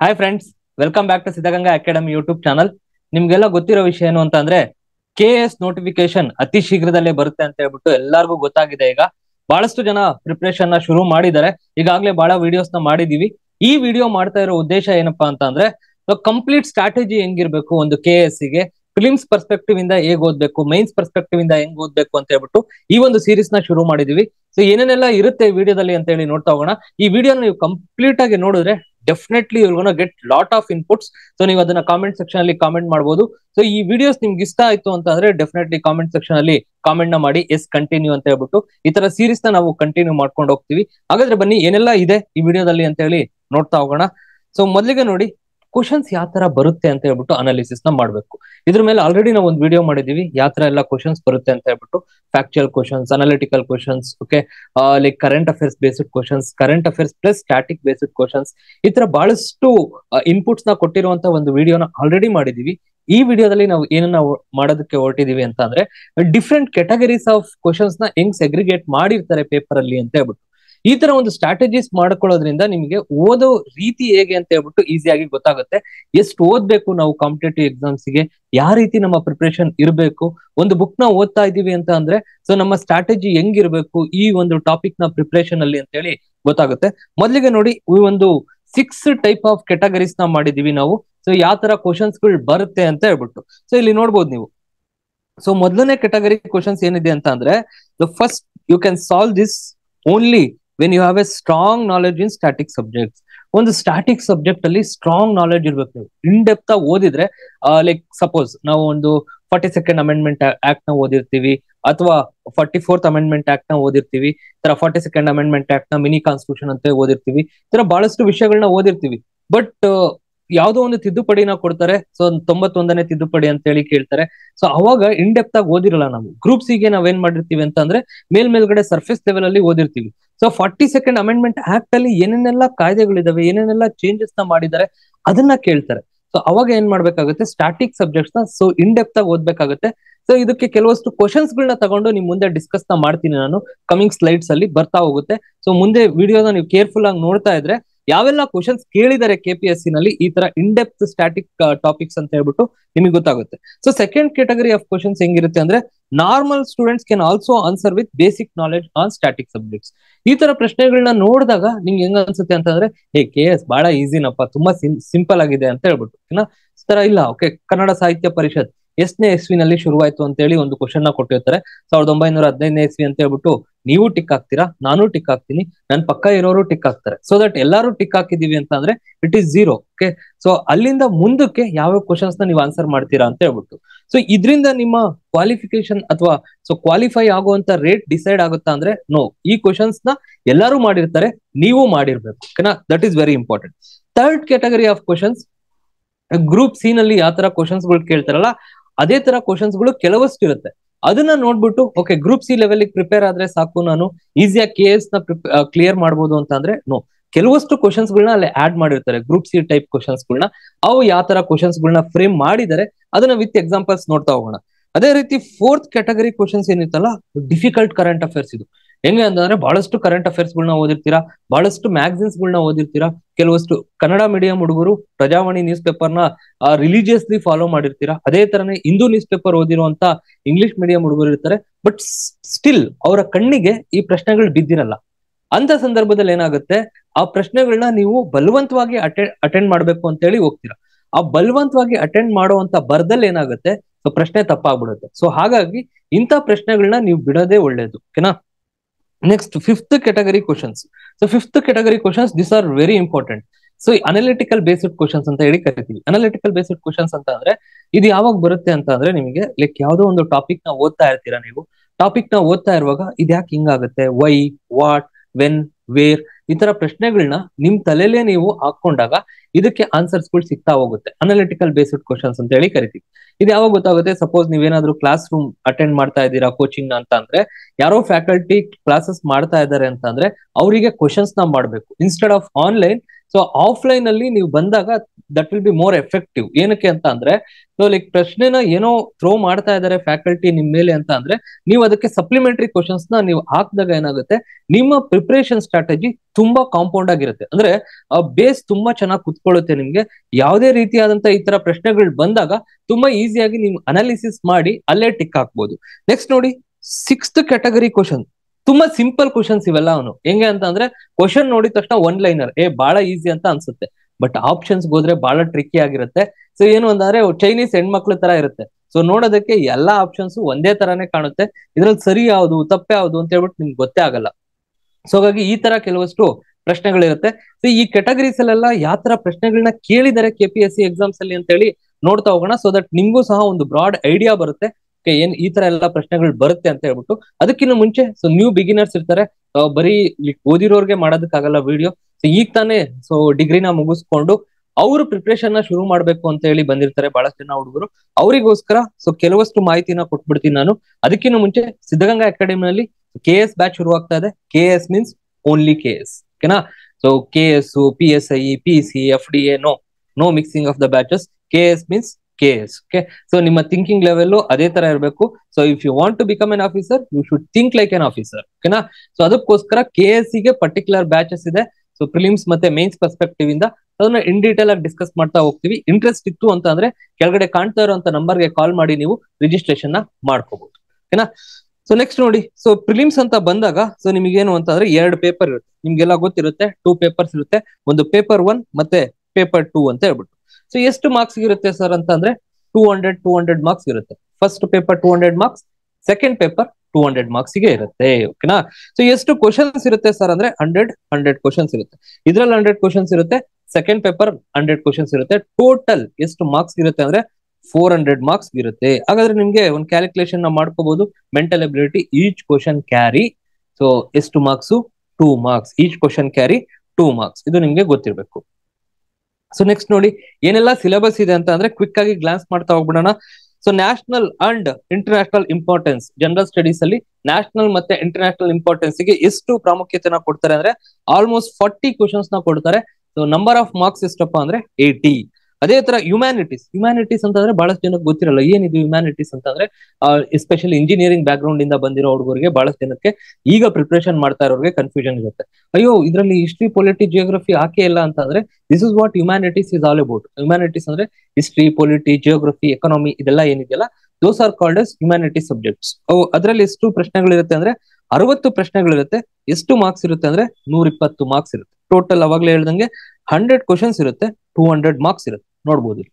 Hi friends welcome back to Siddaganga academy YouTube channel ನಿಮ್ಗೆಲ್ಲ ಗೊತ್ತಿರೋ ವಿಷಯ ಏನು ಅಂತ ಅಂದ್ರೆ ಕೆ ಎಸ್ ನೋಟಿಫಿಕೇಶನ್ ಅತಿ ಶೀಘ್ರದಲ್ಲೇ ಬರುತ್ತೆ ಅಂತ ಹೇಳ್ಬಿಟ್ಟು ಎಲ್ಲಾರ್ಗೂ ಗೊತ್ತಾಗಿದೆ ಈಗ ಬಹಳಷ್ಟು ಜನ ಪ್ರಿಪ್ರೇಷನ್ ನ ಶುರು ಮಾಡಿದ್ದಾರೆ ಈಗಾಗಲೇ ಬಹಳ ವಿಡಿಯೋಸ್ ನ ಮಾಡಿದೀವಿ ಈ ವಿಡಿಯೋ ಮಾಡ್ತಾ ಇರೋ ಉದ್ದೇಶ ಏನಪ್ಪಾ ಅಂತ ಅಂದ್ರೆ ಕಂಪ್ಲೀಟ್ ಸ್ಟ್ರಾಟಜಿ ಹೆಂಗಿರ್ಬೇಕು ಒಂದು ಕೆ ಎಸ್ ಗೆ ಫಿಲಿಮ್ಸ್ ಪರ್ಸ್ಪೆಕ್ಟಿವ್ ಇಂದ ಹೇಗ್ ಓದ್ಬೇಕು ಮೈನ್ಸ್ ಪರ್ಸ್ಪೆಕ್ಟಿವ್ ಇಂದ ಹೆಂಗ್ ಓದ್ಬೇಕು ಅಂತ ಹೇಳ್ಬಿಟ್ಟು ಈ ಒಂದು ಸೀರೀಸ್ ನ ಶುರು ಮಾಡಿದೀವಿ ಸೊ ಏನೇನೆಲ್ಲ ಇರುತ್ತೆ ವಿಡಿಯೋದಲ್ಲಿ ಅಂತ ಹೇಳಿ ನೋಡ್ತಾ ಹೋಗೋಣ ಈ ವಿಡಿಯೋನ ನೀವು ಕಂಪ್ಲೀಟ್ ಆಗಿ ನೋಡಿದ್ರೆ definitely you'll get lot of inputs so ನೀವು ಅದನ್ನ ಕಾಮೆಂಟ್ ಸೆಕ್ಷನ್ ಅಲ್ಲಿ ಕಾಮೆಂಟ್ ಮಾಡಬಹುದು ಸೊ ಈ ವಿಡಿಯೋಸ್ ನಿಮ್ಗೆ ಇಷ್ಟ ಆಯ್ತು ಅಂತ ಅಂದ್ರೆ ಡೆಫಿನೆಟ್ಲಿ ಕಾಮೆಂಟ್ ಸೆಕ್ಷನ್ ಅಲ್ಲಿ ಕಾಮೆಂಟ್ ನ ಮಾಡಿ ಎಸ್ ಕಂಟಿನ್ಯೂ ಅಂತ ಹೇಳ್ಬಿಟ್ಟು ಈ ತರ ಸೀರೀಸ್ ನ ನಾವು ಕಂಟಿನ್ಯೂ ಮಾಡ್ಕೊಂಡು ಹೋಗ್ತೀವಿ ಹಾಗಾದ್ರೆ ಬನ್ನಿ ಏನೆಲ್ಲ ಇದೆ ಈ ವಿಡಿಯೋದಲ್ಲಿ ಅಂತ ಹೇಳಿ ನೋಡ್ತಾ ಹೋಗೋಣ ಸೊ ಮೊದಲಿಗೆ ನೋಡಿ ಕ್ವಶನ್ಸ್ ಯಾವ ತರ ಬರುತ್ತೆ ಅಂತ ಹೇಳ್ಬಿಟ್ಟು ಅನಾಲಿಸಿಸ್ ನ ಮಾಡ್ಬೇಕು ಇದ್ರ ಮೇಲೆ ಆಲ್ರೆಡಿ ನಾವು ಒಂದು ವಿಡಿಯೋ ಮಾಡಿದೀವಿ ಯಾವ ತರ ಎಲ್ಲ ಕ್ವಶನ್ಸ್ ಬರುತ್ತೆ ಅಂತ ಹೇಳ್ಬಿಟ್ಟು factual questions analytical questions okay like current affairs based questions current affairs plus static based questions ಈ ತರ ಬಹಳಷ್ಟು ಇನ್ಪುಟ್ಸ್ ನ ಕೊಟ್ಟಿರುವಂತ ಒಂದು ವಿಡಿಯೋನ ಆಲ್ರೆಡಿ ಮಾಡಿದೀವಿ ಈ ವಿಡಿಯೋದಲ್ಲಿ ನಾವು ಏನನ್ನ ಮಾಡೋದಕ್ಕೆ ಹೊರಟಿದೀವಿ ಅಂತ ಅಂದ್ರೆ ಡಿಫ್ರೆಂಟ್ ಕೆಟಗರೀಸ್ ಆಫ್ ಕ್ವಶನ್ಸ್ ನ ಹೆಂಗ್ ಸೆಗ್ರಿಗೇಟ್ ಮಾಡಿರ್ತಾರೆ ಪೇಪರ್ ಅಲ್ಲಿ ಅಂತ ಹೇಳ್ಬಿಟ್ಟು ಈ ತರ ಒಂದು ಸ್ಟ್ರಾಟಜೀಸ್ ಮಾಡ್ಕೊಳ್ಳೋದ್ರಿಂದ ನಿಮಗೆ ಓದೋ ರೀತಿ ಹೇಗೆ ಅಂತ ಹೇಳ್ಬಿಟ್ಟು ಈಸಿಯಾಗಿ ಗೊತ್ತಾಗುತ್ತೆ ಎಷ್ಟು ಓದ್ಬೇಕು ನಾವು ಕಾಂಪಿಟೇಟಿವ್ ಎಕ್ಸಾಮ್ಸ್ ಗೆ ಯಾವ ರೀತಿ ನಮ್ಮ ಪ್ರಿಪ್ರೇಷನ್ ಇರಬೇಕು ಒಂದು ಬುಕ್ ನ ಓದ್ತಾ ಇದೀವಿ ಅಂತ ಅಂದ್ರೆ ಸೊ ನಮ್ಮ ಸ್ಟ್ರಾಟಜಿ ಹೆಂಗಿರ್ಬೇಕು ಈ ಒಂದು ಟಾಪಿಕ್ ನ ಪ್ರಿಪ್ರೇಷನ್ ಅಲ್ಲಿ ಅಂತ ಹೇಳಿ ಗೊತ್ತಾಗುತ್ತೆ ಮೊದಲಿಗೆ ನೋಡಿ ಈ ಒಂದು ಸಿಕ್ಸ್ ಟೈಪ್ ಆಫ್ ಕೆಟಗರೀಸ್ ನ ಮಾಡಿದೀವಿ ನಾವು ಸೊ ಯಾವ ತರ ಕ್ವಶನ್ಸ್ ಗಳು ಬರುತ್ತೆ ಅಂತ ಹೇಳ್ಬಿಟ್ಟು ಸೊ ಇಲ್ಲಿ ನೋಡ್ಬೋದು ನೀವು ಸೊ ಮೊದಲನೇ ಕೆಟಗರಿ ಕ್ವಶನ್ಸ್ ಏನಿದೆ ಅಂತ ಅಂದ್ರೆ the first you can solve this only when you have a strong knowledge in static subjects ಒಂದು ಸ್ಟಾಟಿಕ್ ಸಬ್ಜೆಕ್ಟ್ ಅಲ್ಲಿ ಸ್ಟ್ರಾಂಗ್ ನಾಲೆಜ್ ಇರ್ಬೇಕು ನೀವು ಇನ್ ಡೆಪ್ತ್ ಓದಿದ್ರೆ ಲೈಕ್ ಸಪೋಸ್ ನಾವು ಒಂದು ಫಾರ್ಟಿ ಸೆಕೆಂಡ್ ಅಮೆಂಡ್ಮೆಂಟ್ ಆಕ್ಟ್ ನ ಓದಿರ್ತೀವಿ ಅಥವಾ ಫಾರ್ಟಿ ಫೋರ್ತ್ ಅಮೆಂಡ್ಮೆಂಟ್ ಆಕ್ಟ್ ನ ಓದಿರ್ತೀವಿ ತರ ಫಾರ್ಟಿ ಸೆಕೆಂಡ್ ಅಮೆಂಡ್ಮೆಂಟ್ ಆಕ್ಟ್ ನ ಮಿನಿ ಕಾನ್ಸ್ಟಿಟ್ಯೂಷನ್ ಅಂತ ಓದಿರ್ತೀವಿ ತರ ಬಹಳಷ್ಟು ವಿಷಯಗಳನ್ನ ಓದಿರ್ತೀವಿ ಬಟ್ ಯಾವುದೋ ಒಂದು ತಿದ್ದುಪಡಿನ ಕೊಡ್ತಾರೆ ಸೊ ತೊಂಬತ್ತೊಂದನೇ ತಿದ್ದುಪಡಿ ಅಂತ ಹೇಳಿ ಕೇಳ್ತಾರೆ ಸೊ ಅವಾಗ ಇನ್ ಡೆಪ್ತ್ ಆಗಿ ಓದಿರಲ್ಲ ನಾವು ಗ್ರೂಪ್ಸ್ ಗೆ ನಾವೇನ್ ಮಾಡಿರ್ತೀವಿ ಅಂತ ಅಂದ್ರೆ ಮೇಲ್ ಮೇಲ್ಗಡೆ ಸರ್ಫೇಸ್ ಲೆವೆಲ್ ಅಲ್ಲಿ ಓದಿರ್ತೀವಿ so forty second amendment act ಅಲ್ಲಿ ಏನೇನೆಲ್ಲ ಕಾಯ್ದೆಗಳಿದಾವೆ ಏನೇನೆಲ್ಲ ಚೇಂಜಸ್ ನ ಮಾಡಿದ್ದಾರೆ ಅದನ್ನ ಕೇಳ್ತಾರೆ ಸೊ ಅವಾಗ ಏನ್ ಮಾಡ್ಬೇಕಾಗುತ್ತೆ ಸ್ಟಾಟಿಕ್ ಸಬ್ಜೆಕ್ಟ್ಸ್ ನ ಸೊ ಇನ್ ಡೆಪ್ತ್ ಆಗಿ ಓದ್ಬೇಕಾಗುತ್ತೆ ಸೊ ಇದಕ್ಕೆ ಕೆಲವಷ್ಟು ಕ್ವಶನ್ಸ್ ಗಳನ್ನ ತಗೊಂಡು ನಿಮ್ ಮುಂದೆ ಡಿಸ್ಕಸ್ ನ ಮಾಡ್ತೀನಿ ನಾನು ಕಮಿಂಗ್ ಸ್ಲೈಡ್ಸ್ ಅಲ್ಲಿ ಬರ್ತಾ ಹೋಗುತ್ತೆ ಸೊ ಮುಂದೆ ವಿಡಿಯೋನ ನೀವು ಕೇರ್ಫುಲ್ ಆಗಿ ನೋಡ್ತಾ ಇದ್ರೆ ಯಾವೆಲ್ಲ ಕ್ವಶನ್ಸ್ ಕೇಳಿದ್ದಾರೆ ಕೆ ಪಿ ಎಸ್ ಸಿ ನಲ್ಲಿ ಈ ತರ ಇನ್ ಡೆಪ್ತ್ ಸ್ಟಾಟಿಕ್ ಟಾಪಿಕ್ಸ್ ಅಂತ ಹೇಳ್ಬಿಟ್ಟು ನಿಮಗೆ ಗೊತ್ತಾಗುತ್ತೆ so second category of questions ಹೆಂಗಿರುತ್ತೆ ಅಂದ್ರೆ normal students can also answer with basic knowledge on static subjects ಈ ತರ ಪ್ರಶ್ನೆಗಳನ್ನ ನೋಡಿದಾಗ ನಿಮ್ಗೆ ಹೆಂಗ ಅನ್ಸುತ್ತೆ ಅಂತಂದ್ರೆ ಹೇ ಕೆ ಎಸ್ ಬಹಳ ಈಸಿನಪ್ಪ ತುಂಬಾ ಸಿಂಪಲ್ ಆಗಿದೆ ಅಂತ ಹೇಳ್ಬಿಟ್ಟು ತರ ಇಲ್ಲ ಓಕೆ ಕನ್ನಡ ಸಾಹಿತ್ಯ ಪರಿಷತ್ ಎಷ್ಟನೇ ಎಸ್ವಿನಲ್ಲಿ ಶುರುವಾಯ್ತು ಅಂತ ಹೇಳಿ ಒಂದು ಕ್ವಶನ್ ನ ಕೊಟ್ಟಿರ್ತಾರೆ ಸಾವಿರದ ಒಂಬೈನೂರ ಹದಿನೈದನೇ ಎಸ್ವಿ ಅಂತ ಹೇಳ್ಬಿಟ್ಟು ನೀವು ಟಿಕ್ ಹಾಕ್ತೀರಾ ನಾನು ಟಿಕ್ ಹಾಕ್ತೀನಿ ನನ್ನ ಪಕ್ಕ ಇರೋರು ಟಿಕ್ ಹಾಕ್ತಾರೆ ಸೊ ದಟ್ ಎಲ್ಲರೂ ಟಿಕ್ ಹಾಕಿದೀವಿ ಅಂತ ಅಂದ್ರೆ it is zero okay so ಅಲ್ಲಿಂದ ಮುಂದಕ್ಕೆ ಯಾವ ಕ್ವಶನ್ಸ್ ನ ನೀವು ಆನ್ಸರ್ ಮಾಡ್ತೀರಾ ಅಂತ ಹೇಳ್ಬಿಟ್ಟು ಸೊ ಇದರಿಂದ ನಿಮ್ಮ ಕ್ವಾಲಿಫಿಕೇಶನ್ ಅಥವಾ ಸೊ ಕ್ವಾಲಿಫೈ ಆಗುವಂತ ರೇಟ್ ಡಿಸೈಡ್ ಆಗುತ್ತಾ ಅಂದ್ರೆ ನೋ ಈ ಕ್ವಶನ್ಸ್ ನ ಎಲ್ಲರೂ ಮಾಡಿರ್ತಾರೆ ನೀವು ಮಾಡಿರ್ಬೇಕು ಓಕೆನಾ that is very important third category of questions group C ನಲ್ಲಿ ಯಾವ ತರ ಕ್ವಶನ್ಸ್ ಗಳು ಕೇಳ್ತಾರಲ್ಲ ಅದೇ ತರ ಕ್ವಶನ್ಸ್ ಗಳು ಕೆಲವಷ್ಟು ಇರುತ್ತೆ ಅದನ್ನ ನೋಡ್ಬಿಟ್ಟು okay group C level prepare ಆದ್ರೆ ಸಾಕು ನಾನು ಈಸಿಯಾಗಿ ಕೆ ಎಸ್ ನ ಕ್ಲಿಯರ್ ಮಾಡ್ಬೋದು ಅಂತ ಅಂದ್ರೆ ನೋ ಕೆಲವಷ್ಟು ಕ್ವಶನ್ಸ್ ಗಳನ್ನ ಅಲ್ಲಿ ಆಡ್ ಮಾಡಿರ್ತಾರೆ ಗ್ರೂಪ್ ಸಿ ಟೈಪ್ ಕ್ವಶನ್ಸ್ ಗಳನ್ನ ಅವು ಯಾವ ತರ ಕ್ವಶನ್ಸ್ ಗಳನ್ನ ಫ್ರೇಮ್ ಮಾಡಿದರೆ ಅದನ್ನ ವಿತ್ ಎಕ್ಸಾಂಪಲ್ಸ್ ನೋಡ್ತಾ ಹೋಗೋಣ ಅದೇ ರೀತಿ ಫೋರ್ತ್ ಕ್ಯಾಟಗರಿ ಕ್ವಶನ್ಸ್ ಏನಿತ್ತಲ್ಲ ಡಿಫಿಕಲ್ಟ್ ಕರೆಂಟ್ ಅಫೇರ್ಸ್ ಇದು ಹೆಂಗೆ ಅಂತಂದ್ರೆ ಬಹಳಷ್ಟು ಕರೆಂಟ್ ಅಫೇರ್ಸ್ ಗಳನ್ನ ಓದಿರ್ತೀರಾ ಬಹಳಷ್ಟು ಮ್ಯಾಗಝಿನ್ಸ್ ಗಳನ್ನ ಓದಿರ್ತೀರಾ ಕೆಲವಷ್ಟು ಕನ್ನಡ ಮೀಡಿಯಂ ಹುಡುಗರು ಪ್ರಜಾವಾಣಿ ನ್ಯೂಸ್ ಪೇಪರ್ ನ ರಿಲಿಜಿಯಸ್ಲಿ ಫಾಲೋ ಮಾಡಿರ್ತೀರಾ ಅದೇ ತರನೇ ಹಿಂದೂ ನ್ಯೂಸ್ ಪೇಪರ್ ಓದಿರುವಂತ ಇಂಗ್ಲಿಷ್ ಮೀಡಿಯಂ ಹುಡುಗರು ಇರ್ತಾರೆ ಬಟ್ ಸ್ಟಿಲ್ ಅವರ ಕಣ್ಣಿಗೆ ಈ ಪ್ರಶ್ನೆಗಳು ಬಿದ್ದಿರಲ್ಲ ಅಂತ ಸಂದರ್ಭದಲ್ಲಿ ಏನಾಗುತ್ತೆ ಆ ಪ್ರಶ್ನೆಗಳನ್ನ ನೀವು ಬಲವಂತವಾಗಿ ಅಟೆಂಡ್ ಅಟೆಂಡ್ ಮಾಡ್ಬೇಕು ಅಂತ ಹೇಳಿ ಹೋಗ್ತೀರಾ ಆ ಬಲವಂತವಾಗಿ ಅಟೆಂಡ್ ಮಾಡುವಂತ ಬರದಲ್ಲಿ ಏನಾಗುತ್ತೆ ಸೊ ಪ್ರಶ್ನೆ ತಪ್ಪಾಗ್ಬಿಡುತ್ತೆ ಸೊ ಹಾಗಾಗಿ ಇಂಥ ಪ್ರಶ್ನೆಗಳನ್ನ ನೀವು ಬಿಡೋದೇ ಒಳ್ಳೇದು ಓಕೆನಾ next fifth category questions so fifth category questions this are very important so analytical based questions ಅಂತ ಹೇಳಿ ಕರಿತೀವಿ ಅನಾಲಿಟಿಕಲ್ ಬೇಸ್ಡ್ ಕ್ವಶನ್ಸ್ ಅಂತ ಅಂದ್ರೆ ಇದು ಯಾವಾಗ ಬರುತ್ತೆ ಅಂತ ಅಂದ್ರೆ ನಿಮಗೆ ಲೈಕ್ ಯಾವುದೋ ಒಂದು ಟಾಪಿಕ್ ನ ಓದ್ತಾ ಇರ್ತೀರಾ ನೀವು ಟಾಪಿಕ್ ನ ಓದ್ತಾ ಇರುವಾಗ ಇದು ಯಾಕೆ ಹಿಂಗಾಗುತ್ತೆ ವೈ ವಾಟ್ ವೆನ್ ವೇರ್ ಈ ತರ ಪ್ರಶ್ನೆಗಳನ್ನ ನಿಮ್ ತಲೆಲೇ ನೀವು ಹಾಕೊಂಡಾಗ ಇದಕ್ಕೆ ಆನ್ಸರ್ಸ್ ಗಳು ಸಿಗ್ತಾ ಹೋಗುತ್ತೆ ಅನಾಲಿಟಿಕಲ್ ಬೇಸ್ಡ್ ಕ್ವಶನ್ಸ್ ಅಂತ ಹೇಳಿ ಕರಿತೀವಿ ಇದು ಯಾವಾಗ ಗೊತ್ತಾಗುತ್ತೆ ಸಪೋಸ್ ನೀವೇನಾದ್ರೂ ಕ್ಲಾಸ್ ರೂಮ್ ಅಟೆಂಡ್ ಮಾಡ್ತಾ ಇದ್ದೀರಾ ಕೋಚಿಂಗ್ ಅಂತ ಅಂದ್ರೆ ಯಾರೋ ಫ್ಯಾಕಲ್ಟಿ ಕ್ಲಾಸಸ್ ಮಾಡ್ತಾ ಇದ್ದಾರೆ ಅಂತ ಅಂದ್ರೆ ಅವರಿಗೆ ಕ್ವಶನ್ಸ್ ನ ಮಾಡ್ಬೇಕು instead of online so offline ಅಲ್ಲಿ ನೀವು ಬಂದಾಗ that will be more effective ಏನಕ್ಕೆ ಅಂತ ಅಂದ್ರೆ ಸೊ ಲೈಕ್ ಪ್ರಶ್ನೆನ ಏನೋ ಥ್ರೋ ಮಾಡ್ತಾ ಇದ್ದಾರೆ ಫ್ಯಾಕಲ್ಟಿ ನಿಮ್ ಮೇಲೆ ಅಂತ ಅಂದ್ರೆ ನೀವು ಅದಕ್ಕೆ ಸಪ್ಲಿಮೆಂಟರಿ ಕ್ವಶನ್ಸ್ ನ ನೀವು ಹಾಕಿದಾಗ ಏನಾಗುತ್ತೆ ನಿಮ್ಮ ಪ್ರಿಪರೇಷನ್ ಸ್ಟ್ರಾಟಜಿ ತುಂಬಾ ಕಾಂಪೌಂಡ್ ಆಗಿರುತ್ತೆ ಅಂದ್ರೆ ಆ ಬೇಸ್ ತುಂಬಾ ಚೆನ್ನಾಗಿ ಕುತ್ಕೊಳ್ಳುತ್ತೆ ನಿಮ್ಗೆ ಯಾವುದೇ ರೀತಿಯಾದಂತ ಈ ತರ ಪ್ರಶ್ನೆಗಳು ಬಂದಾಗ ತುಂಬಾ ಈಸಿಯಾಗಿ ನೀವು ಅನಾಲಿಸಿಸ್ ಮಾಡಿ ಅಲ್ಲೇ ಟಿಕ್ ಹಾಕ್ಬಹುದು ನೆಕ್ಸ್ಟ್ ನೋಡಿ ಸಿಕ್ಸ್ತ್ ಕ್ಯಾಟಗರಿ ಕ್ವಶನ್ ತುಂಬಾ ಸಿಂಪಲ್ ಕ್ವಶನ್ಸ್ ಇವೆಲ್ಲ ಅವನು ಹೆಂಗೆ ಅಂತ ಅಂದ್ರೆ ಕ್ವಶನ್ ನೋಡಿದ ತಕ್ಷಣ ಒನ್ ಲೈನರ್ ಏ ಬಹಳ ಈಸಿ ಅಂತ ಅನ್ಸುತ್ತೆ ಬಟ್ ಆಪ್ಷನ್ಸ್ ಹೋದ್ರೆ ಬಹಳ ಟ್ರಿಕಿ ಆಗಿರುತ್ತೆ ಸೊ ಏನು ಅಂದ್ರೆ ಚೈನೀಸ್ ಹೆಣ್ಮಕ್ಳು ತರ ಇರುತ್ತೆ ಸೊ ನೋಡೋದಕ್ಕೆ ಎಲ್ಲಾ ಆಪ್ಷನ್ಸ್ ಒಂದೇ ತರಾನೇ ಕಾಣುತ್ತೆ ಇದ್ರಲ್ಲಿ ಸರಿ ಯಾವುದು ತಪ್ಪೆ ಯಾವುದು ಅಂತ ಹೇಳ್ಬಿಟ್ಟು ನಿಮ್ಗೆ ಗೊತ್ತೇ ಆಗಲ್ಲ ಸೊ ಹಾಗಾಗಿ ಈ ತರ ಕೆಲವಷ್ಟು ಪ್ರಶ್ನೆಗಳಿರುತ್ತೆ ಸೊ ಈ ಕೆಟಗರೀಸ್ ಅಲ್ಲೆಲ್ಲ ಯಾವ ತರ ಪ್ರಶ್ನೆಗಳನ್ನ ಕೇಳಿದ್ದಾರೆ K P S C exams ಅಲ್ಲಿ ಅಂತ ಹೇಳಿ ನೋಡ್ತಾ ಹೋಗೋಣ ಸೊ ದಟ್ ನಿಮ್ಗೂ ಸಹ ಒಂದು ಬ್ರಾಡ್ ಐಡಿಯಾ ಬರುತ್ತೆ ಏನ್ ಈ ತರ ಎಲ್ಲ ಪ್ರಶ್ನೆಗಳು ಬರುತ್ತೆ ಅಂತ ಹೇಳ್ಬಿಟ್ಟು ಅದಕ್ಕಿಂತ ಮುಂಚೆ ಸೊ ನ್ಯೂ ಬಿಗಿನರ್ಸ್ ಇರ್ತಾರೆ ಬರೀ ಓದಿರೋರ್ಗೆ ಮಾಡೋದಕ್ಕಾಗಲ್ಲ ವಿಡಿಯೋ ಸೊ ಈಗ ತಾನೇ ಸೊ ಡಿಗ್ರಿನ ಮುಗಿಸ್ಕೊಂಡು ಅವರು ಪ್ರಿಪ್ರೇಷನ್ ನ ಶುರು ಮಾಡ್ಬೇಕು ಅಂತ ಹೇಳಿ ಬಂದಿರ್ತಾರೆ ಬಹಳಷ್ಟು ಜನ ಹುಡುಗರು ಅವರಿಗೋಸ್ಕರ ಸೊ ಕೆಲವಷ್ಟು ಮಾಹಿತಿನ ಕೊಟ್ಬಿಡ್ತೀನಿ ನಾನು ಅದಕ್ಕಿಂತ ಮುಂಚೆ ಸಿದ್ಧಗಂಗಾ ಅಕಾಡೆಮಿನಲ್ಲಿ ಕೆ ಎಸ್ ಬ್ಯಾಚ್ ಶುರು ಆಗ್ತಾ ಇದೆ K S means only K S ಓಕೆನಾ so K S P S I P C F D A no no mixing of the batches K S means K S okay so ನಿಮ್ಮ thinking level ಅದೇ ತರ ಇರಬೇಕು so if you want to become an officer you should think like an officer ಓಕೆನಾ so ಅದಕ್ಕೋಸ್ಕರ K S ಗೆ particular batches ಇದೆ so prelims ಮತ್ತೆ mains perspective ಇಂದ ಅದನ್ನ ಇನ್ ಡೀಟೇಲ್ ಆಗಿ ಡಿಸ್ಕಸ್ ಮಾಡ್ತಾ ಹೋಗ್ತೀವಿ ಇಂಟ್ರೆಸ್ಟ್ ಇತ್ತು ಅಂತ ಅಂದ್ರೆ ಕೆಳಗಡೆ ಕಾಣ್ತಾ ಇರುವಂತ ನಂಬರ್ ಗೆ ಕಾಲ್ ಮಾಡಿ ನೀವು ರಿಜಿಸ್ಟ್ರೇಷನ್ ನ ಮಾಡ್ಕೋಬಹುದು ಓಕೆನಾ ಸೊ ನೆಕ್ಸ್ಟ್ ನೋಡಿ ಸೊ ಪ್ರಿಲಿಮ್ಸ್ ಅಂತ ಬಂದಾಗ ಸೊ ನಿಮ್ಗೆ ಏನು ಅಂತಂದ್ರೆ ಎರಡು ಪೇಪರ್ ಇರುತ್ತೆ ನಿಮ್ಗೆಲ್ಲ ಗೊತ್ತಿರುತ್ತೆ ಟೂ ಪೇಪರ್ಸ್ ಇರುತ್ತೆ ಒಂದು ಪೇಪರ್ ಒನ್ ಮತ್ತೆ ಪೇಪರ್ ಟೂ ಅಂತ ಹೇಳ್ಬಿಟ್ಟು ಸೊ ಎಷ್ಟು ಮಾರ್ಕ್ಸ್ ಇರುತ್ತೆ ಸರ್ ಅಂತ ಅಂದ್ರೆ two hundred two hundred marks ಇರುತ್ತೆ first paper two hundred marks second paper two hundred marks ಗೆ ಇರುತ್ತೆ ಓಕೆನಾ ಸೊ ಎಷ್ಟು ಕ್ವಶನ್ಸ್ ಇರುತ್ತೆ ಸರ್ ಅಂದ್ರೆ ಹಂಡ್ರೆಡ್ ಹಂಡ್ರೆಡ್ ಕ್ವಶನ್ಸ್ ಇರುತ್ತೆ ಇದ್ರಲ್ಲಿ ಹಂಡ್ರೆಡ್ ಕ್ವಶನ್ಸ್ ಇರುತ್ತೆ ಸೆಕೆಂಡ್ ಪೇಪರ್ ಹಂಡ್ರೆಡ್ ಕ್ವಶನ್ಸ್ ಇರುತ್ತೆ ಟೋಟಲ್ ಎಷ್ಟು ಮಾರ್ಕ್ಸ್ ಇರುತ್ತೆ ಅಂದ್ರೆ ಫೋರ್ ಹಂಡ್ರೆಡ್ ಮಾರ್ಕ್ಸ್ ಇರುತ್ತೆ ಹಾಗಾದ್ರೆ ನಿಮ್ಗೆ ಒಂದು ಕ್ಯಾಲ್ಕುಲೇಷನ್ ನ ಮಾಡ್ಕೋಬಹುದು mental ability each question carry so ಎಷ್ಟು marks two marks each question carry two marks ಇದು ನಿಮ್ಗೆ ಗೊತ್ತಿರಬೇಕು ಸೊ ನೆಕ್ಸ್ಟ್ ನೋಡಿ ಏನೆಲ್ಲ ಸಿಲೆಬಸ್ ಇದೆ ಅಂತ ಅಂದ್ರೆ ಕ್ವಿಕ್ ಆಗಿ ಗ್ಲಾನ್ಸ್ ಮಾಡ್ತಾ ಹೋಗ್ಬಿಡೋಣ so national and international importance general studies ಅಲ್ಲಿ ನ್ಯಾಷನಲ್ ಮತ್ತೆ ಇಂಟರ್ನ್ಯಾಷನಲ್ ಇಂಪಾರ್ಟೆನ್ಸ್ ಗೆ ಎಷ್ಟು ಪ್ರಾಮುಖ್ಯತೆನ ಕೊಡ್ತಾರೆ ಅಂದ್ರೆ ಆಲ್ಮೋಸ್ಟ್ ಫಾರ್ಟಿ ಕ್ವಶನ್ಸ್ ನ ಕೊಡ್ತಾರೆ ಸೊ ನಂಬರ್ ಆಫ್ ಮಾರ್ಕ್ಸ್ ಎಷ್ಟಪ್ಪ ಅಂದ್ರೆ ಏಟಿ ಅದೇ ತರ ಹ್ಯುಮ್ಯಾನಿಟೀಸ್ ಹ್ಯುಮ್ಯಾನಿಟೀಸ್ ಅಂತಂದ್ರೆ ಬಹಳಷ್ಟು ಜನಕ್ಕೆ ಗೊತ್ತಿರಲ್ಲ ಏನಿದು ಹ್ಯುಮ್ಯಾನಿಟೀಸ್ ಅಂತಂದ್ರೆ ಎಸ್ಪೆಷಲಿ ಇಂಜಿನಿಯರಿಂಗ್ ಬ್ಯಾಕ್ ಗ್ರೌಂಡ್ ಇಂದ ಬಂದಿರೋ ಹುಡುಗರಿಗೆ ಬಹಳಷ್ಟು ಜನಕ್ಕೆ ಈಗ ಪ್ರಿಪರೇಷನ್ ಮಾಡ್ತಾ ಇರೋರಿಗೆ ಕನ್ಫ್ಯೂಷನ್ ಇರುತ್ತೆ ಅಯ್ಯೋ ಇದರಲ್ಲಿ ಹಿಸ್ಟ್ರಿ ಪೊಲಿಟಿ ಜಿಯೋಗ್ರಫಿ ಹಾಕೇ ಇಲ್ಲ ಅಂತಂದ್ರೆ this is what humanities is all about humanities ಅಂದ್ರೆ ಹಿಸ್ಟ್ರಿ ಪೊಲಿಟಿ ಜಿಯೋಗ್ರಫಿ ಎಕನಾಮಿ ಇದೆಲ್ಲ ಏನಿದೆಯಲ್ಲ those are called as humanity subjects ಓ ಅದರಲ್ಲಿ ಎಷ್ಟು ಪ್ರಶ್ನೆಗಳಿರುತ್ತೆ ಅಂದ್ರೆ ಅರವತ್ತು ಪ್ರಶ್ನೆಗಳಿರುತ್ತೆ ಎಷ್ಟು ಮಾರ್ಕ್ಸ್ ಇರುತ್ತೆ ಅಂದ್ರೆ ನೂರ ಇಪ್ಪತ್ತು ಮಾರ್ಕ್ಸ್ ಇರುತ್ತೆ ಟೋಟಲ್ ಅವಾಗ್ಲೇ ಹೇಳ್ದಂಗೆ ಹಂಡ್ರೆಡ್ ಕ್ವಶನ್ಸ್ ಇರುತ್ತೆ ಟೂ ಹಂಡ್ರೆಡ್ ಮಾರ್ಕ್ಸ್ ಇರುತ್ತೆ ನೋಡ್ಬೋದು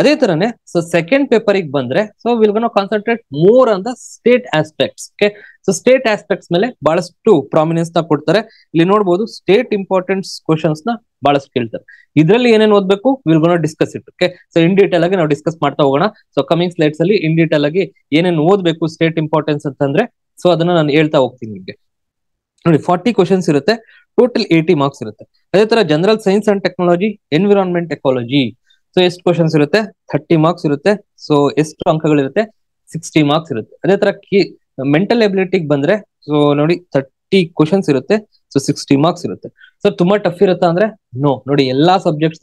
ಅದೇ ತರನೇ ಸೊ ಸೆಕೆಂಡ್ ಪೇಪರ್ ಗೆ ಬಂದ್ರೆ so will gonna concentrate more on the state aspects okay so state aspects ಮೇಲೆ ಬಹಳಷ್ಟು ಪ್ರಾಮಿನೆನ್ಸ್ ನ ಕೊಡ್ತಾರೆ ಇಲ್ಲಿ ನೋಡಬಹುದು ಸ್ಟೇಟ್ ಇಂಪಾರ್ಟೆನ್ಸ್ ಕ್ವಶನ್ಸ್ ನ ಬಹಳಷ್ಟು ಕೇಳ್ತಾರೆ ಇದರಲ್ಲಿ ಏನೇನು ಓದ್ಬೇಕು will gonna discuss it okay so in detail ಆಗಿ ನಾವು ಡಿಸ್ಕಸ್ ಮಾಡ್ತಾ ಹೋಗೋಣ ಸೊ ಕಮಿಂಗ್ ಸ್ಲೈಡ್ಸ್ ಅಲ್ಲಿ ಇನ್ ಡೀಟೇಲ್ ಆಗಿ ಏನೇನು ಓದ್ಬೇಕು ಸ್ಟೇಟ್ ಇಂಪಾರ್ಟೆನ್ಸ್ ಅಂತಂದ್ರೆ ಸೊ ಅದನ್ನ ನಾನು ಹೇಳ್ತಾ ಹೋಗ್ತೀನಿ ನಿಮ್ಗೆ ನೋಡಿ ಫಾರ್ಟಿ ಕ್ವಶನ್ಸ್ ಇರುತ್ತೆ ಟೋಟಲ್ ಏಯ್ಟಿ ಮಾರ್ಕ್ಸ್ ಇರುತ್ತೆ ಅದೇ ತರ general science and technology environment technology so ಎಷ್ಟು ಕ್ವಶನ್ಸ್ ಇರುತ್ತೆ ಥರ್ಟಿ ಮಾರ್ಕ್ಸ್ ಇರುತ್ತೆ ಸೊ ಎಷ್ಟು ಅಂಕಗಳಿರುತ್ತೆ ಸಿಕ್ಸ್ಟಿ ಮಾರ್ಕ್ಸ್ ಇರುತ್ತೆ ಅದೇ ತರ ಮೆಂಟಲ್ ಎಬಿಲಿಟಿಗೆ ಬಂದ್ರೆ ಸೊ ನೋಡಿ ಥರ್ಟಿ ಕ್ವಶನ್ಸ್ ಇರುತ್ತೆ ಸೊ ಸಿಕ್ಸ್ಟಿ ಮಾರ್ಕ್ಸ್ ಇರುತ್ತೆ ಸೊ ತುಂಬಾ ಟಫ್ ಇರುತ್ತಾ ಅಂದ್ರೆ ನೋ ನೋಡಿ ಎಲ್ಲಾ ಸಬ್ಜೆಕ್ಟ್ಸ್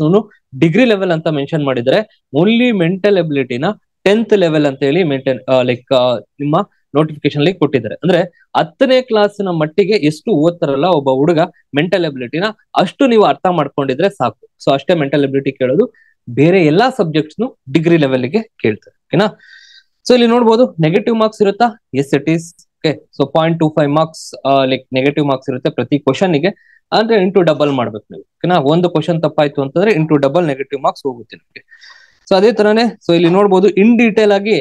ಡಿಗ್ರಿ ಲೆವೆಲ್ ಅಂತ ಮೆನ್ಷನ್ ಮಾಡಿದರೆ ಓನ್ಲಿ ಮೆಂಟಲ್ ಎಬಿಲಿಟಿನ ಟೆಂತ್ ಲೆವೆಲ್ ಅಂತ ಹೇಳಿ ಮೇಂಟೈನ್ ಲೈಕ್ ನಿಮ್ಮ ನೋಟಿಫಿಕೇಶನ್ ಅಲ್ಲಿ ಕೊಟ್ಟಿದ್ದಾರೆ ಅಂದ್ರೆ ಹತ್ತನೇ ಕ್ಲಾಸಿನ ಮಟ್ಟಿಗೆ ಎಷ್ಟು ಓದ್ತಾರಲ್ಲ ಒಬ್ಬ ಹುಡುಗ ಮೆಂಟಲ್ ಎಬಿಲಿಟಿನ ಅಷ್ಟು ನೀವು ಅರ್ಥ ಮಾಡ್ಕೊಂಡಿದ್ರೆ ಸಾಕು ಸೊ ಅಷ್ಟೇ ಮೆಂಟಲ್ ಎಬಿಲಿಟಿ ಕೇಳೋದು ಬೇರೆ ಎಲ್ಲಾ ಸಬ್ಜೆಕ್ಟ್ಸ್ ಡಿಗ್ರಿ ಲೆವೆಲ್ ಗೆ ಕೇಳ್ತಾರೆ ಓಕೆನಾ ಸೊ ಇಲ್ಲಿ ನೋಡ್ಬೋದು ನೆಗೆಟಿವ್ ಮಾರ್ಕ್ಸ್ ಇರುತ್ತಾ yes it is okay so point two five marks like negative marks ಇರುತ್ತೆ ಪ್ರತಿ ಕ್ವಶನ್ ಗೆ ಅಂದ್ರೆ ಇಂಟು ಡಬಲ್ ಮಾಡ್ಬೇಕು ನೀವು ಓಕೆನಾ ಒಂದು ಕ್ವಶನ್ ತಪ್ಪಾಯ್ತು ಅಂತಂದ್ರೆ ಇಂಟು ಡಬಲ್ ನೆಗೆಟಿವ್ ಮಾರ್ಕ್ಸ್ ಹೋಗುತ್ತೆ ನಿಮಗೆ ಸೊ ಅದೇ ತರನೇ ಸೊ ಇಲ್ಲಿ ನೋಡ್ಬೋದು ಇನ್ ಡೀಟೇಲ್ ಆಗಿ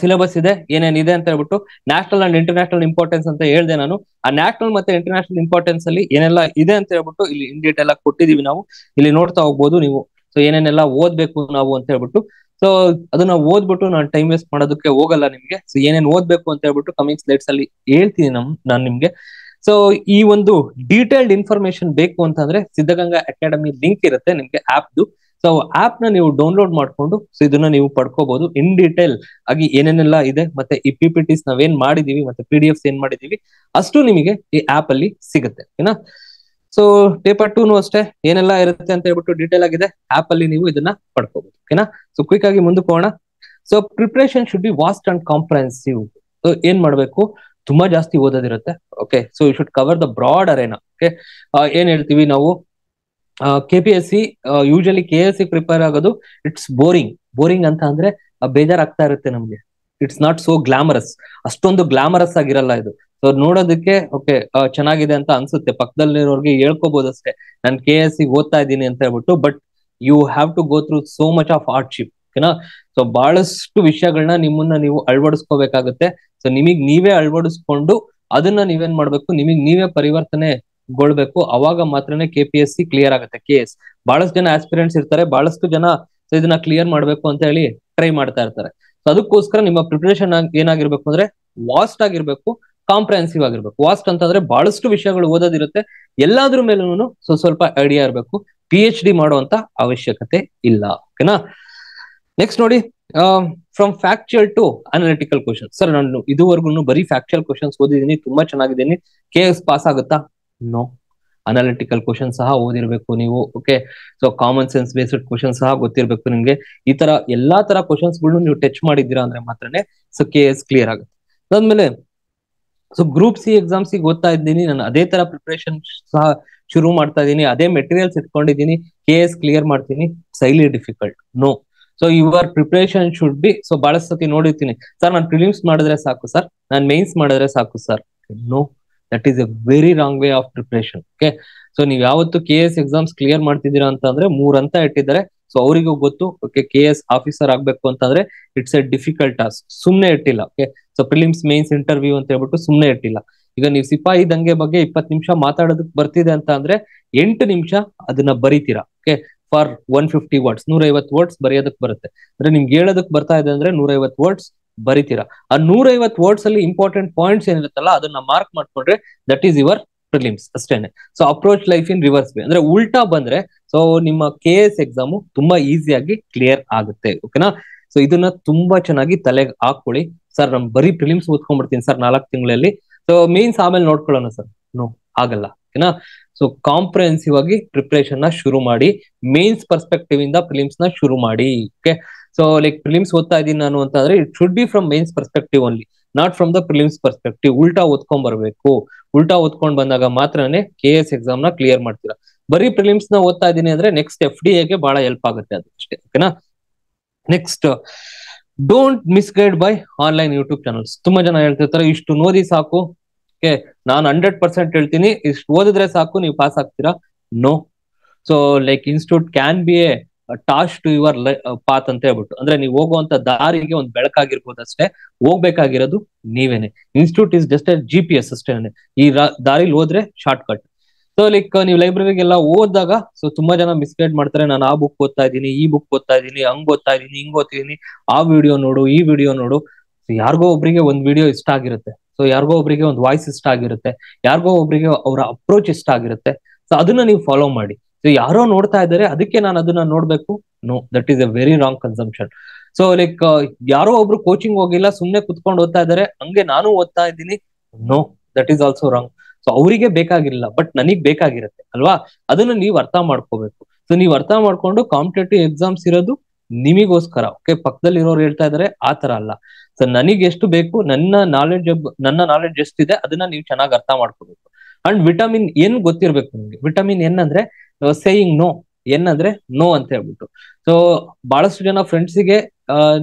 ಸಿಲೆಬಸ್ ಇದೆ ಏನೇನಿದೆ ಅಂತ ಹೇಳ್ಬಿಟ್ಟು ನ್ಯಾಷನಲ್ ಅಂಡ್ ಇಂಟರ್ನ್ಯಾಷನಲ್ ಇಂಪಾರ್ಟೆನ್ಸ್ ಅಂತ ಹೇಳಿದೆ ನಾನು ಆ ನ್ಯಾಷನಲ್ ಮತ್ತೆ ಇಂಟರ್ನ್ಯಾಷನಲ್ ಇಂಪಾರ್ಟೆನ್ಸ್ ಅಲ್ಲಿ ಏನೆಲ್ಲ ಇದೆ ಅಂತ ಹೇಳ್ಬಿಟ್ಟು ಇಲ್ಲಿ ಇನ್ ಡೀಟೇಲ್ ಆಗಿ ಕೊಟ್ಟಿದೀವಿ ನಾವು ಇಲ್ಲಿ ನೋಡ್ತಾ ಹೋಗ್ಬೋದು ನೀವು ಸೊ ಏನೇನೆಲ್ಲ ಓದ್ಬೇಕು ನಾವು ಅಂತ ಹೇಳ್ಬಿಟ್ಟು ಸೊ ಅದನ್ನ ಓದ್ಬಿಟ್ಟು ನಾನು ಟೈಮ್ ವೇಸ್ಟ್ ಮಾಡೋದಕ್ಕೆ ಹೋಗಲ್ಲ ನಿಮ್ಗೆ ಸೊ ಏನೇನ್ ಓದ್ಬೇಕು ಅಂತ ಹೇಳ್ಬಿಟ್ಟು ಕಮಿಂಗ್ ಸ್ಲೈಡ್ಸ್ ಅಲ್ಲಿ ಹೇಳ್ತೀನಿ ನಮ್ ನಾನು ನಿಮ್ಗೆ ಸೊ ಈ ಒಂದು ಡೀಟೇಲ್ಡ್ ಇನ್ಫಾರ್ಮೇಶನ್ ಬೇಕು ಅಂತಂದ್ರೆ ಸಿದ್ಧಗಂಗಾ ಅಕಾಡೆಮಿ ಲಿಂಕ್ ಇರುತ್ತೆ ನಿಮ್ಗೆ ಆಪ್ದು ಸೊ ಆಪ್ ನ ನೀವು ಡೌನ್ಲೋಡ್ ಮಾಡ್ಕೊಂಡು ಇದನ್ನ ನೀವು ಪಡ್ಕೋಬಹುದು ಇನ್ ಡೀಟೇಲ್ ಆಗಿ ಏನೇನೆಲ್ಲ ಇದೆ ಮತ್ತೆ ಈ ಪಿ ಪಿ ಟಿಸ್ ನಾವೇನ್ ಮಾಡಿದೀವಿ ಮತ್ತೆ ಪಿ ಡಿ ಎಫ್ ಏನ್ ಮಾಡಿದೀವಿ ಅಷ್ಟು ನಿಮಗೆ ಈ ಆಪ್ ಅಲ್ಲಿ ಸಿಗುತ್ತೆ ಏನಾ ಸೊ ಟೇಪರ್ ಟೂನು ಅಷ್ಟೇ ಏನೆಲ್ಲ ಇರುತ್ತೆ ಅಂತ ಹೇಳ್ಬಿಟ್ಟು ಡೀಟೇಲ್ ಆಗಿದೆ ಆಪ್ ಅಲ್ಲಿ ನೀವು ಇದನ್ನ ಪಡ್ಕೋಬಹುದು ಓಕೆನಾ ಸೊ ಕ್ವಿಕ್ ಆಗಿ ಮುಂದಕ್ಕೆ so preparation should be vast and comprehensive so ಏನ್ ಮಾಡ್ಬೇಕು ತುಂಬಾ ಜಾಸ್ತಿ ಓದೋದಿರುತ್ತೆ okay so you should cover the broad arena okay ಏನ್ ಹೇಳ್ತೀವಿ ನಾವು K P S C usually K S C prepare ಆಗೋದು ಇಟ್ಸ್ ಬೋರಿಂಗ್ ಬೋರಿಂಗ್ ಅಂತ ಅಂದ್ರೆ ಬೇಜಾರಾಗ್ತಾ ಇರುತ್ತೆ ನಮ್ಗೆ ಇಟ್ಸ್ ನಾಟ್ ಸೋ ಗ್ಲಾಮರಸ್ ಅಷ್ಟೊಂದು ಗ್ಲಾಮರಸ್ ಆಗಿರಲ್ಲ ಇದು ಸೊ ನೋಡೋದಕ್ಕೆ ಓಕೆ ಚೆನ್ನಾಗಿದೆ ಅಂತ ಅನ್ಸುತ್ತೆ ಪಕ್ಕದಲ್ಲಿರೋರ್ಗೆ ಅಷ್ಟೇ ನಾನು ಕೆ ಎಸ್ ಸಿ ಓದ್ತಾ ಇದ್ದೀನಿ ಅಂತ ಹೇಳ್ಬಿಟ್ಟು but you have to go through so much of hardship ಓಕೆನಾ ಸೊ ಬಹಳಷ್ಟು ವಿಷಯಗಳನ್ನ ನಿಮ್ಮನ್ನ ನೀವು ಅಳವಡಿಸ್ಕೋಬೇಕಾಗುತ್ತೆ ಸೊ ನಿಮಗ್ ನೀವೇ ಅಳವಡಿಸ್ಕೊಂಡು ಅದನ್ನ ನೀವೇನ್ ಮಾಡ್ಬೇಕು ನಿಮಗ್ ನೀವೇ ಪರಿವರ್ತನೆ ಗೊಳ್ಬೇಕು ಅವಾಗ ಮಾತ್ರನೇ K P S C clear ಆಗುತ್ತೆ ಕೆ ಎಸ್ ಬಹಳಷ್ಟು ಜನ ಆಸ್ಪಿರೆಂಟ್ಸ್ ಇರ್ತಾರೆ ಬಹಳಷ್ಟು ಜನ ಇದನ್ನ ಕ್ಲಿಯರ್ ಮಾಡ್ಬೇಕು ಅಂತ ಹೇಳಿ ಟ್ರೈ ಮಾಡ್ತಾ ಇರ್ತಾರೆ ಸೊ ಅದಕ್ಕೋಸ್ಕರ ನಿಮ್ಮ ಪ್ರಿಪರೇಷನ್ ಏನಾಗಿರ್ಬೇಕು ಅಂದ್ರೆ ವಾಸ್ಟ್ ಆಗಿರ್ಬೇಕು ಕಾಂಪ್ರಹೆನ್ಸಿವ್ ಆಗಿರ್ಬೇಕು ವಾಸ್ಟ್ ಅಂತಂದ್ರೆ ಬಹಳಷ್ಟು ವಿಷಯಗಳು ಓದೋದಿರುತ್ತೆ ಎಲ್ಲಾದ್ರ ಮೇಲೂ ಸ್ವಲ್ಪ ಸ್ವಲ್ಪ ಐಡಿಯಾ ಇರಬೇಕು ಪಿ ಎಚ್ ಡಿ ಮಾಡುವಂತ ಅವಶ್ಯಕತೆ ಇಲ್ಲ ಓಕೆನಾ ನೆಕ್ಸ್ಟ್ ನೋಡಿ from factual to analytical question sir ನಾನು ಇದುವರೆಗೂ ಬರೀ ಫ್ಯಾಕ್ಚುಯಲ್ ಕ್ವಶನ್ಸ್ ಓದಿದ್ದೀನಿ ತುಂಬಾ ಚೆನ್ನಾಗಿದ್ದೀನಿ ಕೆ ಎಸ್ ಪಾಸ್ ಆಗುತ್ತಾ ನೋ ಅನಾಲಿಟಿಕಲ್ ಕ್ವಶನ್ ಸಹ ಓದಿರ್ಬೇಕು ನೀವು okay so common sense based question ಸಹ ಗೊತ್ತಿರಬೇಕು ನಿಮ್ಗೆ ಈ ತರ ಎಲ್ಲಾ ತರ ಕ್ವಶನ್ಸ್ ಗಳನ್ನು ನೀವು ಟಚ್ ಮಾಡಿದ್ದೀರಾ ಅಂದ್ರೆ ಮಾತ್ರನೇ ಸೊ ಕೆ ಎಸ್ ಕ್ಲಿಯರ್ ಆಗುತ್ತೆ ಅದಾದ್ಮೇಲೆ ಸೊ ಗ್ರೂಪ್ ಸಿ ಎಕ್ಸಾಮ್ಸ್ ಓದ್ತಾ ಇದ್ದೀನಿ ನಾನು ಅದೇ ತರ ಪ್ರಿಪರೇಷನ್ ಸಹ ಶುರು ಮಾಡ್ತಾ ಇದ್ದೀನಿ ಅದೇ ಮೆಟೀರಿಯಲ್ಸ್ ಇಟ್ಕೊಂಡಿದ್ದೀನಿ ಕೆ ಎಸ್ ಕ್ಲಿಯರ್ ಮಾಡ್ತೀನಿ ಸೈಲಿ difficult no so your preparation should be so ಬಹಳ ಸತಿ ನೋಡಿರ್ತೀನಿ ಸರ್ ನಾನು ಪ್ರಿಲಿಮ್ಸ್ ಮಾಡಿದ್ರೆ ಸಾಕು ಸರ್ ನಾನು ಮೇನ್ಸ್ ಮಾಡಿದ್ರೆ ಸಾಕು sir no that is a very wrong way of preparation okay so ನೀವು ಯಾವತ್ತು ಕೆ ಎಸ್ ಎಕ್ಸಾಮ್ಸ್ ಕ್ಲಿಯರ್ ಮಾಡ್ತಿದ್ದೀರಾ ಅಂತ ಅಂದ್ರೆ ಮೂರ್ ಅಂತ ಇಟ್ಟಿದ್ದಾರೆ ಸೊ ಅವರಿಗೂ ಗೊತ್ತು ಓಕೆ ಕೆ ಎಸ್ ಆಫೀಸರ್ ಆಗ್ಬೇಕು ಅಂತಂದ್ರೆ ಇಟ್ಸ್ ಎ ಡಿಫಿಕಲ್ಟ್ ಟಾಸ್ಕ್ ಸುಮ್ನೆ ಇಟ್ಟಿಲ್ಲ okay so prelims mains interview ಅಂತ ಹೇಳ್ಬಿಟ್ಟು ಸುಮ್ನೆ ಇಟ್ಟಿಲ್ಲ ಈಗ ನೀವು ಸಿಪಾಯಿ ದಂಗೆ ಬಗ್ಗೆ ಇಪ್ಪತ್ ನಿಮಿಷ ಮಾತಾಡೋದಕ್ಕೆ ಬರ್ತಿದೆ ಅಂತ ಅಂದ್ರೆ ಎಂಟು ನಿಮಿಷ ಅದನ್ನ ಬರಿತೀರಾ okay for one fifty words ನೂರೈವತ್ತು ವರ್ಡ್ಸ್ ಬರೆಯೋದಕ್ಕೆ ಬರುತ್ತೆ ಅಂದ್ರೆ ನಿಮ್ಗೆ ಹೇಳೋದಕ್ಕೆ ಬರ್ತಾ ಇದೆ ಅಂದ್ರೆ ನೂರೈವತ್ತು ವರ್ಡ್ಸ್ ಬರಿತೀರಾ ಆ ನೂರೈವತ್ ವರ್ಡ್ಸ್ ಅಲ್ಲಿ ಇಂಪಾರ್ಟೆಂಟ್ ಪಾಯಿಂಟ್ಸ್ ಏನಿರುತ್ತಲ್ಲ ಅದನ್ನ ಮಾರ್ಕ್ ಮಾಡ್ಕೊಂಡ್ರೆ ದಟ್ ಈಸ್ ಯುವರ್ ಪ್ರಿಲಿಮ್ಸ್ ಅಷ್ಟೇನೆ so approach life in reverse way ಅಂದ್ರೆ ಉಲ್ಟಾ ಬಂದ್ರೆ ಸೊ ನಿಮ್ಮ ಕೆ ಎಸ್ ಎಕ್ಸಾಮು ತುಂಬಾ ಈಸಿಯಾಗಿ ಕ್ಲಿಯರ್ ಆಗುತ್ತೆ ಓಕೆನಾ ಸೊ ಇದನ್ನ ತುಂಬಾ ಚೆನ್ನಾಗಿ ತಲೆಗೆ ಹಾಕೊಳ್ಳಿ ಸರ್ ನಮ್ ಬರೀ ಪ್ರಿಲಿಮ್ಸ್ ಓದ್ಕೊಂಡ್ಬಿಡ್ತೀನಿ ಸರ್ ನಾಲ್ಕು ತಿಂಗಳಲ್ಲಿ ಸೊ ಮೀನ್ಸ್ ಆಮೇಲೆ ನೋಡ್ಕೊಳ್ಳೋಣ ಸರ್ ನೋ ಆಗಲ್ಲ ಓಕೆನಾ ಸೊ ಕಾಂಪ್ರಹೆನ್ಸಿವ್ ಆಗಿ ಪ್ರಿಪ್ರೇಷನ್ ನ ಶುರು ಮಾಡಿ ಮೇನ್ಸ್ ಪರ್ಸ್ಪೆಕ್ಟಿವ್ ಇಂದ ಪ್ರಿಲಿಮ್ಸ್ ನ ಶುರು ಮಾಡಿ ಓಕೆ ಸೊ ಲೈಕ್ ಪ್ರಿಲಿಮ್ಸ್ ಓದ್ತಾ ಇದ್ದೀನಿ ನಾನು ಅಂತ ಅಂದ್ರೆ it should be from mains perspective only not from the prelims perspective ಉಲ್ಟಾ ಓದ್ಕೊಂಡ್ ಬರ್ಬೇಕು ಉಲ್ಟಾ ಓದ್ಕೊಂಡ್ ಬಂದಾಗ ಮಾತ್ರನೇ ಕೆ ಎಸ್ ಎಕ್ಸಾಮ್ ನ ಕ್ಲಿಯರ್ ಮಾಡ್ತೀರಾ ಬರೀ ಪ್ರಿಲಿಮ್ಸ್ ನ ಓದ್ತಾ ಇದ್ದೀನಿ ಅಂದ್ರೆ ನೆಕ್ಸ್ಟ್ ಎಫ್ ಡಿ ಎಗೆ ಬಹಳ ಹೆಲ್ಪ್ ಆಗುತ್ತೆ ಅದು ಅಷ್ಟೇ okay next don't misguide by online YouTube channels ತುಂಬಾ ಜನ ಹೇಳ್ತಿರ್ತಾರೆ ಇಷ್ಟು ಓದಿ ಸಾಕು ಓಕೆ ನಾನು ಹಂಡ್ರೆಡ್ ಪರ್ಸೆಂಟ್ ಹೇಳ್ತೀನಿ ಇಷ್ಟು ಓದಿದ್ರೆ ಸಾಕು ನೀವು ಪಾಸ್ ಆಗ್ತೀರಾ no so like institute can be a torch to your path ಅಂತ ಹೇಳ್ಬಿಟ್ಟು ಅಂದ್ರೆ ನೀವು ಹೋಗುವಂತ ದಾರಿಗೆ ಒಂದು ಬೆಳಕಾಗಿರ್ಬೋದು ಅಷ್ಟೇ ಹೋಗ್ಬೇಕಾಗಿರೋದು ನೀವೇನೆ institute is just G P S ಅಷ್ಟೇ ಈ ದಾರಿಲಿ ಹೋದ್ರೆ ಶಾರ್ಟ್ ಕಟ್ ಸೊ ಲೈಕ್ ನೀವು ಲೈಬ್ರರಿಗೆಲ್ಲ ಓದಿದಾಗ ಸೊ ತುಂಬಾ ಜನ ಮಿಸ್ಗೈಡ್ ಮಾಡ್ತಾರೆ ನಾನು ಆ ಬುಕ್ ಓದ್ತಾ ಇದ್ದೀನಿ ಈ ಬುಕ್ ಓದ್ತಾ ಇದ್ದೀನಿ ಹಂಗ್ ಓದ್ತಾ ಇದ್ದೀನಿ ಹಿಂಗ್ ಓದ್ತಿದೀನಿ ಆ ವಿಡಿಯೋ ನೋಡು ಈ ವಿಡಿಯೋ ನೋಡು ಯಾರಿಗೋ ಒಬ್ರಿಗೆ ಒಂದ್ ವಿಡಿಯೋ ಇಷ್ಟ ಆಗಿರುತ್ತೆ ಸೊ ಯಾರಿಗೋ ಒಬ್ರಿಗೆ ಒಂದು ವಾಯ್ಸ್ ಇಷ್ಟ ಆಗಿರುತ್ತೆ ಯಾರಿಗೋ ಒಬ್ರಿಗೆ ಅವರ ಅಪ್ರೋಚ್ ಇಷ್ಟ ಆಗಿರುತ್ತೆ ಸೊ ಅದನ್ನ ನೀವು ಫಾಲೋ ಮಾಡಿ ಸೊ ಯಾರೋ ನೋಡ್ತಾ ಇದಾರೆ ಅದಕ್ಕೆ ನಾನು ಅದನ್ನ ನೋಡ್ಬೇಕು no that is a very wrong consumption so like ಯಾರೋ ಒಬ್ರು ಕೋಚಿಂಗ್ ಹೋಗಿಲ್ಲ ಸುಮ್ನೆ ಕುತ್ಕೊಂಡು ಓದ್ತಾ ಇದ್ದಾರೆ ಹಂಗೆ ನಾನು ಓದ್ತಾ ಇದ್ದೀನಿ no that is also wrong so ಅವರಿಗೆ ಬೇಕಾಗಿರಲಿಲ್ಲ ಬಟ್ ನನಗ್ ಬೇಕಾಗಿರತ್ತೆ ಅಲ್ವಾ ಅದನ್ನ ನೀವ್ ಅರ್ಥ ಮಾಡ್ಕೋಬೇಕು ಸೊ ನೀವ್ ಅರ್ಥ ಮಾಡ್ಕೊಂಡು ಕಾಂಪಿಟೇಟಿವ್ ಎಕ್ಸಾಮ್ಸ್ ಇರೋದು ನಿಮಿಗೋಸ್ಕರ ಓಕೆ ಪಕ್ಕದಲ್ಲಿ ಇರೋರು ಹೇಳ್ತಾ ಇದಾರೆ ಆ ತರ ಅಲ್ಲ ಸೊ ನನಗೆ ಎಷ್ಟು ಬೇಕು ನನ್ನ ನಾಲೆಡ್ಜ್ ನನ್ನ ನಾಲೆಡ್ಜ್ ಎಷ್ಟಿದೆ ಅದನ್ನ ನೀವು ಚೆನ್ನಾಗಿ ಅರ್ಥ ಮಾಡ್ಕೋಬೇಕು ಅಂಡ್ ವಿಟಮಿನ್ ಏನ್ ಗೊತ್ತಿರ್ಬೇಕು ನಿಮ್ಗೆ ವಿಟಮಿನ್ ಏನ್ ಅಂದ್ರೆ ಸೇಯಿಂಗ್ ನೋ ಎನ್ ಅಂದ್ರೆ ನೋ ಅಂತ ಹೇಳ್ಬಿಟ್ಟು ಸೊ ಬಹಳಷ್ಟು ಜನ ಫ್ರೆಂಡ್ಸಿಗೆ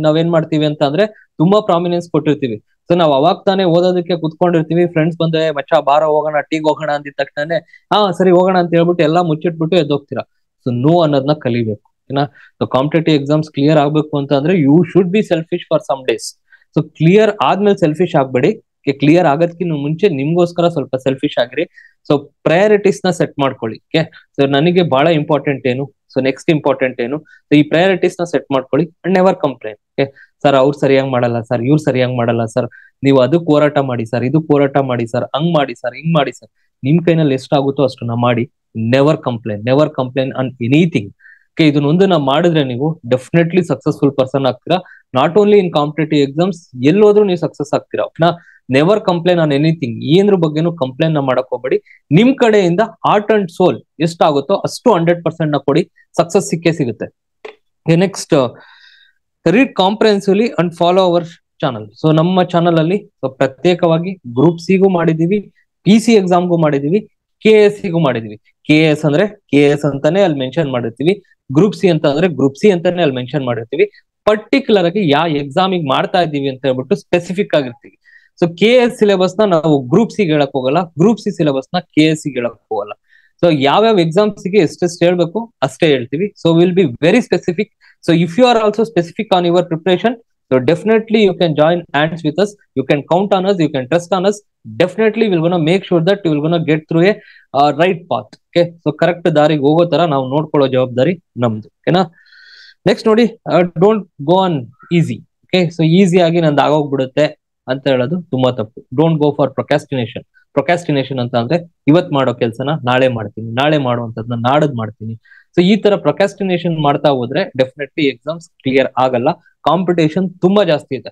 ನಾವೇನ್ ಮಾಡ್ತೀವಿ ಅಂತ ಅಂದ್ರೆ ತುಂಬಾ ಪ್ರಾಮಿನೆನ್ಸ್ ಕೊಟ್ಟಿರ್ತೀವಿ ಸೊ ನಾವ್ ಅವಾಗ ತಾನೇ ಓದೋದಕ್ಕೆ ಕುತ್ಕೊಂಡಿರ್ತೀವಿ ಫ್ರೆಂಡ್ಸ್ ಬಂದ್ರೆ ಮಚ್ಚ ಬಾರ ಹೋಗೋಣ ಟೀಗ್ ಹೋಗೋಣ ಅಂದಿದ ತಕ್ಷಣನೇ ಹಾ ಸರಿ ಹೋಗೋಣ ಅಂತ ಹೇಳ್ಬಿಟ್ಟು ಎಲ್ಲಾ ಮುಚ್ಚಿಟ್ಬಿಟ್ಟು ಎದ್ದೋಗ್ತೀರಾ ಸೊ ನೋ ಅನ್ನೋದನ್ನ ಕಲಿಬೇಕು ಏನ ಕಾಂಪಿಟೇಟಿವ್ ಎಕ್ಸಾಮ್ಸ್ ಕ್ಲಿಯರ್ ಆಗ್ಬೇಕು ಅಂತ ಅಂದ್ರೆ you should be selfish for some days so clear ಆದ್ಮೇಲೆ ಸೆಲ್ಫಿಶ್ ಆಗ್ಬೇಡಿ ಕ್ಲಿಯರ್ ಆಗೋದಕ್ಕಿಂತ ಮುಂಚೆ ನಿಮ್ಗೋಸ್ಕರ ಸ್ವಲ್ಪ ಸೆಲ್ಫಿಶ್ ಆಗ್ರಿ ಸೊ ಪ್ರಯಾರಿಟೀಸ್ ನ ಸೆಟ್ ಮಾಡ್ಕೊಳ್ಳಿ ಓಕೆ ಸೊ ನನಗೆ ಬಹಳ ಇಂಪಾರ್ಟೆಂಟ್ ಏನು ಸೊ ನೆಕ್ಸ್ಟ್ ಇಂಪಾರ್ಟೆಂಟ್ ಏನು ಸೊ ಈ ಪ್ರಯಾರಿಟೀಸ್ ನ ಸೆಟ್ ಮಾಡ್ಕೊಳ್ಳಿ and never complain okay sir ಅವ್ರು ಸರಿಯಾಗಿ ಮಾಡಲ್ಲ ಸರ್ ಇವ್ರು ಸರಿಯಾಗಿ ಮಾಡಲ್ಲ ಸರ್ ನೀವು ಅದಕ್ಕೆ ಹೋರಾಟ ಮಾಡಿ ಸರ್ ಇದು ಹೋರಾಟ ಮಾಡಿ ಸರ್ ಹಂಗ್ ಮಾಡಿ ಸರ್ ಹಿಂಗ್ ಮಾಡಿ ಸರ್ ನಿಮ್ ಕೈನಲ್ಲಿ ಎಷ್ಟಾಗುತ್ತೋ ಅಷ್ಟನ್ನ ಮಾಡಿ never complain never complain on anything okay ಇದನ್ನೊಂದು ನಾವು ಮಾಡಿದ್ರೆ ನೀವು ಡೆಫಿನೆಟ್ಲಿ ಸಕ್ಸಸ್ಫುಲ್ ಪರ್ಸನ್ ಆಗ್ತೀರಾ not only in competitive exams ಎಲ್ಲೋದ್ರೂ ನೀವು ಸಕ್ಸಸ್ ಆಗ್ತೀರಾ ನೆವರ್ ಕಂಪ್ಲೇನ್ ಆನ್ ಎನಿಥಿಂಗ್ ಏನ್ರ ಬಗ್ಗೆನೂ ಕಂಪ್ಲೇನ್ ನ ಮಾಡಕ್ ಹೋಗ್ಬೇಡಿ ನಿಮ್ ಕಡೆಯಿಂದ ಹಾರ್ಟ್ ಅಂಡ್ ಸೋಲ್ ಎಷ್ಟಾಗುತ್ತೋ ಅಷ್ಟು ಹಂಡ್ರೆಡ್ ಪರ್ಸೆಂಟ್ ನ ಕೊಡಿ ಸಕ್ಸಸ್ ಸಿಕ್ಕೇ ಸಿಗುತ್ತೆ next read comprehensively and follow our channel so ನಮ್ಮ ಚಾನಲ್ ಅಲ್ಲಿ ಪ್ರತ್ಯೇಕವಾಗಿ ಗ್ರೂಪ್ ಸಿಗೂ ಮಾಡಿದೀವಿ ಪಿ ಸಿ ಎಕ್ಸಾಮ್ಗೂ ಮಾಡಿದೀವಿ ಕೆ ಎಸ್ ಸಿಗೂ ಮಾಡಿದೀವಿ ಕೆ ಎಸ್ ಅಂದ್ರೆ ಕೆ ಎಸ್ ಅಂತಾನೆ ಅಲ್ಲಿ ಮೆನ್ಷನ್ ಮಾಡಿರ್ತೀವಿ ಗ್ರೂಪ್ ಸಿ ಅಂತ ಅಂದ್ರೆ ಗ್ರೂಪ್ ಸಿ ಅಂತಾನೆ ಅಲ್ಲಿ ಮೆನ್ಷನ್ ಮಾಡಿರ್ತೀವಿ ಪರ್ಟಿಕ್ಯುಲರ್ ಆಗಿ ಯಾವ ಎಕ್ಸಾಮಿಗೆ ಮಾಡ್ತಾ ಇದೀವಿ ಅಂತ ಹೇಳ್ಬಿಟ್ಟು ಸ್ಪೆಸಿಫಿಕ್ ಆಗಿರ್ತೀವಿ ಸೊ ಕೆ ಎಸ್ ಸಿಲೆಬಸ್ ನ ನಾವು ಗ್ರೂಪ್ ಸಿ ಹೇಳಕ್ ಹೋಗಲ್ಲ ಗ್ರೂಪ್ ಸಿ ಸಿಲೆಬಸ್ ನ ಕೆ ಎಸ್ ಸಿ ಹೇಳಕ್ ಹೋಗಲ್ಲ ಸೊ ಯಾವ್ಯಾವ ಎಕ್ಸಾಮ್ಸ್ ಗೆ ಎಷ್ಟೆಷ್ಟು ಹೇಳ್ಬೇಕು ಅಷ್ಟೇ ಹೇಳ್ತೀವಿ so will be very specific so if you are also specific on your preparation so definitely you can join hands with us you can count on us you can trust on us definitely will gonna make sure that will gonna get through a right path okay so correct ದಾರಿಗೆ ಹೋಗೋ ತರ ನಾವು ನೋಡ್ಕೊಳ್ಳೋ ಜವಾಬ್ದಾರಿ ನಮ್ದು ಓಕೆನಾ next ನೋಡಿ don't go on easy okay so easy ಆಗಿ ನಂದು ಆಗೋಗ್ಬಿಡುತ್ತೆ ಅಂತ ಹೇಳೋದು ತುಂಬಾ ತಪ್ಪು don't go for procrastination procrastination ಅಂತ ಅಂದ್ರೆ ಇವತ್ ಮಾಡೋ ಕೆಲಸನ ನಾಳೆ ಮಾಡ್ತೀನಿ ನಾಳೆ ಮಾಡುವಂತದ್ನ ನಾಡದ್ ಮಾಡ್ತೀನಿ ಸೊ ಈ ತರ ಪ್ರೊಕ್ಯಾಸ್ಟಿನೇಷನ್ ಮಾಡ್ತಾ ಹೋದ್ರೆ ಡೆಫಿನೆಟ್ಲಿ ಎಕ್ಸಾಮ್ಸ್ ಕ್ಲಿಯರ್ ಆಗಲ್ಲ ಕಾಂಪಿಟೇಷನ್ ತುಂಬಾ ಜಾಸ್ತಿ ಇದೆ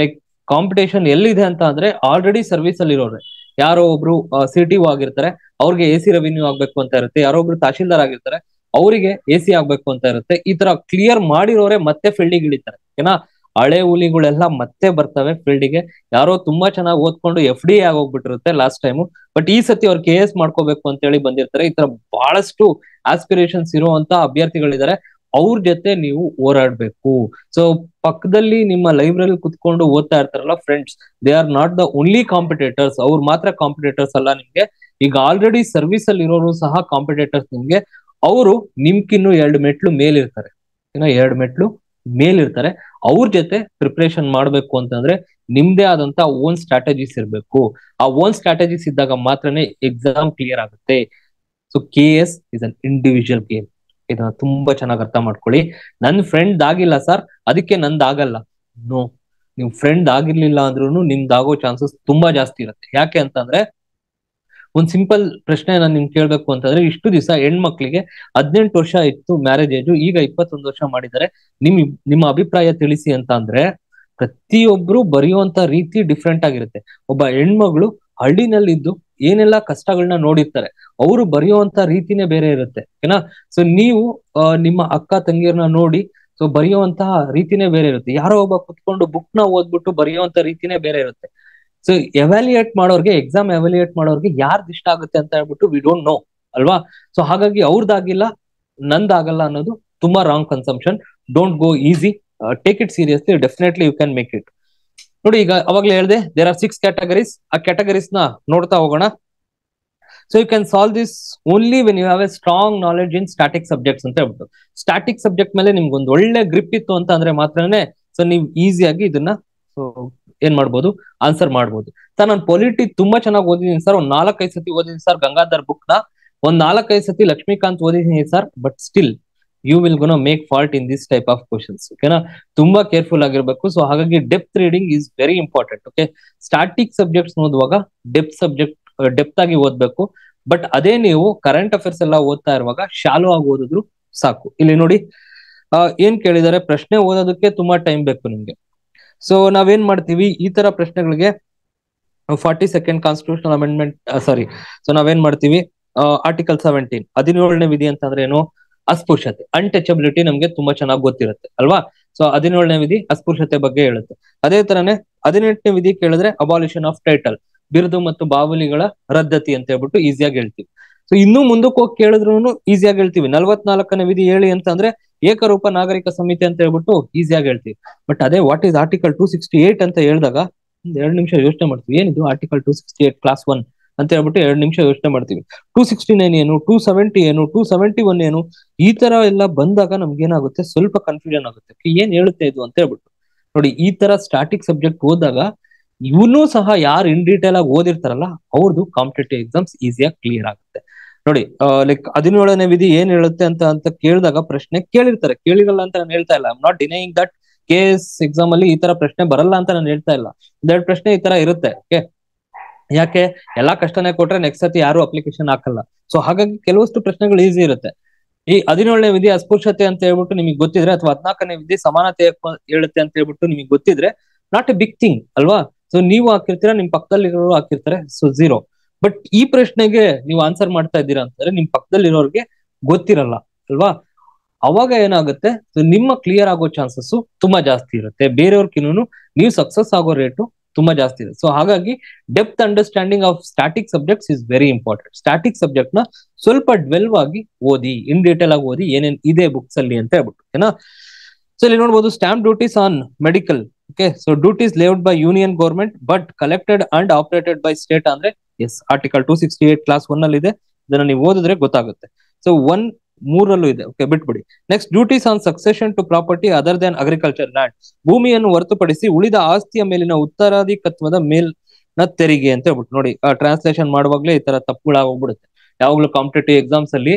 ಲೈಕ್ ಕಾಂಪಿಟೇಷನ್ ಎಲ್ಲಿದೆ ಅಂತ ಅಂದ್ರೆ ಆಲ್ರೆಡಿ ಸರ್ವಿಸ್ ಅಲ್ಲಿ ಇರೋರೆ ಯಾರೋ ಒಬ್ರು ಸಿಟಿಒ ಆಗಿರ್ತಾರೆ ಅವ್ರಿಗೆ ಎ ಸಿ ರೆವಿನ್ಯೂ ಆಗ್ಬೇಕು ಅಂತ ಇರುತ್ತೆ ಯಾರೋ ಒಬ್ರು ತಹಶೀಲ್ದಾರ್ ಆಗಿರ್ತಾರೆ ಅವರಿಗೆ ಎ ಸಿ ಆಗ್ಬೇಕು ಅಂತ ಇರುತ್ತೆ ಈ ತರ ಕ್ಲಿಯರ್ ಮಾಡಿರೋರೆ ಮತ್ತೆ ಫೀಲ್ಡಿಗೆ ಇಳಿತಾರೆ ಏನ ಹಳೆ ಹುಲಿಗಳೆಲ್ಲ ಮತ್ತೆ ಬರ್ತವೆ ಫೀಲ್ಡಿಗೆ ಯಾರೋ ತುಂಬಾ ಚೆನ್ನಾಗಿ ಓದ್ಕೊಂಡು ಎಫ್ ಡಿ ಆಗೋಗ್ಬಿಟ್ಟಿರುತ್ತೆ ಲಾಸ್ಟ್ ಟೈಮು ಬಟ್ ಈ ಸತಿ ಅವ್ರು ಕೆ ಎಸ್ ಮಾಡ್ಕೋಬೇಕು ಅಂತ ಹೇಳಿ ಬಂದಿರ್ತಾರೆ ಈ ತರ ಬಹಳಷ್ಟು ಆಸ್ಪಿರೇಷನ್ಸ್ ಇರುವಂತ ಅಭ್ಯರ್ಥಿಗಳಿದ್ದಾರೆ ಅವ್ರ ಜೊತೆ ನೀವು ಹೋರಾಡ್ಬೇಕು ಸೊ ಪಕ್ಕದಲ್ಲಿ ನಿಮ್ಮ ಲೈಬ್ರರಿ ಕುತ್ಕೊಂಡು ಓದ್ತಾ ಇರ್ತಾರಲ್ಲ friends they are not the only competitors ಅವ್ರು ಮಾತ್ರ ಕಾಂಪಿಟೇಟರ್ಸ್ ಅಲ್ಲ ನಿಮ್ಗೆ ಈಗ ಆಲ್ರೆಡಿ ಸರ್ವಿಸ್ ಅಲ್ಲಿ ಇರೋರು ಸಹ ಕಾಂಪಿಟೇಟರ್ಸ್ ನಿಮ್ಗೆ ಅವರು ನಿಮ್ಕಿನ್ನು ಎರಡು ಮೆಟ್ಲು ಮೇಲಿರ್ತಾರೆ ಇನ್ನ ಎರಡು ಮೆಟ್ಲು ಮೇಲಿರ್ತಾರೆ ಅವ್ರ ಜೊತೆ ಪ್ರಿಪರೇಷನ್ ಮಾಡ್ಬೇಕು ಅಂತಂದ್ರೆ ನಿಮ್ದೇ ಆದಂತ ಓನ್ ಸ್ಟ್ರಾಟಜೀಸ್ ಇರ್ಬೇಕು ಆ ಓನ್ ಸ್ಟ್ರಾಟಜೀಸ್ ಇದ್ದಾಗ ಮಾತ್ರನೇ ಎಕ್ಸಾಮ್ ಕ್ಲಿಯರ್ ಆಗುತ್ತೆ so K S is an individual game ಇದನ್ನ ತುಂಬಾ ಚೆನ್ನಾಗಿ ಅರ್ಥ ಮಾಡ್ಕೊಳ್ಳಿ ನನ್ ಫ್ರೆಂಡ್ ಆಗಿಲ್ಲ ಸರ್ ಅದಕ್ಕೆ ನಂದಾಗಲ್ಲ ಆಗಲ್ಲ ನೋ ನಿಮ್ ಫ್ರೆಂಡ್ ಆಗಿರ್ಲಿಲ್ಲ ಅಂದ್ರೂ ಆಗೋ ಚಾನ್ಸಸ್ ತುಂಬಾ ಜಾಸ್ತಿ ಇರುತ್ತೆ ಯಾಕೆ ಅಂತಂದ್ರೆ ಒಂದ್ ಸಿಂಪಲ್ ಪ್ರಶ್ನೆ ನಾನು ನಿಮ್ಗೆ ಕೇಳ್ಬೇಕು ಅಂತಂದ್ರೆ ಇಷ್ಟು ದಿವಸ ಹೆಣ್ಮಕ್ಳಿಗೆ ಹದಿನೆಂಟು ವರ್ಷ ಇತ್ತು ಮ್ಯಾರೇಜ್ ಏಜು ಈಗ ಇಪ್ಪತ್ತೊಂದು ವರ್ಷ ಮಾಡಿದ್ದಾರೆ ನಿಮ್ ನಿಮ್ಮ ಅಭಿಪ್ರಾಯ ತಿಳಿಸಿ ಅಂತ ಅಂದ್ರೆ ಪ್ರತಿಯೊಬ್ರು ಬರೆಯುವಂತ ರೀತಿ ಡಿಫ್ರೆಂಟ್ ಆಗಿರುತ್ತೆ ಒಬ್ಬ ಹೆಣ್ಮಗಳು ಹಳ್ಳಿನಲ್ಲಿದ್ದು ಏನೆಲ್ಲಾ ಕಷ್ಟಗಳನ್ನ ನೋಡಿರ್ತಾರೆ ಅವರು ಬರೆಯುವಂತ ರೀತಿನೇ ಬೇರೆ ಇರುತ್ತೆ ಏನಾ ಸೊ ನೀವು ನಿಮ್ಮ ಅಕ್ಕ ತಂಗಿಯರ್ನ ನೋಡಿ ಸೊ ಬರೆಯುವಂತಹ ರೀತಿನೇ ಬೇರೆ ಇರುತ್ತೆ ಯಾರೋ ಒಬ್ಬ ಕುತ್ಕೊಂಡು ಬುಕ್ ನ ಓದ್ಬಿಟ್ಟು ಬರೆಯುವಂತ ರೀತಿನೇ ಬೇರೆ ಇರುತ್ತೆ ಸೊ ಎವ್ಯಾಲ್ಯೂಯೇಟ್ ಮಾಡೋರ್ಗೆ ಎಕ್ಸಾಮ್ ಎವ್ಯಾಲ್ಯೂಯೇಟ್ ಮಾಡೋರ್ಗೆ ಯಾರ್ದು ಇಷ್ಟ ಆಗುತ್ತೆ ಅಂತ ಹೇಳ್ಬಿಟ್ಟು ವಿ ಡೋಂಟ್ ನೋ ಅಲ್ವಾ ಸೊ ಹಾಗಾಗಿ ಅವ್ರದ್ದಾಗಿಲ್ಲ ನಂದಾಗಲ್ಲ ಅನ್ನೋದು ತುಂಬಾ wrong consumption don't go easy take it seriously definitely you can make it ನೋಡಿ ಈಗ ಅವಾಗಲೇ ಹೇಳಿದೆ ದೇರ್ ಆರ್ ಸಿಕ್ಸ್ ಕ್ಯಾಟಗರೀಸ್ ಆ ಕ್ಯಾಟಗರೀಸ್ ನ ನೋಡ್ತಾ ಹೋಗೋಣ so you can solve this only when you have a strong knowledge in static subjects ಅಂತ ಹೇಳ್ಬಿಟ್ಟು ಸ್ಟಾಟಿಕ್ ಸಬ್ಜೆಕ್ಟ್ ಮೇಲೆ ನಿಮ್ಗೆ ಒಂದು ಒಳ್ಳೆ ಗ್ರಿಪ್ ಇತ್ತು ಅಂತ ಅಂದ್ರೆ ಮಾತ್ರನೇ ಸೊ ನೀವು ಈಸಿಯಾಗಿ ಇದನ್ನ ಸೊ ಏನ್ ಮಾಡ್ಬೋದು ಆನ್ಸರ್ ಮಾಡ್ಬೋದು ಸರ್ ನಾನು ಪೊಲಿಟಿ ತುಂಬಾ ಚೆನ್ನಾಗಿ ಓದಿದ್ದೀನಿ ಸರ್ ಒಂದ್ ನಾಲ್ಕೈದು ಸತಿ ಓದಿದ್ದೀನಿ ಸರ್ ಗಂಗಾಧರ್ ಬುಕ್ ನ ಒಂದ್ ನಾಲ್ಕೈದು ಸತಿ ಲಕ್ಷ್ಮೀಕಾಂತ್ ಓದಿದ್ದೀನಿ sir but still you will gonna make fault in this type of questions ಓಕೆನಾ ತುಂಬಾ ಕೇರ್ಫುಲ್ ಆಗಿರ್ಬೇಕು ಸೊ ಹಾಗಾಗಿ depth reading is very important okay static subjects ಓದುವಾಗ ಡೆಪ್ ಸಬ್ಜೆಕ್ಟ್ ಡೆಪ್ತ್ ಆಗಿ ಓದ್ಬೇಕು ಬಟ್ ಅದೇ ನೀವು ಕರೆಂಟ್ ಅಫೇರ್ಸ್ ಎಲ್ಲ ಓದ್ತಾ ಇರುವಾಗ ಶಾಲೋ ಆಗಿ ಓದಿದ್ರು ಸಾಕು ಇಲ್ಲಿ ನೋಡಿ ಏನ್ ಕೇಳಿದಾರೆ ಪ್ರಶ್ನೆ ಓದೋದಕ್ಕೆ ತುಂಬಾ ಟೈಮ್ ಬೇಕು ನಿಮ್ಗೆ ಸೊ ನಾವೇನ್ ಮಾಡ್ತೀವಿ ಈ ತರ ಪ್ರಶ್ನೆಗಳಿಗೆ forty second constitution amendment sorry so ನಾವೇನ್ ಮಾಡ್ತೀವಿ ಆರ್ಟಿಕಲ್ ಸೆವೆಂಟೀನ್ ಹದಿನೇಳನೇ ವಿಧಿ ಅಂತಂದ್ರೆ ಏನು ಅಸ್ಪೃಶ್ಯತೆ ಅನ್ಟಚಬಿಲಿಟಿ ನಮ್ಗೆ ತುಂಬಾ ಚೆನ್ನಾಗಿ ಗೊತ್ತಿರುತ್ತೆ ಅಲ್ವಾ ಸೊ ಹದಿನೇಳನೇ ವಿಧಿ ಅಸ್ಪೃಶ್ಯತೆ ಬಗ್ಗೆ ಹೇಳುತ್ತೆ ಅದೇ ತರನೇ ಹದಿನೆಂಟನೇ ವಿಧಿ ಕೇಳಿದ್ರೆ ಅಬಾಲಿಷನ್ ಆಫ್ ಟೈಟಲ್ ಬಿರುದು ಮತ್ತು ಬಾವಲಿಗಳ ರದ್ದತಿ ಅಂತ ಹೇಳ್ಬಿಟ್ಟು ಈಸಿಯಾಗಿ ಹೇಳ್ತೀವಿ ಸೊ ಇನ್ನೂ ಮುಂದಕ್ಕೆ ಹೋಗಿ ಕೇಳಿದ್ರು ಈಸಿಯಾಗಿ ಹೇಳ್ತೀವಿ ನಲ್ವತ್ನಾಲ್ಕನೇ ವಿಧಿ ಹೇಳಿ ಅಂತ ಅಂದ್ರೆ ಏಕರೂಪ ನಾಗರಿಕ ಸಮಿತಿ ಅಂತ ಹೇಳ್ಬಿಟ್ಟು ಈಸಿಯಾಗಿ ಹೇಳ್ತೀವಿ ಬಟ್ ಅದೇ what is article two sixty eight ಅಂತ ಹೇಳಿದಾಗ ಒಂದ್ ಎರಡು ನಿಮಿಷ ಯೋಚನೆ ಮಾಡ್ತೀವಿ ಏನಿದು article two sixty eight clause one ಅಂತ ಹೇಳ್ಬಿಟ್ಟು ಎರಡು ನಿಮಿಷ ಯೋಚನೆ ಮಾಡ್ತೀವಿ ಟೂ ಸಿಕ್ಸ್ಟಿ ನೈನ್ ಏನು ಟೂ ಸೆವೆಂಟಿ ಏನು ಟೂ ಸೆವೆಂಟಿ ಒನ್ ಏನು ಈ ತರ ಎಲ್ಲ ಬಂದಾಗ ನಮ್ಗೆ ಏನಾಗುತ್ತೆ ಸ್ವಲ್ಪ ಕನ್ಫ್ಯೂಷನ್ ಆಗುತ್ತೆ ಏನ್ ಹೇಳುತ್ತೆ ಇದು ಅಂತ ಹೇಳ್ಬಿಟ್ಟು ನೋಡಿ ಈ ತರ ಸ್ಟಾಟಿಕ್ ಸಬ್ಜೆಕ್ಟ್ ಹೋದಾಗ ಇವನು ಸಹ ಯಾರು ಇನ್ ಡೀಟೇಲ್ ಆಗಿ ಓದಿರ್ತಾರಲ್ಲ ಅವ್ರದ್ದು ಕಾಂಪಿಟೇಟಿವ್ ಎಕ್ಸಾಮ್ಸ್ ಈಸಿಯಾಗಿ ಕ್ಲಿಯರ್ ಆಗುತ್ತೆ ನೋಡಿ ಲೈಕ್ ಹದಿನೇಳನೇ ವಿಧಿ ಏನ್ ಹೇಳುತ್ತೆ ಅಂತ ಅಂತ ಕೇಳಿದಾಗ ಪ್ರಶ್ನೆ ಕೇಳಿರ್ತಾರೆ ಕೇಳಿರಲ್ಲ ಅಂತ ನಾನು ಹೇಳ್ತಾ ಇಲ್ಲ not denying that K S exam ಅಲ್ಲಿ ಈ ತರ ಪ್ರಶ್ನೆ ಬರಲ್ಲ ಅಂತ ನಾನು ಹೇಳ್ತಾ ಇಲ್ಲ ಒಂದೆರಡು ಪ್ರಶ್ನೆ ಈ ತರ ಇರುತ್ತೆ ಓಕೆ ಯಾಕೆ ಎಲ್ಲಾ ಕಷ್ಟನೇ ಕೊಟ್ರೆ ನೆಕ್ಸ್ಟ್ ಸತಿ ಯಾರು ಅಪ್ಲಿಕೇಶನ್ ಹಾಕಲ್ಲ ಸೊ ಹಾಗಾಗಿ ಕೆಲವಷ್ಟು ಪ್ರಶ್ನೆಗಳು ಈಸಿ ಇರುತ್ತೆ ಈ ಹದಿನೇಳನೇ ವಿಧಿ ಅಸ್ಪೃಶ್ಯತೆ ಅಂತ ಹೇಳ್ಬಿಟ್ಟು ನಿಮಗೆ ಗೊತ್ತಿದ್ರೆ ಅಥವಾ ಹದಿನಾಲ್ಕನೇ ವಿಧಿ ಸಮಾನತೆ ಹೇಳುತ್ತೆ ಅಂತ ಹೇಳ್ಬಿಟ್ಟು ನಿಮಗೆ ಗೊತ್ತಿದ್ರೆ ನಾಟ್ ಎ ಬಿಗ್ ಥಿಂಗ್ ಅಲ್ವಾ ಸೊ ನೀವು ಹಾಕಿರ್ತೀರಾ ನಿಮ್ ಪಕ್ಕದಲ್ಲಿ ಹಾಕಿರ್ತಾರೆ ಸೊ ಝೀರೋ ಬಟ್ ಈ ಪ್ರಶ್ನೆಗೆ ನೀವು ಆನ್ಸರ್ ಮಾಡ್ತಾ ಇದ್ದೀರಾ ಅಂತಂದ್ರೆ ನಿಮ್ ಇರೋರ್ಗೆ ಗೊತ್ತಿರಲ್ಲ ಅಲ್ವಾ ಅವಾಗ ಏನಾಗುತ್ತೆ ನಿಮ್ಮ ಕ್ಲಿಯರ್ ಆಗೋ ಚಾನ್ಸಸ್ ತುಂಬಾ ಜಾಸ್ತಿ ಇರುತ್ತೆ ಬೇರೆಯವ್ರಕಿನೂ ನೀವು ಸಕ್ಸಸ್ ಆಗೋ ರೇಟು ತುಂಬಾ ಜಾಸ್ತಿ ಇದೆ ಸೊ ಹಾಗಾಗಿ depth understanding of static subjects is very important static subject ನ ಸ್ವಲ್ಪ ಡ್ವೆಲ್ವ್ ಆಗಿ ಓದಿ ಇನ್ ಡೀಟೇಲ್ ಆಗಿ ಓದಿ ಏನೇನ್ ಇದೆ ಬುಕ್ಸ್ ಅಲ್ಲಿ ಅಂತ ಹೇಳ್ಬಿಟ್ಟು ಏನ ಸೊ ಇಲ್ಲಿ ನೋಡ್ಬೋದು stamp duties on medical okay so duties levied by union government but collected and operated by state ಅಂದ್ರೆ as article two sixty eight clause one ಅಲ್ಲಿ ಇದೆ ಇದನ್ನ ನೀವು ಓದಿದ್ರೆ ಗೊತ್ತಾಗುತ್ತೆ ಸೊ ಒನ್ ಮೂರಲ್ಲೂ ಇದೆ ಓಕೆ ಬಿಟ್ಬಿಡಿ next duties on succession to property other than agriculture land ಭೂಮಿಯನ್ನು ಹೊರತುಪಡಿಸಿ ಉಳಿದ ಆಸ್ತಿಯ ಮೇಲಿನ ಉತ್ತರಾಧಿಕತ್ವದ ಮೇಲ್ನ ತೆರಿಗೆ ಅಂತ ಹೇಳ್ಬಿಟ್ಟು ನೋಡಿ ಟ್ರಾನ್ಸ್ಲೇಷನ್ ಮಾಡುವಾಗ್ಲೇ ಈ ತರ ತಪ್ಪುಗಳಾಗ್ಬಿಡುತ್ತೆ ಯಾವಾಗ್ಲೂ ಕಾಂಪಿಟೇಟಿವ್ ಎಕ್ಸಾಮ್ಸ್ ಅಲ್ಲಿ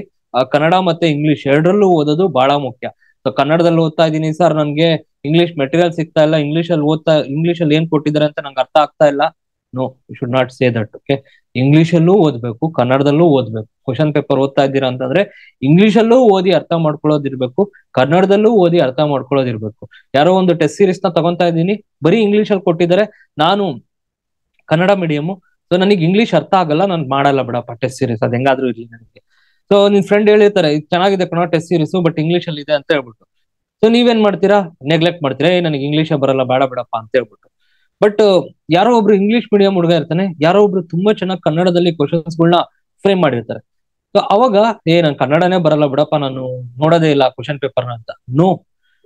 ಕನ್ನಡ ಮತ್ತೆ ಇಂಗ್ಲಿಷ್ ಎರಡರಲ್ಲೂ ಓದೋದು ಬಹಳ ಮುಖ್ಯ ಸೊ ಕನ್ನಡದಲ್ಲಿ ಓದ್ತಾ ಇದ್ದೀನಿ ಸರ್ ನನ್ಗೆ ಇಂಗ್ಲಿಷ್ ಮೆಟೀರಿಯಲ್ ಸಿಗ್ತಾ ಇಲ್ಲ ಇಂಗ್ಲಿಷ್ ಅಲ್ಲಿ ಓದ್ತಾ ಇಂಗ್ಲಿಷ್ ಅಲ್ಲಿ ಏನ್ ಕೊಟ್ಟಿದ್ದಾರೆ ಅಂತ ನಂಗೆ ಅರ್ಥ ಆಗ್ತಾ ಇಲ್ಲ no you should not say that okay English ಅಲ್ಲೂ ಓದ್ಬೇಕು ಕನ್ನಡದಲ್ಲೂ ಓದ್ಬೇಕು ಕ್ವಶನ್ ಪೇಪರ್ ಓದ್ತಾ ಇದ್ದೀರಾ ಅಂತಂದ್ರೆ ಇಂಗ್ಲಿಷ್ ಅಲ್ಲೂ ಓದಿ ಅರ್ಥ ಮಾಡ್ಕೊಳ್ಳೋದಿರ್ಬೇಕು ಕನ್ನಡದಲ್ಲೂ ಓದಿ ಅರ್ಥ ಮಾಡ್ಕೊಳ್ಳೋದಿರ್ಬೇಕು ಯಾರೋ ಒಂದು ಟೆಸ್ಟ್ ಸೀರೀಸ್ ನ ತಗೊಂತಾ ಇದ್ದೀನಿ ಬರೀ ಇಂಗ್ಲಿಷ್ ಅಲ್ಲಿ ಕೊಟ್ಟಿದ್ದಾರೆ ನಾನು ಕನ್ನಡ ಮೀಡಿಯಮು ಸೊ ನನಗೆ ಇಂಗ್ಲಿಷ್ ಅರ್ಥ ಆಗಲ್ಲ ನಾನು ಮಾಡಲ್ಲ ಬಿಡಪ್ಪ ಟೆಸ್ಟ್ ಸೀರೀಸ್ ಅದ್ ಹೆಂಗಾದ್ರೂ ಇರ್ಲಿ ನನಗೆ ಸೊ ನಿನ್ ಫ್ರೆಂಡ್ ಹೇಳಿರ್ತಾರೆ ಇದು ಚೆನ್ನಾಗಿದೆ ಕಣ ಟೆಸ್ಟ್ ಸೀರೀಸ್ ಬಟ್ ಇಂಗ್ಲಿಷ್ ಅಲ್ಲಿ ಇದೆ ಅಂತ ಹೇಳ್ಬಿಟ್ಟು ಸೊ ನೀವೇನ್ ಮಾಡ್ತೀರಾ ನೆಗ್ಲೆಕ್ಟ್ ಮಾಡ್ತೀರಾ ಏ ನನಗೆ ಇಂಗ್ಲಿಷ್ ಬರಲ್ಲ ಬೇಡ ಬೇಡಪ್ಪ ಅಂತ ಹೇಳ್ಬಿಟ್ಟು ಬಟ್ uh, ಯಾರೋ ಒಬ್ರು ಇಂಗ್ಲಿಷ್ ಮೀಡಿಯಂ ಹುಡುಗ ಇರ್ತಾನೆ ಯಾರೋ ಒಬ್ರು ತುಂಬಾ ಚೆನ್ನಾಗಿ ಕನ್ನಡದಲ್ಲಿ ಕ್ವಶನ್ಸ್ ಫ್ರೇಮ್ ಮಾಡಿರ್ತಾರೆ ಅವಾಗ ಏ ನಾನು ಕನ್ನಡನೇ ಬರಲ್ಲ ಬಿಡಪ್ಪ ನಾನು ನೋಡೋದೇ ಇಲ್ಲ ಕ್ವಶನ್ ಪೇಪರ್ ಅಂತ ನೋ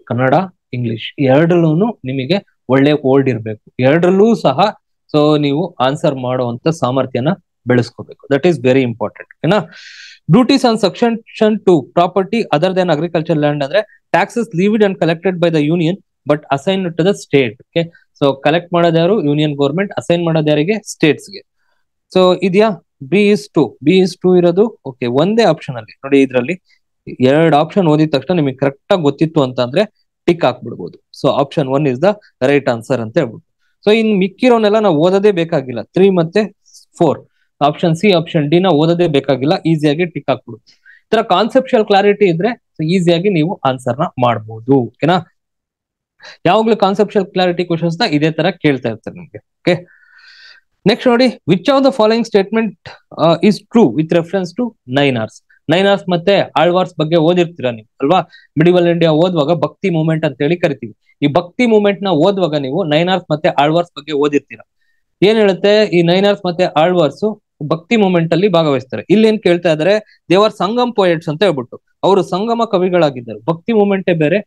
ಕನ್ನಡ ಇಂಗ್ಲಿಷ್ ಎರಡರಲ್ಲೂ ನಿಮಗೆ ಒಳ್ಳೆ ಓಲ್ಡ್ ಇರಬೇಕು ಎರಡರಲ್ಲೂ ಸಹ ಸೊ ನೀವು ಆನ್ಸರ್ ಮಾಡುವಂತ ಸಾಮರ್ಥ್ಯನ ಬೆಳೆಸ್ಕೋಬೇಕು ದಟ್ ಈಸ್ ವೆರಿ ಇಂಪಾರ್ಟೆಂಟ್ ಓಕೆನಾ duties on succession to property other than agriculture land ಅಂದ್ರೆ taxes levied and collected by the union but assign to the state okay so collect ಮಾಡೋದು ಯಾರು ಯೂನಿಯನ್ ಗೌರ್ಮೆಂಟ್ ಅಸೈನ್ ಮಾಡೋದು ಯಾರಿಗೆ States ಗೆ so ಇದೆಯಾ B is two B is two ಇರೋದು okay ಒಂದೇ option ಅಲ್ಲಿ ನೋಡಿ ಇದರಲ್ಲಿ ಎರಡು ಆಪ್ಷನ್ ಓದಿದ ತಕ್ಷಣ ನಿಮಗೆ ಕರೆಕ್ಟ್ ಆಗಿ ಗೊತ್ತಿತ್ತು ಅಂತ ಅಂದ್ರೆ ಟಿಕ್ ಹಾಕ್ಬಿಡ್ಬೋದು so option one is the right answer ಅಂತ ಹೇಳ್ಬಿಟ್ಟು ಸೊ ಇನ್ ಮಿಕ್ಕಿರೋನೆಲ್ಲ ನಾವು ಓದೋದೇ ಬೇಕಾಗಿಲ್ಲ ತ್ರೀ ಮತ್ತೆ four option C option D ನ ಓದೋದೇ ಬೇಕಾಗಿಲ್ಲ ಈಸಿಯಾಗಿ ಟಿಕ್ ಹಾಕ್ಬಿಡುತ್ತೆ ಈ ತರ ಕಾನ್ಸೆಪ್ಷುಯಲ್ ಕ್ಲಾರಿಟಿ ಇದ್ರೆ ಈಸಿಯಾಗಿ ನೀವು ಆನ್ಸರ್ ನ ಮಾಡ್ಬೋದು ಓಕೆನಾ ಯಾವಾಗ್ಲೂ ಕಾನ್ಸೆಪ್ಷಲ್ ಕ್ಲಾರಿಟಿ ಕ್ವಶನ್ಸ್ ನ ಇದೇ ತರ ಕೇಳ್ತಾ ಇರ್ತಾರೆ ನಿಮ್ಗೆ ಓಕೆ ನೆಕ್ಸ್ಟ್ ನೋಡಿ which of the following statement is true with reference to Nayanars Nayanars ಮತ್ತೆ ಆಳ್ವಾರ್ಸ್ ಬಗ್ಗೆ ಓದಿರ್ತೀರಾ ನೀವು ಅಲ್ವಾ ಮಿಡಿವಲ್ ಇಂಡಿಯಾ ಓದುವಾಗ ಭಕ್ತಿ ಮೂಮೆಂಟ್ ಅಂತ ಹೇಳಿ ಕರಿತೀವಿ ಈ ಭಕ್ತಿ ಮೂಮೆಂಟ್ ನ ಓದುವಾಗ ನೀವು ನೈನ್ ಆರ್ಸ್ ಮತ್ತೆ ಆಳ್ವಾರ್ಸ್ ಬಗ್ಗೆ ಓದಿರ್ತೀರಾ ಏನ್ ಹೇಳುತ್ತೆ ಈ ನೈನ್ ಆರ್ಸ್ ಮತ್ತೆ ಆಳ್ವಾರ್ಸ್ ಭಕ್ತಿ ಮೂಮೆಂಟ್ ಅಲ್ಲಿ ಭಾಗವಹಿಸ್ತಾರೆ ಇಲ್ಲಿ ಏನ್ ಕೇಳ್ತಾ ಇದಾರೆ ದೇವರ್ ಸಂಗಮ್ ಪೋಯಟ್ಸ್ ಅಂತ ಹೇಳ್ಬಿಟ್ಟು ಅವರು ಸಂಗಮ ಕವಿಗಳಾಗಿದ್ದಾರೆ ಭಕ್ತಿ ಮೂವ್ಮೆಂಟೇ ಬೇರೆ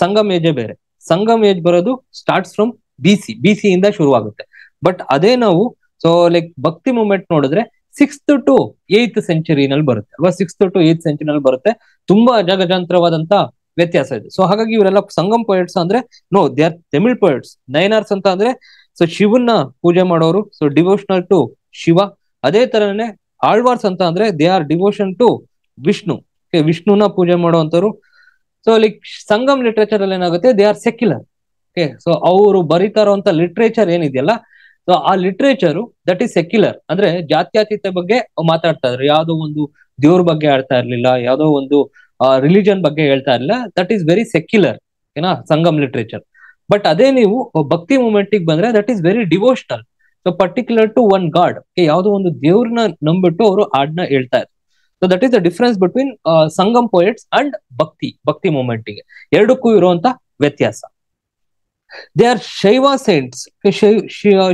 ಸಂಗಮೇಜೆ ಬೇರೆ ಸಂಗಮ್ ಏಜ್ ಬರೋದು starts from B C B C ಇಂದ ಶುರುವಾಗುತ್ತೆ ಬಟ್ ಅದೇ ನಾವು ಸೊ ಲೈಕ್ ಭಕ್ತಿ ಮೂಮೆಂಟ್ ನೋಡಿದ್ರೆ ಸಿಕ್ಸ್ತ್ ಟು ಏತ್ ಸೆಂಚುರಿನಲ್ಲಿ ಬರುತ್ತೆ ಅಲ್ವಾ ಸಿಕ್ಸ್ತ್ ಟು ಏತ್ ಸೆಂಚುರಿನಲ್ಲಿ ಬರುತ್ತೆ ತುಂಬಾ ಜಗಜಾಂತರವಾದಂತ ವ್ಯತ್ಯಾಸ ಇದೆ ಸೊ ಹಾಗಾಗಿ ಇವರೆಲ್ಲ ಸಂಗಮ್ ಪೊಯೆಟ್ಸ್ ಅಂದ್ರೆ no they are Tamil poets Nayanars ಅಂತ ಅಂದ್ರೆ ಸೊ ಶಿವನ್ನ ಪೂಜೆ ಮಾಡೋರು ಸೊ ಡಿವೋಷನಲ್ ಟು ಶಿವ ಅದೇ ತರನೇ ಆಳ್ವಾರ್ಸ್ ಅಂತ ಅಂದ್ರೆ they are devotion to Vishnu ವಿಷ್ಣುನ ಪೂಜೆ ಮಾಡುವಂತವ್ರು ಸೊ ಲೈಕ್ ಸಂಗಮ್ ಲಿಟ್ರೇಚರ್ ಅಲ್ಲಿ ಏನಾಗುತ್ತೆ they are secular okay so ಅವರು ಬರಿತಾ ಇರುವಂತ ಲಿಟ್ರೇಚರ್ ಏನಿದೆಯಲ್ಲ ಸೊ ಆ ಲಿಟ್ರೇಚರ್ ದಟ್ ಈಸ್ ಸೆಕ್ಯುಲರ್ ಅಂದ್ರೆ ಜಾತ್ಯಾತೀತ ಬಗ್ಗೆ ಮಾತಾಡ್ತಾ ಇದ್ರು ಯಾವುದೋ ಒಂದು ದೇವ್ರ ಬಗ್ಗೆ ಆಡ್ತಾ ಇರ್ಲಿಲ್ಲ ಯಾವುದೋ ಒಂದು ರಿಲಿಜನ್ ಬಗ್ಗೆ ಹೇಳ್ತಾ ಇರಲಿಲ್ಲ ದಟ್ ಈಸ್ ವೆರಿ ಸೆಕ್ಯುಲರ್ ಏನ ಸಂಗಮ್ ಲಿಟ್ರೇಚರ್ ಬಟ್ ಅದೇ ನೀವು ಭಕ್ತಿ ಮೂಮೆಂಟ್ ಬಂದ್ರೆ that is very devotional so particular to one god ಯಾವುದೋ ಒಂದು ದೇವ್ರನ್ನ ನಂಬಿಟ್ಟು ಅವರು ಹಾಡ್ನ ಹೇಳ್ತಾ ಇದ್ರು so that is the difference between Sangam poets and bhakti bhakti movement ಗೆ ಎರಡಕ್ಕೂ ಇರುವಂತ ವ್ಯತ್ಯಾಸ ದೇ ಆರ್ ಶೈವ ಸೈಂಟ್ಸ್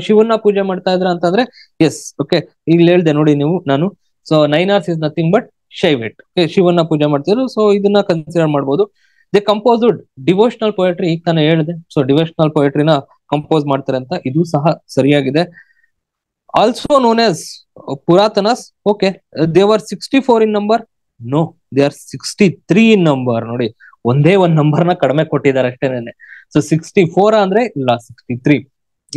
ಶಿವನ್ನ ಪೂಜೆ ಮಾಡ್ತಾ ಇದ್ರ ಅಂತಂದ್ರೆ ಎಸ್ ಓಕೆ ಇಲ್ಲಿ ಹೇಳ್ದೆ ನೋಡಿ ನೀವು ನಾನು so Nayanars is nothing but Shaivite ಶಿವನ್ನ ಪೂಜೆ ಮಾಡ್ತಿದ್ರು ಸೊ ಇದನ್ನ ಕನ್ಸಿಡರ್ ಮಾಡ್ಬೋದು ದೇ ಕಂಪೋಸ್ಡ್ ಡಿವೋಷನಲ್ ಪೊಯೆಟ್ರಿ ಈಗ ತಾನೇ ಹೇಳಿದೆ ಸೊ ಡಿವೋಷನಲ್ ಪೊಯೆಟ್ರಿನ ಕಂಪೋಸ್ ಮಾಡ್ತಾರೆ ಅಂತ ಇದು ಸಹ ಸರಿಯಾಗಿದೆ ನೋನ್ known ಪುರಾತನಸ್ ಓಕೆ ದೇವರ್ sixty four 64 number no they are sixty 63 in number ನೋಡಿ ಒಂದೇ ಒಂದ್ ನಂಬರ್ ನ ಕಡಿಮೆ ಕೊಟ್ಟಿದ್ದಾರೆ ಅಷ್ಟೇನೆ ಸೊ ಸಿಕ್ಸ್ಟಿ ಫೋರ್ ಅಂದ್ರೆ ಇಲ್ಲ ಸಿಕ್ಸ್ಟಿ ತ್ರೀ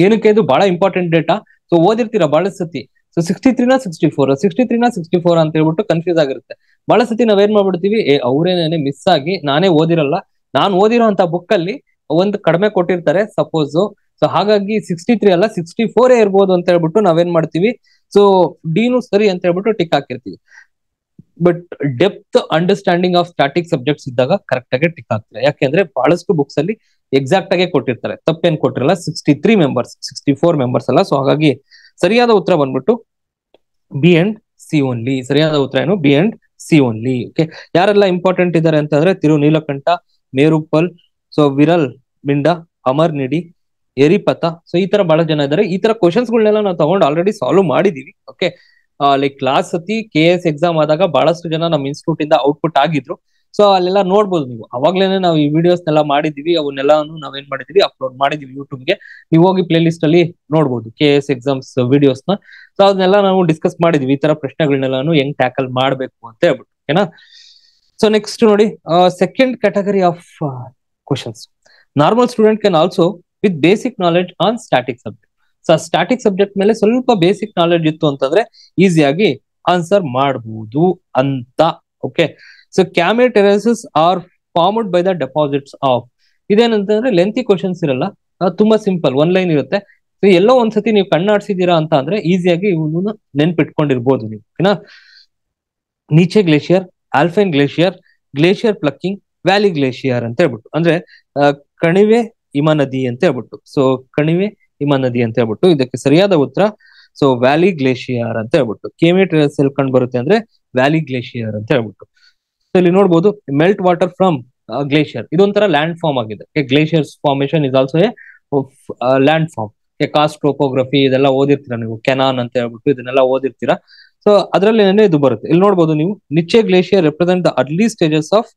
ಏನಕ್ಕೆ ಇದು ಬಹಳ ಇಂಪಾರ್ಟೆಂಟ್ ಡೇಟಾ ಸೊ ಓದಿರ್ತೀರಾ ಬಹಳ ಸತಿ ಸೊ ಸಿಕ್ಸ್ಟಿ ತ್ರೀನಾ ಸಿಕ್ಸ್ಟಿ ಫೋರ್ ಸಿಕ್ಸ್ಟಿ ತ್ರೀನಾ ಸಿಕ್ಸ್ಟಿ ಫೋರ್ ಅಂತ ಹೇಳ್ಬಿಟ್ಟು ಕನ್ಫ್ಯೂಸ್ ಆಗಿರುತ್ತೆ ಬಹಳ ಸತಿ ನಾವೇನ್ ಮಾಡ್ಬಿಡ್ತೀವಿ ಏ ಅವ್ರೇನೇನೆ ಮಿಸ್ ಆಗಿ ನಾನೇ ಓದಿರಲ್ಲ ನಾನ್ ಓದಿರೋ ಅಂತ ಬುಕ್ ಅಲ್ಲಿ ಒಂದು ಕಡಿಮೆ ಕೊಟ್ಟಿರ್ತಾರೆ ಸಪೋಸ್ ಸೊ ಹಾಗಾಗಿ ಸಿಕ್ಸ್ಟಿ ತ್ರೀ ಅಲ್ಲ ಸಿಕ್ಸ್ಟಿ ಫೋರ್ ಇರ್ಬೋದು ಅಂತ ಹೇಳ್ಬಿಟ್ಟು ನಾವೇನ್ ಮಾಡ್ತೀವಿ ಸೊ ಡಿನು ಸರಿ ಅಂತ ಹೇಳ್ಬಿಟ್ಟು ಟಿಕ್ ಹಾಕಿರ್ತೀವಿ but depth understanding of static subjects ಇದ್ದಾಗ ಕರೆಕ್ಟ್ ಆಗಿ ಟಿಕ್ ಹಾಕ್ತಾರೆ ಯಾಕೆಂದ್ರೆ ಬಹಳಷ್ಟು ಬುಕ್ಸ್ ಅಲ್ಲಿ ಎಕ್ಸಾಕ್ಟ್ ಆಗಿ ಕೊಟ್ಟಿರ್ತಾರೆ ತಪ್ಪೇನ್ ಕೊಟ್ಟಿರಲ್ಲ sixty three members sixty four members ಅಲ್ಲ ಸೊ ಹಾಗಾಗಿ ಸರಿಯಾದ ಉತ್ತರ ಬಂದ್ಬಿಟ್ಟು ಬಿ ಅಂಡ್ ಸಿ ಓನ್ಲಿ ಸರಿಯಾದ ಉತ್ತರ ಏನು B and C only okay ಯಾರೆಲ್ಲ ಇಂಪಾರ್ಟೆಂಟ್ ಇದ್ದಾರೆ ಅಂತಂದ್ರೆ ತಿರು ನೀಲಕಂಠ ಮೇರುಪಲ್ so Viranminda Amarneedi Eripatha so ಈ ತರ ಬಹಳ ಜನ ಇದಾರೆ ಈ ತರ ಕ್ವಶನ್ಸ್ ಗಳನ್ನೆಲ್ಲ ನಾವು ತಗೊಂಡು ಆಲ್ರೆಡಿ ಸಾಲ್ವ್ ಮಾಡಿದೀವಿ ಓಕೆ ಲೈಕ್ ಕ್ಲಾಸ್ ಸತಿ ಕೆ ಎಸ್ ಎಕ್ಸಾಮ್ ಆದಾಗ ಬಹಳಷ್ಟು ಜನ ನಮ್ಮ ಇನ್ಸ್ಟಿಟ್ಯೂಟ್ ಇಂದ ಔಟ್ಪುಟ್ ಆಗಿದ್ರು ಸೊ ಅಲ್ಲೆಲ್ಲ ನೋಡ್ಬೋದು ನೀವು ಅವಾಗ್ಲೇನೆ ನಾವು ಈ ವಿಡಿಯೋಸ್ನೆಲ್ಲ ಮಾಡಿದೀವಿ ಅವನ್ನೆಲ್ಲಾನು ಏನ್ ಮಾಡಿದೀವಿ ಅಪ್ಲೋಡ್ ಮಾಡಿದೀವಿ ಯೂಟ್ಯೂಬ್ಗೆ ನೀವು ಹೋಗಿ ಪ್ಲೇ ಲಿಸ್ಟ್ ಅಲ್ಲಿ ನೋಡ್ಬೋದು ಕೆ ಎಸ್ ಎಕ್ಸಾಮ್ಸ್ ನ ಸೊ ಅದನ್ನೆಲ್ಲ ನಾವು ಡಿಸ್ಕಸ್ ಮಾಡಿದ್ವಿ ಈ ತರ ಪ್ರಶ್ನೆಗಳನ್ನೆಲ್ಲಾನು ಹೆಂಗ್ ಟ್ಯಾಕಲ್ ಮಾಡ್ಬೇಕು ಅಂತ ಹೇಳ್ಬಿಟ್ಟು ಓಕೆನಾ ಸೊ ನೆಕ್ಸ್ಟ್ ನೋಡಿ second category of questions normal student can also with basic knowledge on static subject so ಆ ಸ್ಟಾಟಿಕ್ ಸಬ್ಜೆಕ್ಟ್ ಮೇಲೆ ಸ್ವಲ್ಪ ಬೇಸಿಕ್ ನಾಲೆಡ್ಜ್ ಇತ್ತು ಅಂತಂದ್ರೆ ಈಸಿಯಾಗಿ ಆನ್ಸರ್ ಮಾಡಬಹುದು ಅಂತ okay so kame terraces are formed by the deposits of ಇದೇನಂತಂದ್ರೆ ಲೆಂತಿ ಕ್ವಶನ್ಸ್ ಇರಲ್ಲ ತುಂಬಾ ಸಿಂಪಲ್ ಒನ್ ಲೈನ್ ಇರುತ್ತೆ ಸೊ ಎಲ್ಲೋ ಒಂದ್ಸತಿ ನೀವು ಕಣ್ಣಾಡ್ಸಿದೀರಾ ಅಂತ ಅಂದ್ರೆ ಈಸಿಯಾಗಿ ಇವನು ನೆನ್ಪಿಟ್ಕೊಂಡಿರ್ಬೋದು ನೀವು ಓಕೆನಾ niche glacier alpine glacier glacier plucking valley glacier ಅಂತ ಹೇಳ್ಬಿಟ್ಟು ಅಂದ್ರೆ ಕಣಿವೆ ಹಿಮ ನದಿ ಅಂತ ಹೇಳ್ಬಿಟ್ಟು ಸೊ ಕಣಿವೆ ಹಿಮ ನದಿ ಅಂತ ಹೇಳ್ಬಿಟ್ಟು ಇದಕ್ಕೆ ಸರಿಯಾದ ಉತ್ತರ ಸೊ ವ್ಯಾಲಿ ಗ್ಲೇಷಿಯರ್ ಅಂತ ಹೇಳ್ಬಿಟ್ಟು ಕೆಮಿ ಟ್ರೇಸ್ ಎಲ್ಲಿ ಕಂಡು ಬರುತ್ತೆ ಅಂದ್ರೆ ವ್ಯಾಲಿ ಗ್ಲೇಷಿಯರ್ ಅಂತ ಹೇಳ್ಬಿಟ್ಟು ಸೊ ಇಲ್ಲಿ ನೋಡ್ಬೋದು ಮೆಲ್ಟ್ ವಾಟರ್ ಫ್ರಮ್ ಗ್ಲೇಷಿಯರ್ ಇದೊಂಥರ ಲ್ಯಾಂಡ್ ಫಾರ್ಮ್ ಆಗಿದೆ glaciers formation is also a land form karst topography ಇದೆಲ್ಲ ಓದಿರ್ತೀರಾ ನೀವು ಕೆನಾನ್ ಅಂತ ಹೇಳ್ಬಿಟ್ಟು ಇದನ್ನೆಲ್ಲ ಓದಿರ್ತೀರಾ ಸೊ ಅದರಲ್ಲಿ ಇದು ಬರುತ್ತೆ ಇಲ್ಲಿ ನೋಡ್ಬೋದು ನೀವು niche glacier represent the early stages of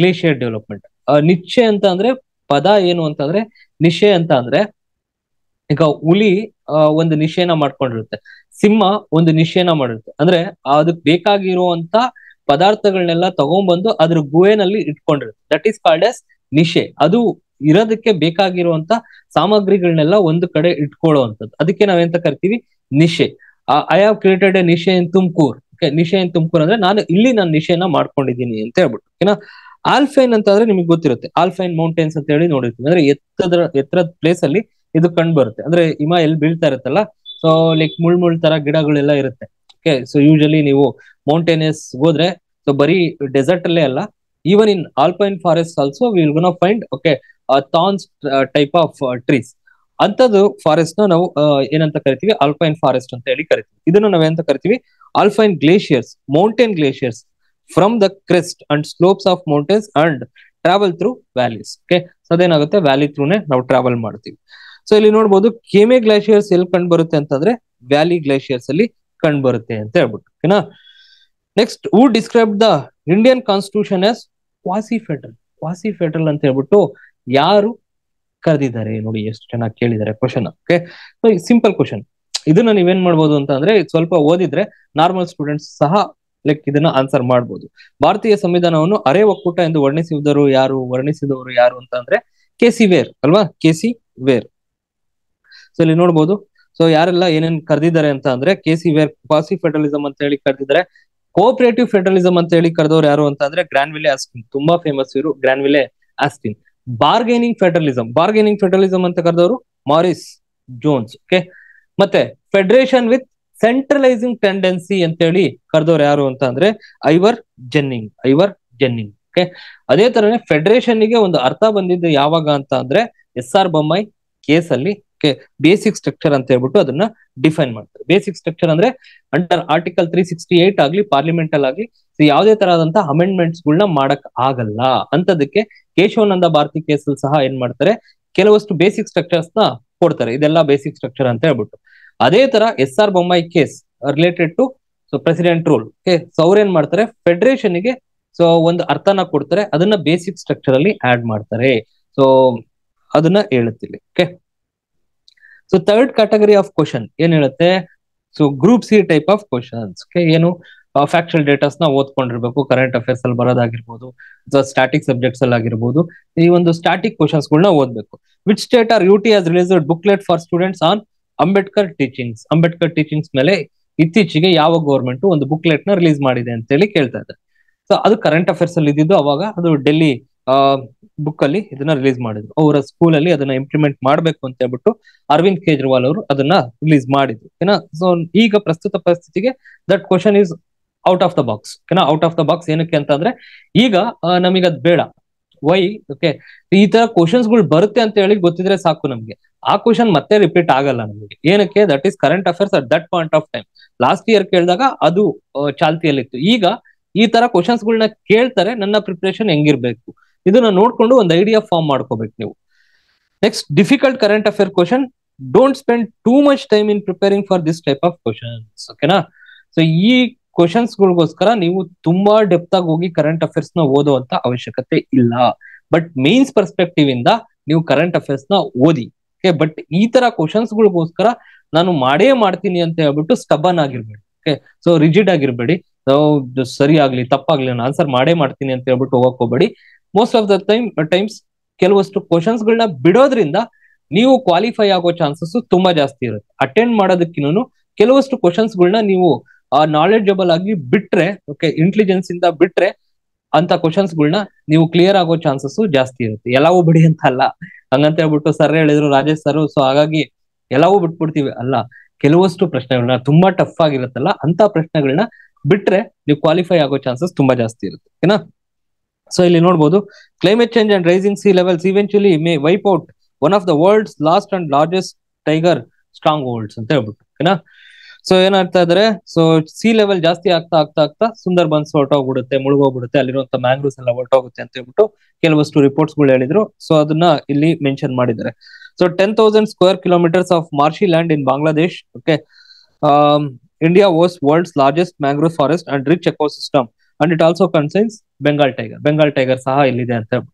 glacier development niche ಅಂತ ಅಂದ್ರೆ ಪದ ಏನು ಅಂತಂದ್ರೆ ನಿಶೆ ಅಂತ ಅಂದ್ರೆ ಈಗ ಹುಲಿ ಒಂದು ನಿಶೆನ ಮಾಡ್ಕೊಂಡಿರುತ್ತೆ ಸಿಂಹ ಒಂದು ನಿಶೆನ ಮಾಡಿರುತ್ತೆ ಅಂದ್ರೆ ಅದಕ್ ಬೇಕಾಗಿರುವಂತ ಪದಾರ್ಥಗಳನ್ನೆಲ್ಲ ತಗೊಂಡ್ಬಂದು ಅದ್ರ ಗುಹೆನಲ್ಲಿ ಇಟ್ಕೊಂಡಿರುತ್ತೆ that is called as niche ಅದು ಇರೋದಕ್ಕೆ ಬೇಕಾಗಿರುವಂತ ಸಾಮಗ್ರಿಗಳನ್ನೆಲ್ಲ ಒಂದು ಕಡೆ ಇಟ್ಕೊಳ್ಳುವಂಥದ್ದು ಅದಕ್ಕೆ ನಾವೆಂತ ಕರಿತೀವಿ niche I have created a niche in Tumkur niche in Tumkur ಅಂದ್ರೆ ನಾನು ಇಲ್ಲಿ ನಾನು ನಿಶೆನ ಮಾಡ್ಕೊಂಡಿದ್ದೀನಿ ಅಂತ ಹೇಳ್ಬಿಟ್ಟು ಓಕೆನಾ ಆಲ್ಫೈನ್ ಅಂತ ಅಂದ್ರೆ ನಿಮ್ಗೆ ಗೊತ್ತಿರುತ್ತೆ ಆಲ್ಫೈನ್ ಮೌಂಟೇನ್ಸ್ ಅಂತ ಹೇಳಿ ನೋಡಿರ್ತೀವಿ ಅಂದ್ರೆ ಎತ್ತದ ಎತ್ತರದ ಪ್ಲೇಸ್ ಅಲ್ಲಿ ಇದು ಕಂಡು ಬರುತ್ತೆ ಅಂದ್ರೆ ಹಿಮ ಎಲ್ಲಿ ಬೀಳ್ತಾ ಇರುತ್ತಲ್ಲ ಸೊ ಲೈಕ್ ಮುಳ್ ಮುಳ್ ತರ ಗಿಡಗಳೆಲ್ಲ ಇರುತ್ತೆ ಓಕೆ ಸೊ ಯೂಶಲಿ ನೀವು ಮೌಂಟೇನಸ್ ಹೋದ್ರೆ ಸೊ ಬರೀ ಡೆಸರ್ಟ್ ಅಲ್ಲೇ ಅಲ್ಲ even in alpine forest also will gonna find okay thorns type of trees ಅಂತದ್ದು ಫಾರೆಸ್ಟ್ ನ ನಾವು uh, ಏನಂತ ಕರಿತೀವಿ ಆಲ್ಪೈನ್ ಫಾರೆಸ್ಟ್ ಅಂತ ಹೇಳಿ ಕರಿತೀವಿ ಇದನ್ನು ನಾವೇನಂತ ಕರಿತೀವಿ alpine glaciers mountain glaciers from the crest and slopes of mountains and travel through valleys okay so ಅದೇನಾಗುತ್ತೆ ವ್ಯಾಲಿ ಥ್ರೂನೇ ನಾವು ಟ್ರಾವೆಲ್ ಮಾಡ್ತೀವಿ ಸೊ ಇಲ್ಲಿ ನೋಡ್ಬೋದು ಕೇಮೆ ಗ್ಲೇಷಿಯರ್ಸ್ ಎಲ್ಲಿ ಕಂಡು ಬರುತ್ತೆ ಅಂತಂದ್ರೆ ವ್ಯಾಲಿ ಗ್ಲೇಷಿಯರ್ಸ್ ಅಲ್ಲಿ ಕಂಡು ಬರುತ್ತೆ ಅಂತ ಹೇಳ್ಬಿಟ್ಟು ಓಕೆನಾ next who describe the Indian constitution as quasi federal quasi federal ಅಂತ ಹೇಳ್ಬಿಟ್ಟು ಯಾರು ಕರೆದಿದ್ದಾರೆ ನೋಡಿ ಎಷ್ಟು ಚೆನ್ನಾಗಿ ಕೇಳಿದ್ದಾರೆ question okay so simple question ಇದನ್ನ ನೀವೇನ್ ಮಾಡ್ಬೋದು ಅಂತ ಅಂದ್ರೆ ಸ್ವಲ್ಪ ಓದಿದ್ರೆ ನಾರ್ಮಲ್ ಸ್ಟೂಡೆಂಟ್ಸ್ ಸಹ ಲೈಕ್ ಇದನ್ನ ಆನ್ಸರ್ ಮಾಡಬಹುದು ಭಾರತೀಯ ಸಂವಿಧಾನವನ್ನು ಅರೆ ಒಕ್ಕೂಟ ಎಂದು ವರ್ಣಿಸಿದರು ಯಾರು ವರ್ಣಿಸಿದವರು ಯಾರು ಅಂತ ಅಂದ್ರೆ ಕೆ ಸಿ ವೇರ್ ಅಲ್ವಾ ಕೆ ಸಿ ವೇರ್ ಸೊ ಇಲ್ಲಿ ನೋಡ್ಬೋದು ಸೊ ಯಾರೆಲ್ಲ ಏನೇನ್ ಕರೆದಿದ್ದಾರೆ ಅಂತ ಅಂದ್ರೆ K C Wheare quasi federalism ಅಂತ ಹೇಳಿ ಕರೆದಿದ್ದಾರೆ ಕೋಆಪರೇಟಿವ್ ಫೆಡರಲಿಸಂ ಅಂತ ಹೇಳಿ ಕರೆದವರು ಯಾರು ಅಂತ ಅಂದ್ರೆ ವಿಲೆ ಆಸ್ಟಿನ್ ತುಂಬಾ ಫೇಮಸ್ ಇವರು Granville Austin bargaining federalism bargaining federalism ಅಂತ ಕರೆದವರು ಮಾರಿಸ್ ಜೋನ್ಸ್ ಓಕೆ ಮತ್ತೆ ಫೆಡರೇಷನ್ ವಿತ್ ಸೆಂಟ್ರಲೈಸಿಂಗ್ ಟೆಂಡೆನ್ಸಿ ಅಂತೇಳಿ ಕರೆದವ್ರು ಯಾರು ಅಂತ ಅಂದ್ರೆ Ivor Jennings Ivor Jennings okay ಅದೇ ತರನೇ ಫೆಡರೇಷನ್ ಗೆ ಒಂದು ಅರ್ಥ ಬಂದಿದ್ದು ಯಾವಾಗ ಅಂತ ಅಂದ್ರೆ ಎಸ್ ಆರ್ ಬೊಮ್ಮಾಯಿ ಕೇಸ್ ಅಲ್ಲಿ ಬೇಸಿಕ್ ಸ್ಟ್ರಕ್ಚರ್ ಅಂತ ಹೇಳ್ಬಿಟ್ಟು ಅದನ್ನ ಡಿಫೈನ್ ಮಾಡ್ತಾರೆ ಬೇಸಿಕ್ ಸ್ಟ್ರಕ್ಚರ್ ಅಂದ್ರೆ under article three sixty eight ಆಗ್ಲಿ ಪಾರ್ಲಿಮೆಂಟಲ್ ಆಗಲಿ ಆಗ್ಲಿ ಯಾವುದೇ ತರಹದಂತಹ ಅಮೆಂಡ್ಮೆಂಟ್ಸ್ ಗಳನ್ನ ಮಾಡಕ್ ಆಗಲ್ಲ ಅಂತದಕ್ಕೆ ಕೇಶವಾನಂದ ಭಾರತಿ ಕೇಸಲ್ಲಿ ಸಹ ಏನ್ ಮಾಡ್ತಾರೆ ಕೆಲವಷ್ಟು ಬೇಸಿಕ್ ಸ್ಟ್ರಕ್ಚರ್ಸ್ ನ ಕೊಡ್ತಾರೆ ಇದೆಲ್ಲ ಬೇಸಿಕ್ ಸ್ಟ್ರಕ್ಚರ್ ಅಂತ ಹೇಳ್ಬಿಟ್ಟು ಅದೇ ತರ S R Bommai case related to so president rule okay so ಅವ್ರೇನ್ ಮಾಡ್ತಾರೆ ಫೆಡರೇಷನ್ ಗೆ ಸೊ ಒಂದು ಅರ್ಥನ ಕೊಡ್ತಾರೆ ಅದನ್ನ ಬೇಸಿಕ್ ಸ್ಟ್ರಕ್ಚರ್ ಅಲ್ಲಿ ಆಡ್ ಮಾಡ್ತಾರೆ ಸೊ ಅದನ್ನ ಹೇಳುತ್ತಿಲ್ಲ okay so third category of question ಏನ್ ಹೇಳುತ್ತೆ so group C type of questions okay ಏನು ಫ್ಯಾಕ್ಚುಯಲ್ ಡೇಟಾಸ್ ನ ಓದ್ಕೊಂಡಿರ್ಬೇಕು ಕರೆಂಟ್ ಅಫೇರ್ಸ್ ಅಲ್ಲಿ ಬರೋದಾಗಿರ್ಬೋದು ಅಥವಾ ಸ್ಟಾಟಿಕ್ ಸಬ್ಜೆಕ್ಟ್ಸ್ ಅಲ್ಲಿ ಆಗಿರ್ಬೋದು ಈ ಒಂದು ಸ್ಟಾಟಿಕ್ ಕ್ವಶನ್ಸ್ ಗಳನ್ನ ಓದ್ಬೇಕು which state or U T has release booklet for students on Ambedkar teachings Ambedkar teachings ಮೇಲೆ ಇತ್ತೀಚೆಗೆ ಯಾವ ಗೌರ್ಮೆಂಟ್ ಒಂದು ಬುಕ್ಲೆಟ್ ನ ರಿಲೀಸ್ ಮಾಡಿದೆ ಅಂತ ಹೇಳಿ ಕೇಳ್ತಾ ಇದ್ದಾರೆ ಸೊ ಅದು ಕರೆಂಟ್ ಅಫೇರ್ಸ್ ಅಲ್ಲಿ ಇದ್ದಿದ್ದು ಅವಾಗ ಅದು ಡೆಲ್ಲಿ ಬುಕ್ ಅಲ್ಲಿ ಇದನ್ನ ರಿಲೀಸ್ ಮಾಡಿದ್ರು ಅವರ ಸ್ಕೂಲ್ ಅಲ್ಲಿ ಅದನ್ನ ಇಂಪ್ಲಿಮೆಂಟ್ ಮಾಡ್ಬೇಕು ಅಂತ ಹೇಳ್ಬಿಟ್ಟು ಅರವಿಂದ್ ಕೇಜ್ರಿವಾಲ್ ಅವರು ಅದನ್ನ ರಿಲೀಸ್ ಮಾಡಿದ್ರು ಏನ ಸೊ ಈಗ ಪ್ರಸ್ತುತ ಪರಿಸ್ಥಿತಿಗೆ that question is out of the box ಏನ ಔಟ್ ಆಫ್ ದ ಬಾಕ್ಸ್ ಏನಕ್ಕೆ ಅಂತ ಅಂದ್ರೆ ಈಗ ನಮಗೆ ಅದ್ ಬೇಡ ವೈ ಓಕೆ ಈ ತರ ಕ್ವಶನ್ಸ್ ಗಳು ಬರುತ್ತೆ ಅಂತ ಹೇಳಿ ಗೊತ್ತಿದ್ರೆ ಸಾಕು ನಮ್ಗೆ ಆ ಕ್ವಶನ್ ಮತ್ತೆ ರಿಪೀಟ್ ಆಗಲ್ಲ ನಮಗೆ ಏನಕ್ಕೆ that is current affairs at that point of time last year ಕೇಳಿದಾಗ ಅದು ಚಾಲ್ತಿಯಲ್ಲಿತ್ತು ಈಗ ಈ ತರ ಕ್ವಶನ್ಸ್ ಗಳನ್ನ ಕೇಳ್ತಾರೆ ನನ್ನ ಪ್ರಿಪರೇಷನ್ ಹೆಂಗಿರ್ಬೇಕು ಇದನ್ನ ನೋಡ್ಕೊಂಡು ಒಂದು ಐಡಿಯಾ ಫಾರ್ಮ್ ಮಾಡ್ಕೋಬೇಕು ನೀವು next difficult current affair question don't spend too much time in preparing for this type of questions ಓಕೆನಾ ಸೊ ಈ ಕ್ವಶನ್ಸ್ ಗಳಿಗೋಸ್ಕರ ನೀವು ತುಂಬಾ ಡೆಪ್ತ್ ಆಗಿ ಹೋಗಿ ಕರೆಂಟ್ ಅಫೇರ್ಸ್ ನ ಓದುವಂತ ಅವಶ್ಯಕತೆ ಇಲ್ಲ ಬಟ್ ಮೇನ್ಸ್ ಪರ್ಸ್ಪೆಕ್ಟಿವ್ ಇಂದ ನೀವು ಕರೆಂಟ್ ಅಫೇರ್ಸ್ ನ ಓದಿ ಬಟ್ ಈ ತರ ಕ್ವಶನ್ಸ್ ಗಳಿಗೋಸ್ಕರ ನಾನು ಮಾಡೇ ಮಾಡ್ತೀನಿ ಅಂತ ಹೇಳ್ಬಿಟ್ಟು ಸ್ಟಬನ್ ಆಗಿರ್ಬೇಡಿ ಓಕೆ ಸೊ ರಿಜಿಡ್ ಆಗಿರ್ಬೇಡಿ ಸರಿ ಆಗ್ಲಿ ತಪ್ಪಾಗ್ಲಿ ನಾನು ಆನ್ಸರ್ ಮಾಡೇ ಮಾಡ್ತೀನಿ ಅಂತ ಹೇಳ್ಬಿಟ್ಟು ಹೋಗಕ್ ಹೋಗ್ಬೇಡಿ most of the time times ಕೆಲವಷ್ಟು ಕ್ವಶನ್ಸ್ ಗಳನ್ನ ಬಿಡೋದ್ರಿಂದ ನೀವು ಕ್ವಾಲಿಫೈ ಆಗೋ ಚಾನ್ಸಸ್ ತುಂಬಾ ಜಾಸ್ತಿ ಇರುತ್ತೆ ಅಟೆಂಡ್ ಮಾಡೋದಕ್ಕಿನ್ನೂ ಕೆಲವಷ್ಟು ಕ್ವಶನ್ಸ್ ಗಳನ್ನ ನೀವು ಆ ನಾಲೆಡ್ಜಬಲ್ ಆಗಿ ಬಿಟ್ರೆ ಓಕೆ ಇಂಟೆಲಿಜೆನ್ಸ್ ಇಂದ ಬಿಟ್ರೆ ಅಂತ ಕ್ವಶನ್ಸ್ ಗಳನ್ನ ನೀವು ಕ್ಲಿಯರ್ ಆಗೋ ಚಾನ್ಸಸ್ ಜಾಸ್ತಿ ಇರುತ್ತೆ ಎಲ್ಲವೂ ಬಿಡಿ ಅಂತ ಅಲ್ಲ ಹಂಗಂತ ಹೇಳ್ಬಿಟ್ಟು ಸರ್ ಹೇಳಿದ್ರು ರಾಜೇಶ್ ಸರ್ ಸೊ ಹಾಗಾಗಿ ಎಲ್ಲವೂ ಬಿಟ್ಬಿಡ್ತೀವಿ ಅಲ್ಲ ಕೆಲವಷ್ಟು ಪ್ರಶ್ನೆಗಳನ್ನ ತುಂಬಾ ಟಫ್ ಆಗಿರುತ್ತಲ್ಲ ಅಂತ ಪ್ರಶ್ನೆಗಳನ್ನ ಬಿಟ್ರೆ ನೀವು ಕ್ವಾಲಿಫೈ ಆಗೋ ಚಾನ್ಸಸ್ ತುಂಬಾ ಜಾಸ್ತಿ ಇರುತ್ತೆ ಓಕೆನಾ ಸೊ ಇಲ್ಲಿ ನೋಡ್ಬೋದು climate change and rising sea levels eventually may wipe out one of the world's last and largest tiger strongholds ಅಂತ ಹೇಳ್ಬಿಟ್ಟು ಓಕೆನಾ ಸೊ ಏನಾಗ್ತಾ ಇದ್ರೆ ಸೊ ಸಿ ಲೆವೆಲ್ ಜಾಸ್ತಿ ಆಗ್ತಾ ಆಗ್ತಾ ಆಗ್ತಾ ಸುಂದರ್ಬನ್ಸ್ ಹೋಗ್ಬಿಡುತ್ತೆ ಮುಳುಗೋಗ್ಬಿಡುತ್ತೆ ಅಲ್ಲಿರುವಂತ ಮ್ಯಾಂಗ್ರೋಸ್ ಎಲ್ಲ ಹೋಗುತ್ತೆ ಅಂತ ಹೇಳ್ಬಿಟ್ಟು ಕೆಲವಷ್ಟು ರಿಪೋರ್ಟ್ಸ್ ಗಳು ಹೇಳಿದ್ರು ಸೊ ಅದನ್ನ ಇಲ್ಲಿ ಮೆನ್ಷನ್ ಮಾಡಿದ್ದಾರೆ so ten thousand square kilometres of marshy land in Bangladesh okay India was world's largest mangrove forest and rich ecosystem and it also consigns Bengal tiger Bengal tiger ಸಹ ಇಲ್ಲಿದೆ ಅಂತ ಹೇಳ್ಬಿಟ್ಟು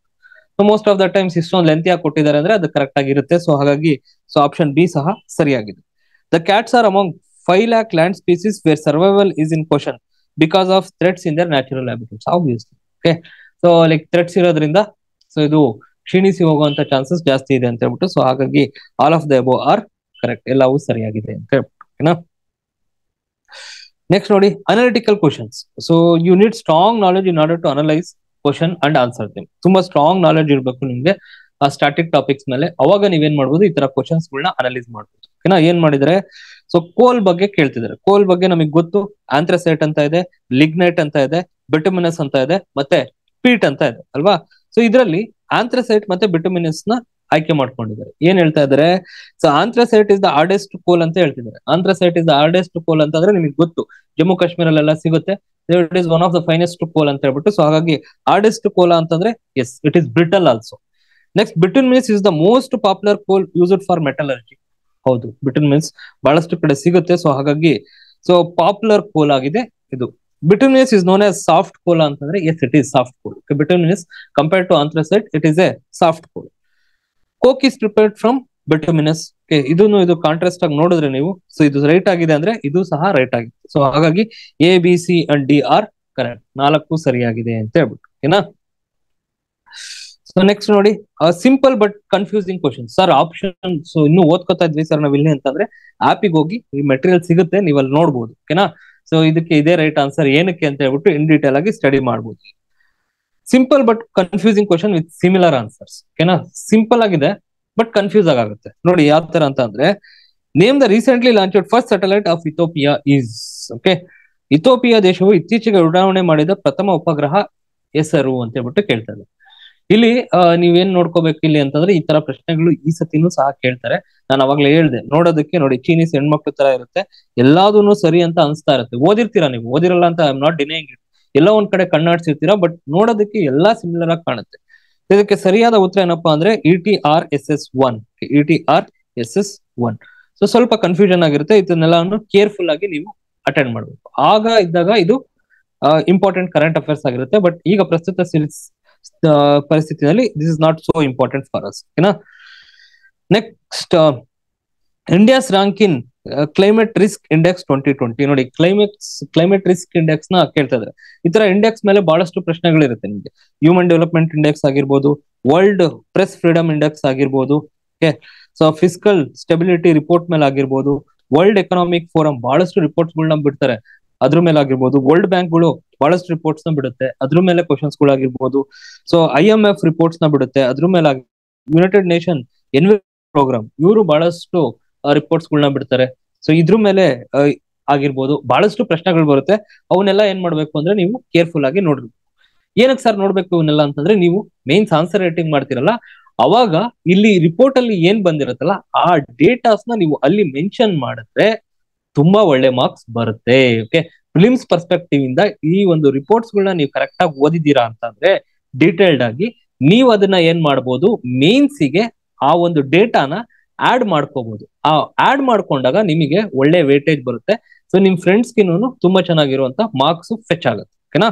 so most of the times ಇಷ್ಟೊಂದು length ಆಗಿ ಕೊಟ್ಟಿದ್ದಾರೆ ಅಂದ್ರೆ ಅದು correct ಆಗಿರುತ್ತೆ ಸೊ ಹಾಗಾಗಿ ಸೊ ಆಪ್ಷನ್ ಬಿ ಸಹ ಸರಿಯಾಗಿದೆ the cats are among five lack land species where survival is in question because of threats in their natural habitats, obviously. Okay. So like threats ಇರೋದ್ರಿಂದ so ಇದು ಕ್ಷೀಣಿಸಿ ಹೋಗುವಂತ chances ಜಾಸ್ತಿ ಇದೆ ಅಂತ ಹೇಳ್ಬಿಟ್ಟು ಸೊ ಹಾಗಾಗಿ all of the above are correct ಎಲ್ಲವೂ ಸರಿಯಾಗಿದೆ ಅಂತ ಹೇಳ್ಬಿಟ್ಟು ನೆಕ್ಸ್ಟ್ ನೋಡಿ analytical questions so you need strong knowledge in order to analyse question and answer them ತುಂಬಾ ಸ್ಟ್ರಾಂಗ್ ನಾಲೆಜ್ ಇರಬೇಕು ನಿಮ್ಗೆ ಆ ಸ್ಟಾಟಿಕ್ ಟಾಪಿಕ್ಸ್ ಮೇಲೆ ಅವಾಗ ನೀವೇನ್ ಮಾಡ್ಬೋದು ಈ ತರ ಕ್ವಶನ್ಸ್ ಅನಲೈಸ್ ಮಾಡ್ಬೋದು ಓಕೆನಾ ಏನ್ ಮಾಡಿದ್ರೆ ಸೊ ಕೋಲ್ ಬಗ್ಗೆ ಕೇಳ್ತಿದ್ದಾರೆ ಕೋಲ್ ಬಗ್ಗೆ ನಮಗೆ ಗೊತ್ತು ಆಂಥ್ರಸೈಟ್ ಅಂತ ಇದೆ ಲಿಗ್ನೈಟ್ ಅಂತ ಇದೆ ಬಿಟುಮಿನಸ್ ಅಂತ ಇದೆ ಮತ್ತೆ ಪೀಟ್ ಅಂತ ಇದೆ ಅಲ್ವಾ ಸೊ ಇದರಲ್ಲಿ ಆಂಥ್ರಸೈಟ್ ಮತ್ತೆ ಬಿಟಮಿನಸ್ ನ ಆಯ್ಕೆ ಮಾಡ್ಕೊಂಡಿದ್ದಾರೆ ಏನ್ ಹೇಳ್ತಾ ಇದಾರೆ so anthracite is the hardest coal ಅಂತ ಹೇಳ್ತಿದ್ದಾರೆ ಆಂಥ್ರಸೈಟ್ ಇಸ್ ದ ಆರ್ಡೆಸ್ಟ್ ಕೋಲ್ ಅಂತಂದ್ರೆ ನಿಮಗೆ ಗೊತ್ತು ಜಮ್ಮು ಕಾಶ್ಮೀರಲ್ಲೆಲ್ಲ ಸಿಗುತ್ತೆ it is one of the finest coal ಅಂತ ಹೇಳ್ಬಿಟ್ಟು ಸೊ ಹಾಗಾಗಿ ಆರ್ಡೆಸ್ಟ್ ಕೋಲ ಅಂತಂದ್ರೆ as it is brittle also next bituminous is the most popular coal used for metallurgy ಹೌದು ಬಿಟನ್ ಮೀನ್ಸ್ ಬಹಳಷ್ಟು ಕಡೆ ಸಿಗುತ್ತೆ ಸೊ ಹಾಗಾಗಿ ಸೊ ಪಾಪ್ಯುಲರ್ ಕೋಲ್ ಆಗಿದೆ ಇದು bituminous is known as soft coal ಅಂತಂದ್ರೆ as it is soft coal bituminous compare to anthracite it is a soft coal coke is prepared from bituminous ಇದನ್ನು ಇದು contrast ಆಗಿ ನೋಡಿದ್ರೆ ನೀವು ಸೊ ಇದು ರೈಟ್ ಆಗಿದೆ ಅಂದ್ರೆ ಇದು ಸಹ ರೈಟ್ ಆಗಿದೆ ಸೊ ಹಾಗಾಗಿ A B C and D are correct ನಾಲ್ಕು ಸರಿಯಾಗಿದೆ ಅಂತ ಹೇಳ್ಬಿಟ್ಟು ಓಕೆನಾ ಸೊ ನೆಕ್ಸ್ಟ್ ನೋಡಿ simple but confusing question sir option so ಇನ್ನು ಓದ್ಕೊತಾ ಇದ್ವಿ ಸರ್ ನಾವ್ ಇಲ್ಲಿ ಅಂತಂದ್ರೆ ಆಪಿಗೆ ಹೋಗಿ ಈ ಮೆಟೀರಿಯಲ್ ಸಿಗುತ್ತೆ ನೀವು ಅಲ್ಲಿ ನೋಡ್ಬೋದು ಓಕೆನಾ ಸೊ ಇದಕ್ಕೆ ಇದೇ ರೈಟ್ ಆನ್ಸರ್ ಏನಕ್ಕೆ ಅಂತ ಹೇಳ್ಬಿಟ್ಟು ಇನ್ ಡೀಟೇಲ್ ಆಗಿ ಸ್ಟಡಿ ಮಾಡ್ಬೋದು simple but confusing question with similar answers ಓಕೆನಾ ಸಿಂಪಲ್ ಆಗಿದೆ ಬಟ್ ಕನ್ಫ್ಯೂಸ್ ಆಗುತ್ತೆ ನೋಡಿ ಯಾವ ತರ ಅಂತ ಅಂದ್ರೆ name the recently launch first satellite of Ethiopia is okay Ethiopia ದೇಶವು ಇತ್ತೀಚೆಗೆ ಉಡಾವಣೆ ಮಾಡಿದ ಪ್ರಥಮ ಉಪಗ್ರಹ ಹೆಸರು ಅಂತ ಹೇಳ್ಬಿಟ್ಟು ಕೇಳ್ತಾ ಇಲ್ಲಿ ನೀವೇನ್ ನೋಡ್ಕೋಬೇಕು ಇಲ್ಲಿ ಅಂತಂದ್ರೆ ಈ ತರ ಪ್ರಶ್ನೆಗಳು ಈ ಸತಿನೂ ಸಹ ಕೇಳ್ತಾರೆ ನಾನು ಅವಾಗ್ಲೇ ಹೇಳ್ದೆ ನೋಡೋದಕ್ಕೆ ನೋಡಿ ಚೀನೀಸ್ ಹೆಣ್ಮಕ್ಳು ತರ ಇರುತ್ತೆ ಎಲ್ಲಾದೂನು ಸರಿ ಅಂತ ಅನ್ಸ್ತಾ ಇರುತ್ತೆ ಓದಿರ್ತೀರಾ ನೀವು ಓದಿರಲ್ಲ ಅಂತ ಐ ನಾಟ್ ಡಿನೇಯಿಂಗ್ ಇಟ್ ಎಲ್ಲ ಒಂದ್ ಕಡೆ ಕಣ್ಣಾಡ್ಸಿರ್ತೀರಾ ಬಟ್ ನೋಡೋದಕ್ಕೆ ಎಲ್ಲಾ ಸಿಮಿಲರ್ ಆಗಿ ಕಾಣುತ್ತೆ ಇದಕ್ಕೆ ಸರಿಯಾದ ಉತ್ತರ ಏನಪ್ಪಾ ಅಂದ್ರೆ E T R S S one E T R S S one so ಸ್ವಲ್ಪ ಕನ್ಫ್ಯೂಷನ್ ಆಗಿರುತ್ತೆ ಇದನ್ನೆಲ್ಲ ಕೇರ್ಫುಲ್ ಆಗಿ ನೀವು ಅಟೆಂಡ್ ಮಾಡ್ಬೇಕು ಆಗ ಇದ್ದಾಗ ಇದು ಇಂಪಾರ್ಟೆಂಟ್ ಕರೆಂಟ್ ಅಫೇರ್ಸ್ ಆಗಿರುತ್ತೆ ಬಟ್ ಈಗ ಪ್ರಸ್ತುತ ಪರಿಸ್ಥಿತಿನಲ್ಲಿ this is not so important for us ಓಕೆನಾ next India's rank climate risk index twenty twenty ನೋಡಿ ಕ್ಲೈಮೇಟ್ಸ್ ಕ್ಲೈಮೇಟ್ ರಿಸ್ಕ್ ಇಂಡೆಕ್ಸ್ ನ ಕೇಳ್ತಾ ಇದ್ದಾರೆ ಈ ತರ ಇಂಡೆಕ್ಸ್ ಮೇಲೆ ಬಹಳಷ್ಟು ಪ್ರಶ್ನೆಗಳಿರುತ್ತೆ ನಿಮಗೆ ಹ್ಯೂಮನ್ ಡೆವಲಪ್ಮೆಂಟ್ ಇಂಡೆಕ್ಸ್ ಆಗಿರ್ಬೋದು ವರ್ಲ್ಡ್ ಪ್ರೆಸ್ ಫ್ರೀಡಮ್ ಇಂಡೆಕ್ಸ್ ಆಗಿರ್ಬೋದು okay so physical stability report ಮೇಲೆ ಆಗಿರ್ಬೋದು ವರ್ಲ್ಡ್ ಎಕನಾಮಿಕ್ ಫೋರಂ ಬಹಳಷ್ಟು ರಿಪೋರ್ಟ್ಸ್ ಗಳನ್ನ ಬಿಡ್ತಾರೆ ಅದ್ರ ಮೇಲೆ ಆಗಿರ್ಬೋದು ವರ್ಲ್ಡ್ ಬ್ಯಾಂಕ್ಗಳು ಬಹಳಷ್ಟು ರಿಪೋರ್ಟ್ಸ್ ನ ಬಿಡುತ್ತೆ ಅದ್ರ ಮೇಲೆ ಕ್ವಶನ್ಸ್ ಗಳಾಗಿರ್ಬೋದು so I M F reports ನ ಬಿಡುತ್ತೆ ಅದ್ರ ಮೇಲೆ ಯುನೈಟೆಡ್ ನೇಷನ್ ಎನ್ವಿ ಪ್ರೋಗ್ರಾಮ್ ಇವರು ಬಹಳಷ್ಟು ರಿಪೋರ್ಟ್ಸ್ ಗಳನ್ನ ಬಿಡ್ತಾರೆ ಸೊ ಇದ್ರ ಮೇಲೆ ಆಗಿರ್ಬೋದು ಬಹಳಷ್ಟು ಪ್ರಶ್ನೆಗಳು ಬರುತ್ತೆ ಅವನ್ನೆಲ್ಲ ಏನ್ ಮಾಡ್ಬೇಕು ಅಂದ್ರೆ ನೀವು ಕೇರ್ಫುಲ್ ಆಗಿ ನೋಡ್ಬೇಕು ಏನಕ್ಕೆ ಸರ್ ನೋಡ್ಬೇಕು ಇವನ್ನೆಲ್ಲ ಅಂತಂದ್ರೆ ನೀವು ಮೇನ್ಸ್ ಆನ್ಸರ್ ರೈಟಿಂಗ್ ಮಾಡ್ತಿರಲ್ಲ ಅವಾಗ ಇಲ್ಲಿ ರಿಪೋರ್ಟ್ ಅಲ್ಲಿ ಏನ್ ಬಂದಿರತ್ತಲ್ಲ ಆ ಡೇಟಾಸ್ ನ ನೀವು ಅಲ್ಲಿ ಮೆನ್ಷನ್ ಮಾಡಿದ್ರೆ ತುಂಬಾ ಒಳ್ಳೆ ಮಾರ್ಕ್ಸ್ ಬರುತ್ತೆ ಓಕೆ ಫಿಲಿಮ್ಸ್ ಪರ್ಸ್ಪೆಕ್ಟಿವ್ ಇಂದ ಈ ಒಂದು ರಿಪೋರ್ಟ್ಸ್ ಗಳನ್ನ ನೀವು ಕರೆಕ್ಟ್ ಆಗಿ ಓದಿದ್ದೀರಾ ಅಂತಂದ್ರೆ ಡೀಟೇಲ್ಡ್ ಆಗಿ ನೀವು ಅದನ್ನ ಏನ್ ಮಾಡ್ಬೋದು ಮೇನ್ಸ್ ಗೆ ಆ ಒಂದು ಡೇಟಾನ ಆಡ್ ಮಾಡ್ಕೋಬಹುದು ಆ ಆಡ್ ಮಾಡ್ಕೊಂಡಾಗ ನಿಮಗೆ ಒಳ್ಳೆ ವೇಟೇಜ್ ಬರುತ್ತೆ ಸೊ ನಿಮ್ ಫ್ರೆಂಡ್ಸ್ ತುಂಬಾ ಚೆನ್ನಾಗಿರುವಂತ ಮಾರ್ಕ್ಸ್ ಫೆಚ್ ಆಗುತ್ತೆ ಓಕೆನಾ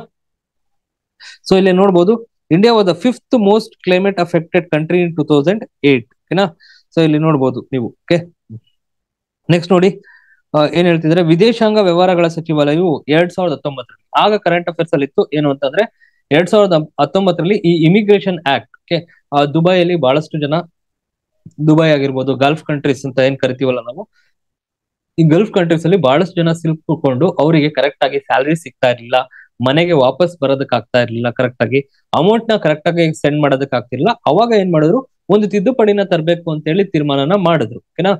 ಸೊ ಇಲ್ಲಿ ನೋಡ್ಬೋದು India was the fifth most climate affected country in two thousand eight ಓಕೆನಾ ಸೊ ಇಲ್ಲಿ ನೋಡ್ಬೋದು ನೀವು ಓಕೆ ನೆಕ್ಸ್ಟ್ ನೋಡಿ ಏನ್ ಹೇಳ್ತಿದ್ರೆ ವಿದೇಶಾಂಗ ವ್ಯವಹಾರಗಳ ಸಚಿವಾಲಯವು ಎರಡ್ ಸಾವಿರದ ಹತ್ತೊಂಬತ್ತರಲ್ಲಿ ಆಗ ಕರೆಂಟ್ ಅಫೇರ್ಸ್ ಅಲ್ಲಿ ಇತ್ತು ಏನು ಅಂತಂದ್ರೆ ಎರಡ್ ಸಾವಿರದ ಹತ್ತೊಂಬತ್ತರಲ್ಲಿ ಈ ಇಮಿಗ್ರೇಷನ್ ಆಕ್ಟ್ ದುಬೈಯಲ್ಲಿ ಬಹಳಷ್ಟು ಜನ ದುಬೈ ಆಗಿರ್ಬೋದು ಗಲ್ಫ್ ಕಂಟ್ರೀಸ್ ಅಂತ ಏನ್ ಕರಿತೀವಲ್ಲ ನಾವು ಈ ಗಲ್ಫ್ ಕಂಟ್ರೀಸ್ ಅಲ್ಲಿ ಬಹಳಷ್ಟು ಜನ ಸಿಲುಕೊಂಡು ಅವರಿಗೆ ಕರೆಕ್ಟ್ ಆಗಿ ಸ್ಯಾಲರಿ ಸಿಗ್ತಾ ಇರ್ಲಿಲ್ಲ ಮನೆಗೆ ವಾಪಸ್ ಬರೋದಕ್ ಆಗ್ತಾ ಇರ್ಲಿಲ್ಲ ಕರೆಕ್ಟ್ ಆಗಿ ಅಮೌಂಟ್ ನ ಕರೆಕ್ಟ್ ಆಗಿ ಸೆಂಡ್ ಮಾಡೋದಕ್ಕಾಗ್ತಿರ್ಲಿಲ್ಲ ಅವಾಗ ಏನ್ ಮಾಡಿದ್ರು ಒಂದು ತಿದ್ದುಪಡಿನ ತರಬೇಕು ಅಂತ ಹೇಳಿ ತೀರ್ಮಾನನ ಮಾಡಿದ್ರು ಓಕೆನಾ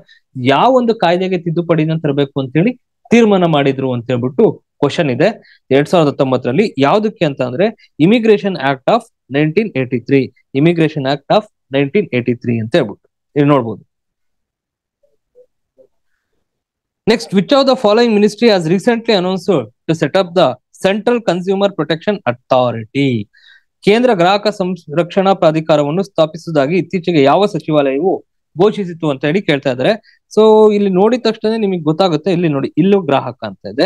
ಯಾವ ಒಂದು ಕಾಯ್ದೆಗೆ ತಿದ್ದುಪಡಿನ ತರಬೇಕು ಅಂತ ಹೇಳಿ ತೀರ್ಮಾನ ಮಾಡಿದ್ರು ಅಂತ ಹೇಳ್ಬಿಟ್ಟು ಕ್ವಶನ್ ಇದೆ ಎರಡ್ ಸಾವಿರದ ಹತ್ತೊಂಬತ್ತರಲ್ಲಿ ಯಾವ್ದಕ್ಕೆ ಅಂತ ಅಂದ್ರೆ immigration act of nineteen eighty three immigration act of nineteen eighty three ಅಂತ ಹೇಳ್ಬಿಟ್ಟು ಇಲ್ಲಿ ನೋಡ್ಬೋದು next which of the following ministry has recently announce to set up the central consumer protection authority ಕೇಂದ್ರ ಗ್ರಾಹಕ ಸಂರಕ್ಷಣಾ ಪ್ರಾಧಿಕಾರವನ್ನು ಸ್ಥಾಪಿಸುವುದಾಗಿ ಇತ್ತೀಚೆಗೆ ಯಾವ ಸಚಿವಾಲಯವು ಘೋಷಿಸಿತ್ತು ಅಂತ ಹೇಳಿ ಕೇಳ್ತಾ ಇದ್ದಾರೆ ಸೊ ಇಲ್ಲಿ ನೋಡಿದ ತಕ್ಷಣ ನಿಮಗೆ ಗೊತ್ತಾಗುತ್ತೆ ಇಲ್ಲಿ ನೋಡಿ ಇಲ್ಲೂ ಗ್ರಾಹಕ ಅಂತ ಇದೆ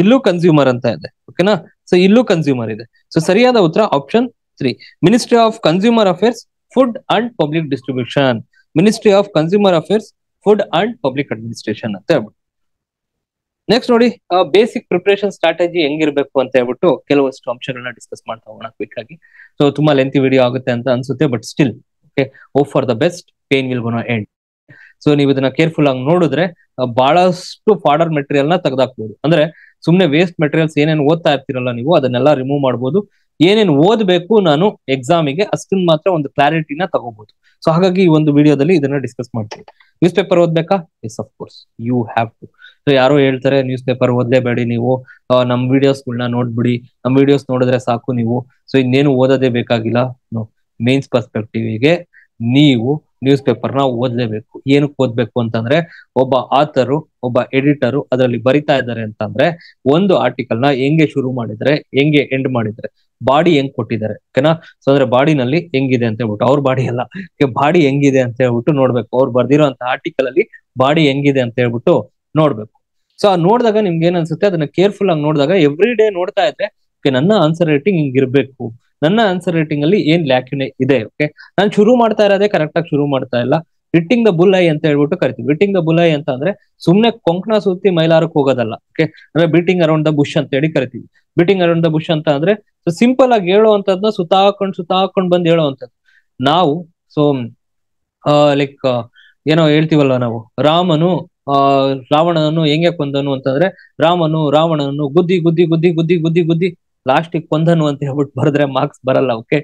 ಇಲ್ಲೂ ಕನ್ಸ್ಯೂಮರ್ ಅಂತ ಇದೆ ಓಕೆನಾ ಸೊ ಇಲ್ಲೂ ಕನ್ಸ್ಯೂಮರ್ ಇದೆ ಸೊ ಸರಿಯಾದ ಉತ್ತರ option three ministry of consumer affairs food and public distribution ministry of consumer affairs food and public administration ಅಂತ ಹೇಳ್ಬಿಟ್ಟು ನೆಕ್ಸ್ಟ್ ನೋಡಿ ಬೇಸಿಕ್ ಪ್ರಿಪರೇಷನ್ ಸ್ಟ್ರಾಟಜಿ ಹೆಂಗಿರ್ಬೇಕು ಅಂತ ಹೇಳ್ಬಿಟ್ಟು ಕೆಲವಷ್ಟು ಅಂಶಗಳನ್ನ ಡಿಸ್ಕಸ್ ಮಾಡ್ತಾ ಹೋಗೋಣ ಕ್ವಿಕ್ ಆಗಿ ಸೊ ತುಂಬಾ ಲೆಂತಿ ವಿಡಿಯೋ ಆಗುತ್ತೆ ಅಂತ ಅನ್ಸುತ್ತೆ but still okay oh for the best pain will gonna end so ನೀವು ಇದನ್ನ ಕೇರ್ಫುಲ್ ಆಗಿ ನೋಡಿದ್ರೆ ಬಹಳಷ್ಟು ಫಾರ್ಡರ್ ಮೆಟೀರಿಯಲ್ ನ ತೆಗೆದಾಕ್ಬೋದು ಅಂದ್ರೆ ಸುಮ್ನೆ ವೇಸ್ಟ್ ಮೆಟೀರಿಯಲ್ಸ್ ಏನೇನು ಓದ್ತಾ ಇರ್ತಿರಲ್ಲ ನೀವು ಅದನ್ನೆಲ್ಲ ರಿಮೂವ್ ಮಾಡ್ಬೋದು ಏನೇನು ಓದ್ಬೇಕು ನಾನು ಎಕ್ಸಾಮಿಗೆ ಅಷ್ಟು ಮಾತ್ರ ಒಂದು ಕ್ಲಾರಿಟಿನ ತಗೋಬಹುದು ಸೊ ಹಾಗಾಗಿ ಈ ಒಂದು ವಿಡಿಯೋದಲ್ಲಿ ಇದನ್ನ ಡಿಸ್ಕಸ್ ಮಾಡ್ತೀವಿ ನ್ಯೂಸ್ ಪೇಪರ್ ಓದ್ಬೇಕಾ yes of course you have to so ಯಾರು ಹೇಳ್ತಾರೆ ನ್ಯೂಸ್ ಪೇಪರ್ ಓದಲೇಬೇಡಿ ನೀವು ನಮ್ ವಿಡಿಯೋಸ್ ಗಳ್ನ ನೋಡ್ಬಿಡಿ ನಮ್ ವಿಡಿಯೋಸ್ ನೋಡಿದ್ರೆ ಸಾಕು ನೀವು ಸೊ ಇನ್ನೇನು ಓದೋದೇ ಬೇಕಾಗಿಲ್ಲ ಮೇನ್ಸ್ ಪರ್ಸ್ಪೆಕ್ಟಿವ್ಗೆ ನೀವು ನ್ಯೂಸ್ ಪೇಪರ್ನ ಓದ್ಲೇಬೇಕು ಏನಕ್ಕೆ ಓದ್ಬೇಕು ಅಂತಂದ್ರೆ ಒಬ್ಬ ಆತರು ಒಬ್ಬ ಎಡಿಟರು ಅದರಲ್ಲಿ ಬರಿತಾ ಇದ್ದಾರೆ ಅಂತಂದ್ರೆ ಒಂದು ಆರ್ಟಿಕಲ್ ನ ಹೆಂಗೆ ಶುರು ಮಾಡಿದ್ರೆ ಹೆಂಗೆ ಎಂಡ್ ಮಾಡಿದ್ರೆ ಬಾಡಿ ಹೆಂಗ್ ಕೊಟ್ಟಿದ್ದಾರೆ ಓಕೆನಾ ಸೊ ಅಂದ್ರೆ ಬಾಡಿನಲ್ಲಿ ಹೆಂಗಿದೆ ಅಂತ ಹೇಳ್ಬಿಟ್ಟು ಅವ್ರ ಬಾಡಿ ಅಲ್ಲ ಬಾಡಿ ಹೆಂಗಿದೆ ಅಂತ ಹೇಳ್ಬಿಟ್ಟು ನೋಡ್ಬೇಕು ಅವ್ರು ಬರ್ದಿರೋ ಅಂತ ಆರ್ಟಿಕಲ್ ಅಲ್ಲಿ ಬಾಡಿ ಹೆಂಗಿದೆ ಅಂತ ಹೇಳ್ಬಿಟ್ಟು ನೋಡ್ಬೇಕು ಸೊ ನೋಡಿದಾಗ ನಿಮ್ಗೆ ಏನ್ ಅನ್ಸುತ್ತೆ ಅದನ್ನ ಕೇರ್ಫುಲ್ ಆಗಿ ನೋಡಿದಾಗ ಎವ್ರಿ ಡೇ ನೋಡ್ತಾ ಇದ್ರೆ ಓಕೆ ನನ್ನ ಆನ್ಸರ್ ರೇಟಿಂಗ್ ಇರ್ಬೇಕು ನನ್ನ ಆನ್ಸರ್ ರೇಟಿಂಗ್ ಅಲ್ಲಿ ಏನ್ ಲ್ಯಾಕ್ ಇದೆ ಓಕೆ ನಾನು ಶುರು ಮಾಡ್ತಾ ಇರೋದೇ ಕರೆಕ್ಟ್ ಆಗಿ ಶುರು ಮಾಡ್ತಾ ಇಲ್ಲ ಇಟ್ಟಿಂಗ್ ದ ಬುಲ್ಲೈ ಅಂತ ಹೇಳ್ಬಿಟ್ಟು ಕರಿತೀವಿ ಬಿಟ್ಟಿಂಗ್ ದ ಬುಲ್ಐ ಅಂತ ಅಂದ್ರೆ ಸುಮ್ನೆ ಕೊಂಕಣ ಸುತ್ತಿ ಮೈಲಾರಕ್ಕೆ ಹೋಗೋದಲ್ಲ ಓಕೆ ಅಂದ್ರೆ ಬೀಟಿಂಗ್ ಅರೌಂಡ್ ದ ಬುಷ್ ಅಂತ ಹೇಳಿ ಕರಿತೀವಿ ಬೀಟಿಂಗ್ ಅರೌಂಡ್ ದ ಬುಷ್ ಅಂತ ಅಂದ್ರೆ ಸಿಂಪಲ್ ಆಗಿ ಹೇಳುವಂತದ್ನ ಸುತ್ತ ಹಾಕೊಂಡ್ ಸುತ್ತ ಹಾಕೊಂಡ್ ಬಂದ್ ನಾವು ಸೊ ಲೈಕ್ ಏನೋ ಹೇಳ್ತೀವಲ್ವ ನಾವು ರಾಮನು ಆ ರಾವಣನನ್ನು ಹೆಂಗೆ ಕೊಂದನು ಅಂತಂದ್ರೆ ರಾಮನು ರಾವಣನನ್ನು ಗುದ್ದಿ ಗುದ್ದಿ ಗುದ್ದಿ ಗುದ್ದಿ ಗುದ್ದಿ ಗುದ್ದಿ ಲಾಸ್ಟಿಗೆ ಕೊಂದನು ಅಂತ ಹೇಳ್ಬಿಟ್ಟು ಬರೆದ್ರೆ ಮಾರ್ಕ್ಸ್ ಬರಲ್ಲ okay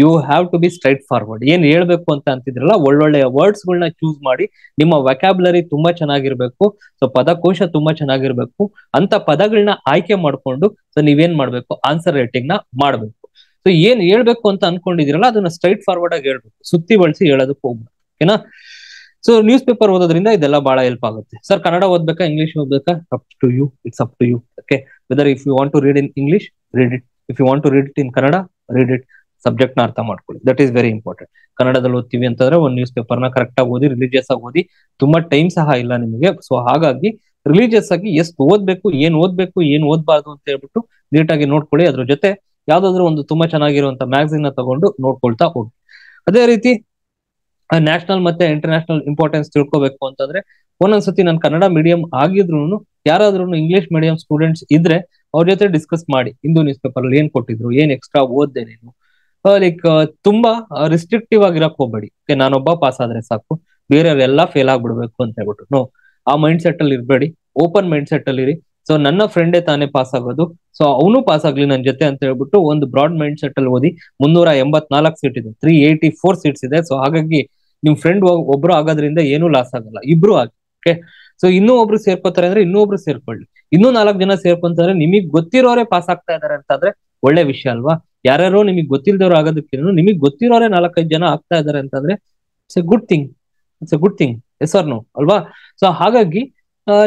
you have to be straightforward ಏನ್ ಹೇಳ್ಬೇಕು ಅಂತ ಅಂತಿದ್ರಲ್ಲ ಒಳ್ಳೊಳ್ಳೆ ವರ್ಡ್ಸ್ ಚೂಸ್ ಮಾಡಿ ನಿಮ್ಮ ವೆಕ್ಯಾಬ್ಲರಿ ತುಂಬಾ ಚೆನ್ನಾಗಿರ್ಬೇಕು ಸೊ ಪದಕೋಶ ತುಂಬಾ ಚೆನ್ನಾಗಿರ್ಬೇಕು ಅಂತ ಪದಗಳನ್ನ ಆಯ್ಕೆ ಮಾಡ್ಕೊಂಡು ಸೊ ನೀವೇನ್ ಮಾಡ್ಬೇಕು ಆನ್ಸರ್ ರೈಟಿಂಗ್ ನ ಮಾಡ್ಬೇಕು ಸೊ ಏನ್ ಹೇಳ್ಬೇಕು ಅಂತ ಅನ್ಕೊಂಡಿದಿರಲ್ಲ ಅದನ್ನ ಸ್ಟ್ರೈಟ್ ಫಾರ್ವರ್ಡ್ ಆಗಿ ಹೇಳ್ಬೇಕು ಸುತ್ತಿ ಬಳಸಿ ಹೇಳೋದಕ್ಕೆ ಹೋಗ್ಬೇಕು ಓಕೆನಾ ಸೊ ನ್ಯೂಸ್ ಪೇಪರ್ ಓದೋದ್ರಿಂದ ಇದೆಲ್ಲ ಬಹಳ ಹೆಲ್ಪ್ ಆಗುತ್ತೆ ಸರ್ ಕನ್ನಡ ಓದ್ಬೇಕಾ ಇಂಗ್ಲಿಷ್ ಓದ್ಬೇಕಾ up to you it's up to you okay whether if you want to read in English read it if you want to read it in Kannada read it subject ನ ಅರ್ಥ ಮಾಡ್ಕೊಳ್ಳಿ that is very important ಕನ್ನಡದಲ್ಲಿ ಓದ್ತೀವಿ ಅಂತಂದ್ರೆ ಒಂದು news paper ನ correct ಆಗಿ ಓದಿ ರಿಲಿಜಿಯಸ್ ಆಗಿ ಓದಿ ತುಂಬಾ ಟೈಮ್ ಸಹ ಇಲ್ಲ ನಿಮಗೆ ಸೊ ಹಾಗಾಗಿ ರಿಲಿಜಿಯಸ್ ಆಗಿ ಎಷ್ಟು ಓದ್ಬೇಕು ಏನ್ ಓದ್ಬೇಕು ಏನ್ ಓದ್ಬಾರ್ದು ಅಂತ ಹೇಳ್ಬಿಟ್ಟು ಆಗಿ ನೋಡ್ಕೊಳ್ಳಿ ಅದ್ರ ಜೊತೆ ಯಾವ್ದಾದ್ರು ಒಂದು ತುಂಬಾ ಚೆನ್ನಾಗಿರುವಂತ ಮ್ಯಾಗ್ಝಿನ್ ನ ತಗೊಂಡು ನೋಡ್ಕೊಳ್ತಾ ಹೋಗಿ ಅದೇ ರೀತಿ ನ್ಯಾಷನಲ್ ಮತ್ತೆ ಇಂಟರ್ನ್ಯಾಷನಲ್ ಇಂಪಾರ್ಟೆನ್ಸ್ ತಿಳ್ಕೊಬೇಕು ಅಂತಂದ್ರೆ ಒಂದೊಂದ್ಸತಿ ನಾನು ಕನ್ನಡ ಮೀಡಿಯಂ ಆಗಿದ್ರು ಯಾರಾದ್ರೂ ಇಂಗ್ಲಿಷ್ ಮೀಡಿಯಂ ಸ್ಟೂಡೆಂಟ್ಸ್ ಇದ್ರೆ ಅವ್ರ ಜೊತೆ ಡಿಸ್ಕಸ್ ಮಾಡಿ ಹಿಂದೂ ನ್ಯೂಸ್ ಪೇಪರ್ ಅಲ್ಲಿ ಏನ್ ಕೊಟ್ಟಿದ್ರು ಏನ್ ಎಕ್ಸ್ಟ್ರಾ ಓದ್ದೆ ನೀನು ಲೈಕ್ ತುಂಬಾ ರಿಸ್ಟ್ರಿಕ್ಟಿವ್ ಆಗಿರಕ್ ಹೋಗ್ಬೇಡಿ ನಾನೊಬ್ಬ ಪಾಸ್ ಆದ್ರೆ ಸಾಕು ಬೇರೆಯವರೆಲ್ಲ ಫೇಲ್ ಆಗ್ಬಿಡ್ಬೇಕು ಅಂತ ಹೇಳ್ಬಿಟ್ಟು ನೋ ಆ ಮೈಂಡ್ ಸೆಟ್ ಅಲ್ಲಿ ಇರ್ಬೇಡಿ ಓಪನ್ ಮೈಂಡ್ ಸೆಟ್ ಅಲ್ಲಿ ಇರಿ ಸೊ ನನ್ನ ಫ್ರೆಂಡೇ ತಾನೇ ಪಾಸ್ ಆಗೋದು ಸೊ ಅವನು ಪಾಸ್ ಆಗ್ಲಿ ನನ್ನ ಜೊತೆ ಅಂತ ಹೇಳ್ಬಿಟ್ಟು ಒಂದು ಬ್ರಾಡ್ ಮೈಂಡ್ ಸೆಟ್ ಅಲ್ಲಿ ಓದಿ ಮುನ್ನೂರ ಎಂಬತ್ನಾಲ್ಕು ಸೀಟ್ ಇದೆ ತ್ರೀ ಏಯ್ಟಿ ಫೋರ್ ಸೀಟ್ಸ್ ಇದೆ ಸೊ ಹಾಗಾಗಿ ನಿಮ್ ಫ್ರೆಂಡ್ ಒಬ್ರು ಆಗೋದ್ರಿಂದ ಏನೂ ಲಾಸ್ ಆಗಲ್ಲ ಇಬ್ರು ಆಗಿ ಓಕೆ ಸೊ ಇನ್ನೂ ಒಬ್ರು ಸೇರ್ಕೋತಾರೆ ಅಂದ್ರೆ ಇನ್ನೂ ಒಬ್ರು ಸೇರ್ಕೊಳ್ಳಿ ಇನ್ನೂ ನಾಲ್ಕು ಜನ ಸೇರ್ಕೊಂತಾರೆ ನಿಮಗ್ ಗೊತ್ತಿರೋರೇ ಪಾಸ್ ಆಗ್ತಾ ಇದಾರೆ ಅಂತಂದ್ರೆ ಒಳ್ಳೆ ವಿಷಯ ಅಲ್ವಾ ಯಾರ್ಯಾರೋ ನಿಮಗ್ ಗೊತ್ತಿಲ್ದವ್ರು ಆಗೋದಕ್ಕಿಂತ ನಿಮಗ್ ಗೊತ್ತಿರೋರೆ ನಾಲ್ಕೈದು ಜನ ಆಗ್ತಾ ಇದಾರೆ ಅಂತಂದ್ರೆ it's a good thing it's a good thing yes or no ಅಲ್ವಾ ಸೊ ಹಾಗಾಗಿ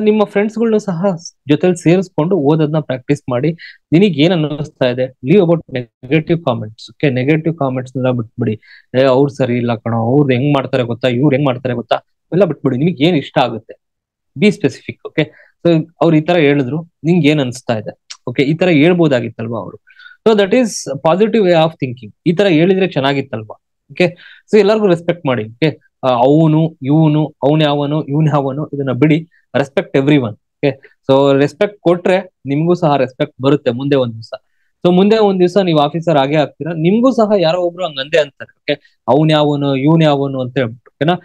ನಿಮ್ಮ ಫ್ರೆಂಡ್ಸ್ ಗಳ್ನು ಸಹ ಜೊತೆಲಿ ಸೇರಿಸ್ಕೊಂಡು ಓದೋದನ್ನ ಪ್ರಾಕ್ಟೀಸ್ ಮಾಡಿ ನಿನಗೆ ಏನ್ ಅನ್ನಿಸ್ತಾ ಇದೆ leave about negative comments okay negative comments ಎಲ್ಲ ಬಿಟ್ಬಿಡಿ ಏ ಅವ್ರು ಸರಿ ಇಲ್ಲ ಕಣೋ ಅವ್ರು ಹೆಂಗ್ ಮಾಡ್ತಾರೆ ಗೊತ್ತಾ ಇವ್ರು ಹೆಂಗ್ ಮಾಡ್ತಾರೆ ಗೊತ್ತಾ ಎಲ್ಲ ಬಿಟ್ಬಿಡಿ ನಿಮ್ಗೆ ಏನ್ ಇಷ್ಟ ಆಗುತ್ತೆ ಬಿ ಸ್ಪೆಸಿಫಿಕ್ ಓಕೆ ಸೊ ಅವ್ರು ಈ ತರ ಹೇಳಿದ್ರು ನಿಂಗೆ ಏನ್ ಅನ್ಸ್ತಾ ಇದೆ ಓಕೆ ಈ ತರ ಹೇಳ್ಬೋದಾಗಿತ್ತಲ್ವಾ ಅವರು so that is positive way of thinking ಈ ತರ ಹೇಳಿದ್ರೆ ಚೆನ್ನಾಗಿತ್ತಲ್ವಾ ಓಕೆ ಸೊ ಎಲ್ಲರಿಗೂ ರೆಸ್ಪೆಕ್ಟ್ ಮಾಡಿ ಓಕೆ ಅವನು ಇವನು ಅವನ್ ಯಾವನು ಇವನ್ ಯಾವನು ಇದನ್ನ ಬಿಡಿ respect everyone okay so respect ಕೊಟ್ರೆ ನಿಮ್ಗೂ ಸಹ ರೆಸ್ಪೆಕ್ಟ್ ಬರುತ್ತೆ ಮುಂದೆ ಒಂದ್ ದಿವಸ ಸೊ ಮುಂದೆ ಒಂದ್ ದಿವಸ ನೀವ್ ಆಫೀಸರ್ ಆಗೇ ಆಗ್ತೀರಾ ನಿಮ್ಗೂ ಸಹ ಯಾರೋ ಒಬ್ರು ಹಂಗಂದೆ ಅಂತಾರೆ ಓಕೆ ಅವ್ನ್ ಯಾವನು ಇವ್ನ ಯಾವನು ಅಂತ ಹೇಳ್ಬಿಟ್ಟು ಓಕೆನಾ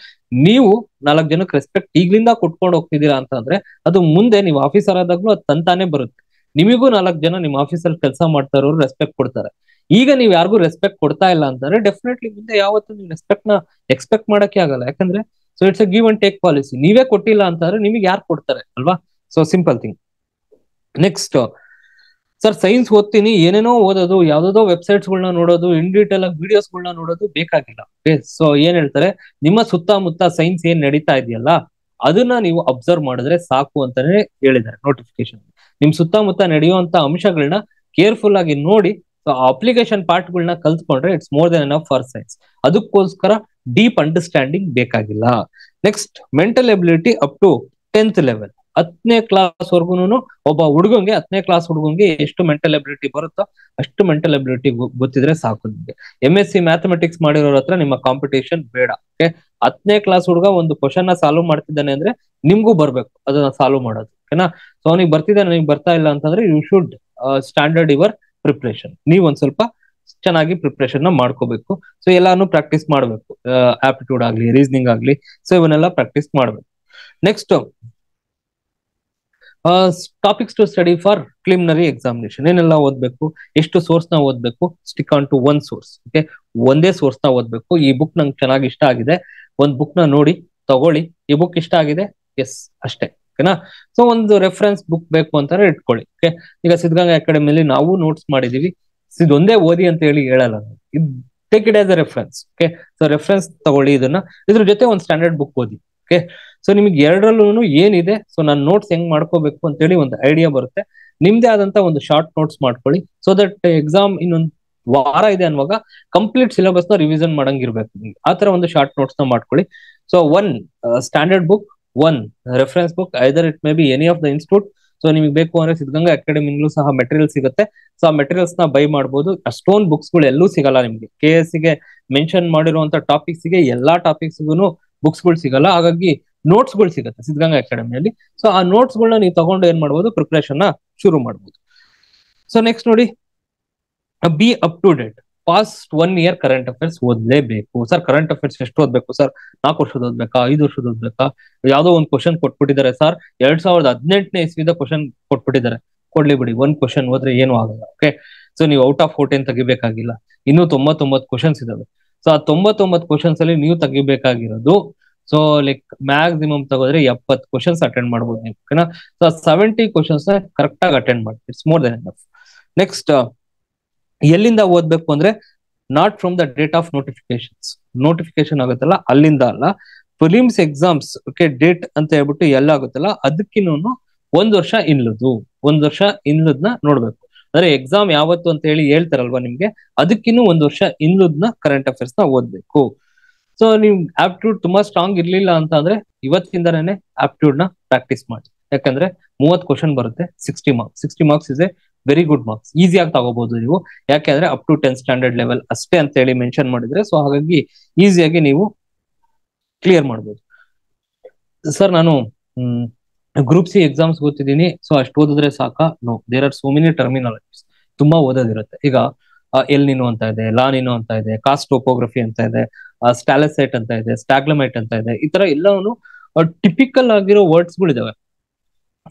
ನೀವು ನಾಲ್ಕ್ ಜನಕ್ಕೆ ರೆಸ್ಪೆಕ್ಟ್ ಈಗ್ಲಿಂದ ಕೊಟ್ಕೊಂಡು ಹೋಗ್ತಿದ್ದೀರಾ ಅಂತಂದ್ರೆ ಅದು ಮುಂದೆ ನೀವು ಆಫೀಸರ್ ಆದಾಗ್ಲೂ ಅದು ತಂತಾನೆ ಬರುತ್ತೆ ನಿಮಿಗೂ ನಾಲ್ಕು ಜನ ನಿಮ್ಮ ಆಫೀಸಲ್ಲಿ ಕೆಲಸ ಮಾಡ್ತಾ ಇರೋರು ರೆಸ್ಪೆಕ್ಟ್ ಕೊಡ್ತಾರೆ ಈಗ ನೀವ್ ಯಾರಿಗೂ ರೆಸ್ಪೆಕ್ಟ್ ಕೊಡ್ತಾ ಇಲ್ಲ ಅಂತಂದ್ರೆ ಡೆಫಿನೆಟ್ಲಿ ಮುಂದೆ ಯಾವತ್ತೂ ನೀವು ರೆಸ್ಪೆಕ್ಟ್ ನ ಎಕ್ಸ್ಪೆಕ್ಟ್ ಮಾಡಕ್ಕೆ ಆಗಲ್ಲ ಯಾಕಂದ್ರೆ so it's a give and take policy ನೀವೇ ಕೊಟ್ಟಿಲ್ಲ ಅಂತಂದ್ರೆ ನಿಮಗೆ ಯಾರು ಕೊಡ್ತಾರೆ ಅಲ್ವಾ so simple thing next sir science ಓದ್ತೀನಿ ಏನೇನೋ ಓದೋದು ಯಾವ್ದೋ ವೆಬ್ಸೈಟ್ಸ್ ಗಳನ್ನ ನೋಡೋದು ಇನ್ ಡೀಟೇಲ್ ಆಗಿ ವಿಡಿಯೋಸ್ ನೋಡೋದು ಬೇಕಾಗಿಲ್ಲ ಸೊ ಏನ್ ಹೇಳ್ತಾರೆ ನಿಮ್ಮ ಸುತ್ತಮುತ್ತ ಸೈನ್ಸ್ ಏನ್ ನಡೀತಾ ಇದೆಯಲ್ಲ ಅದನ್ನ ನೀವು ಅಬ್ಸರ್ವ್ ಮಾಡಿದ್ರೆ ಸಾಕು ಅಂತಾನೆ ಹೇಳಿದ್ದಾರೆ ನೋಟಿಫಿಕೇಶನ್ ನಿಮ್ ಸುತ್ತಮುತ್ತ ನಡೆಯುವಂತ ಅಂಶಗಳನ್ನ ಕೇರ್ಫುಲ್ ಆಗಿ ನೋಡಿ ಸೊ ಅಪ್ಲಿಕೇಶನ್ ಪಾರ್ಟ್ ಕಲ್ತ್ಕೊಂಡ್ರೆ it's more than enough for science ಅದಕ್ಕೋಸ್ಕರ ಡೀಪ್ ಅಂಡರ್ಸ್ಟ್ಯಾಂಡಿಂಗ್ ಬೇಕಾಗಿಲ್ಲ next mental ability up to tenth level ಹತ್ತನೇ ಕ್ಲಾಸ್ ವರ್ಗುನು ಒಬ್ಬ ಹುಡುಗಂಗೆ ಹತ್ತನೇ ಕ್ಲಾಸ್ ಹುಡುಗಂಗೆ ಎಷ್ಟು ಮೆಂಟಲ್ ಎಬಿಲಿಟಿ ಬರುತ್ತೋ ಅಷ್ಟು ಮೆಂಟಲ್ ಎಬಿಲಿಟಿ ಗೊತ್ತಿದ್ರೆ ಸಾಕು ನಿಮಗೆ ಎಮ್ ಎಸ್ ಸಿ ಮ್ಯಾಥಮೆಟಿಕ್ಸ್ ಮಾಡಿರೋರ ಹತ್ರ ನಿಮ್ಮ ಕಾಂಪಿಟೇಷನ್ ಬೇಡ ಓಕೆ ಹತ್ತನೇ ಕ್ಲಾಸ್ ಹುಡುಗ ಒಂದು ಕ್ವಶನ್ ನ ಸಾಲ್ವ್ ಮಾಡ್ತಿದ್ದಾನೆ ಅಂದ್ರೆ ನಿಮ್ಗೂ ಬರ್ಬೇಕು ಅದನ್ನ ಸಾಲ್ವ್ ಮಾಡೋದು ಓಕೆನಾ ಸೊ ಅವನಿಗೆ ಬರ್ತಿದ್ದಾನೆ ನಿಮ್ಗೆ ಬರ್ತಾ ಇಲ್ಲ ಅಂತಂದ್ರೆ you should standard your preparation ನೀವ್ ಒಂದ್ ಸ್ವಲ್ಪ ಚೆನ್ನಾಗಿ ಪ್ರಿಪ್ರೇಷನ್ ನ ಮಾಡ್ಕೋಬೇಕು ಸೊ ಎಲ್ಲಾನು ಪ್ರಾಕ್ಟೀಸ್ ಮಾಡ್ಬೇಕು ಆಪ್ಟಿಟ್ಯೂಡ್ ಆಗ್ಲಿ ರೀಸನಿಂಗ್ ಆಗ್ಲಿ ಸೊ ಇವನ್ನೆಲ್ಲ ಪ್ರಾಕ್ಟೀಸ್ ಮಾಡ್ಬೇಕು next topics to study for preliminary examination ಏನೆಲ್ಲ ಓದ್ಬೇಕು ಎಷ್ಟು ಸೋರ್ಸ್ ನ ಓದ್ಬೇಕು stick on to one source okay ಒಂದೇ ಸೋರ್ಸ್ ನ ಓದ್ಬೇಕು ಈ ಬುಕ್ ನಂಗೆ ಚೆನ್ನಾಗಿ ಇಷ್ಟ ಆಗಿದೆ ಒಂದ್ ಬುಕ್ ನ ನೋಡಿ ತಗೊಳ್ಳಿ ಈ ಬುಕ್ ಇಷ್ಟ ಆಗಿದೆ ಎಸ್ ಅಷ್ಟೇ ಓಕೆನಾ ಸೊ ಒಂದು ರೆಫರೆನ್ಸ್ ಬುಕ್ ಬೇಕು ಅಂತಾರೆ ಇಟ್ಕೊಳ್ಳಿ ಓಕೆ ಈಗ ಸಿದ್ಧಗಂಗಾ ಅಕಾಡೆಮಿಯಲ್ಲಿ ನಾವು ನೋಟ್ಸ್ ಮಾಡಿದೀವಿ ಇದೊಂದೇ ಓದಿ ಅಂತ ಹೇಳಿ ಹೇಳಲ್ಲ take it as a reference okay so reference ತಗೊಳ್ಳಿ ಇದನ್ನ ಇದ್ರ ಜೊತೆ ಒಂದು ಸ್ಟ್ಯಾಂಡರ್ಡ್ ಬುಕ್ ಓದಿ ಓಕೆ ಸೊ ನಿಮ್ಗೆ ಎರಡರಲ್ಲೂ ಏನಿದೆ ಸೊ ನಾನು ನೋಟ್ಸ್ ಹೆಂಗ್ ಮಾಡ್ಕೋಬೇಕು ಅಂತ ಹೇಳಿ ಒಂದು ಐಡಿಯಾ ಬರುತ್ತೆ ನಿಮ್ದೇ ಆದಂತ ಒಂದು ಶಾರ್ಟ್ ನೋಟ್ಸ್ ಮಾಡ್ಕೊಳ್ಳಿ ಸೊ ದಟ್ ಎಕ್ಸಾಮ್ ಇನ್ನೊಂದು ವಾರ ಇದೆ ಅನ್ವಾಗ ಕಂಪ್ಲೀಟ್ ಸಿಲೆಬಸ್ ನ ರಿವಿಷನ್ ಮಾಡಂಗಿರ್ಬೇಕು ಆತರ ಒಂದು ಶಾರ್ಟ್ ನೋಟ್ಸ್ ನ ಮಾಡ್ಕೊಳ್ಳಿ so one standard book one reference book either it may be any of the institute so ನಿಮಗೆ ಬೇಕು ಅಂದ್ರೆ ಸಿದ್ಧಗಂಗಾ ಅಕಾಡೆಮಿನಲ್ಲೂ ಸಹ ಮೆಟೀರಿಯಲ್ ಸಿಗುತ್ತೆ ಸೊ ಆ ಮೆಟೀರಿಯಲ್ಸ್ ನ ಬೈ ಮಾಡಬಹುದು ಅಷ್ಟೊಂದು ಬುಕ್ಸ್ ಗಳು ಎಲ್ಲೂ ಸಿಗಲ್ಲ ನಿಮ್ಗೆ ಕೆ ಎಸ್ ಗೆ ಮೆನ್ಷನ್ ಮಾಡಿರುವಂತ ಟಾಪಿಕ್ಸ್ ಗೆ ಎಲ್ಲಾ ಟಾಪಿಕ್ಸ್ ಬುಕ್ಸ್ ಗಳು ಸಿಗಲ್ಲ ಹಾಗಾಗಿ ನೋಟ್ಸ್ ಗಳು ಸಿಗುತ್ತೆ ಸಿದ್ಧಗಂಗಾ ಅಕಾಡೆಮಿಯಲ್ಲಿ ಸೊ ಆ ನೋಟ್ಸ್ ಗಳನ್ನ ನೀವು ತಗೊಂಡು ಏನ್ ಮಾಡಬಹುದು ಪ್ರಿಪರೇಷನ್ ನ ಶುರು ಮಾಡಬಹುದು ಸೊ ನೆಕ್ಸ್ಟ್ ನೋಡಿ be up to date past one year current affairs ಓದಲೇಬೇಕು ಸರ್ ಕರೆಂಟ್ ಅಫೇರ್ಸ್ ಎಷ್ಟು ಓದ್ಬೇಕು ಸರ್ ನಾಲ್ಕು ವರ್ಷದ ಓದ್ಬೇಕಾ ಐದು ವರ್ಷದ ಓದ್ಬೇಕಾ ಯಾವುದೋ ಒಂದು ಕ್ವಶನ್ ಕೊಟ್ಬಿಟ್ಟಿದ್ದಾರೆ ಸರ್ ಎರಡ್ ಸಾವಿರದ ಹದಿನೆಂಟನೇ ಇಸ್ವಿದ ಕ್ವಶನ್ ಕೊಟ್ಬಿಟ್ಟಿದ್ದಾರೆ ಕೊಡ್ಲಿ ಬಿಡಿ ಒಂದ್ ಕ್ವಶನ್ ಓದ್ರೆ ಏನು ಆಗಲ್ಲ ಓಕೆ ಸೊ ನೀವು ಔಟ್ ಆಫ್ ಫೋರ್ಟೀನ್ ತೆಗಿಬೇಕಾಗಿಲ್ಲ ಇನ್ನೂ ತೊಂಬತ್ತೊಂಬತ್ತು ಕ್ವಶನ್ಸ್ ಇದಾವೆ ಸೊ ಆ ತೊಂಬತ್ತೊಂಬತ್ತು ಕ್ವಶನ್ಸ್ ಅಲ್ಲಿ ನೀವು ತೆಗಿಬೇಕಾಗಿರೋದು ಸೊ ಲೈಕ್ ಮ್ಯಾಕ್ಸಿಮಮ್ ತಗೋದ್ರೆ ಎಪ್ಪತ್ತು ಕ್ವಶನ್ಸ್ ಅಟೆಂಡ್ ಮಾಡ್ಬೋದು ನೀವು ಓಕೆನಾ ಸೊ ಸೆವೆಂಟಿ ಕ್ವಶನ್ಸ್ ಕರೆಕ್ಟ್ ಆಗಿ ಅಟೆಂಡ್ ಮಾಡ್ತೀವಿ it's more than enough next ಎಲ್ಲಿಂದ ಓದ್ಬೇಕು ಅಂದ್ರೆ not from the date of notifications notification ಆಗುತ್ತಲ್ಲ ಅಲ್ಲಿಂದ ಅಲ್ಲ ಫಿಲಿಮ್ಸ್ ಎಕ್ಸಾಮ್ಸ್ ಓಕೆ ಡೇಟ್ ಅಂತ ಹೇಳ್ಬಿಟ್ಟು ಎಲ್ಲ ಆಗುತ್ತಲ್ಲ ಅದಕ್ಕಿನ್ನೂ ಒಂದ್ ವರ್ಷ ಇನ್ಲದು ಒಂದ್ ವರ್ಷ ಇನ್ಲದ್ನ ನೋಡ್ಬೇಕು ಅಂದ್ರೆ ಎಕ್ಸಾಮ್ ಯಾವತ್ತು ಅಂತ ಹೇಳಿ ಹೇಳ್ತಾರಲ್ವಾ ನಿಮ್ಗೆ ಅದಕ್ಕಿನ್ನೂ ಒಂದ್ ವರ್ಷ ಇನ್ಲದ್ನ ಕರೆಂಟ್ ಅಫೇರ್ಸ್ ನ ಓದ್ಬೇಕು ಸೊ ನಿಮ್ ಆಪ್ಟಿಟ್ಯೂಡ್ ತುಂಬಾ ಸ್ಟ್ರಾಂಗ್ ಇರ್ಲಿಲ್ಲ ಅಂತ ಅಂದ್ರೆ ಇವತ್ತಿಂದಾನೇ ಆಪ್ಟಿಟ್ಯೂಡ್ ನ ಪ್ರಾಕ್ಟೀಸ್ ಮಾಡಿ ಯಾಕಂದ್ರೆ ಮೂವತ್ ಕ್ವಶನ್ ಬರುತ್ತೆ sixty marks sixty marks is a very good marks ಈಸಿಯಾಗಿ ತಗೋಬಹುದು ನೀವು ಯಾಕೆಂದ್ರೆ up to ten standard level ಅಷ್ಟೇ ಅಂತ ಹೇಳಿ ಮೆನ್ಷನ್ ಮಾಡಿದ್ರೆ ಸೊ ಹಾಗಾಗಿ ಈಸಿಯಾಗಿ ನೀವು ಕ್ಲಿಯರ್ ಮಾಡಬಹುದು ಸರ್ ನಾನು ಗ್ರೂಪ್ ಸಿ ಎಕ್ಸಾಮ್ಸ್ ಗೊತ್ತಿದ್ದೀನಿ ಸೊ ಅಷ್ಟು ಓದಿದ್ರೆ ಸಾಕ no there are so many terminologies ತುಂಬಾ ಓದೋದಿರುತ್ತೆ ಈಗ ಎಲ್ ನೀನು ಅಂತ ಇದೆ ಲಾ ಲಾನಿನೋ ಅಂತ ಇದೆ ಕಾಸ್ಟ್ ಟೋಪೋಗ್ರಫಿ ಅಂತ ಇದೆ ಸ್ಟಾಲಸೈಟ್ ಅಂತ ಇದೆ ಸ್ಟಾಗ್ಲಮೈಟ್ ಅಂತ ಇದೆ ಈ ತರ ಎಲ್ಲವನ್ನು ಟಿಪಿಕಲ್ ಆಗಿರೋ ವರ್ಡ್ಸ್ ಇದಾವೆ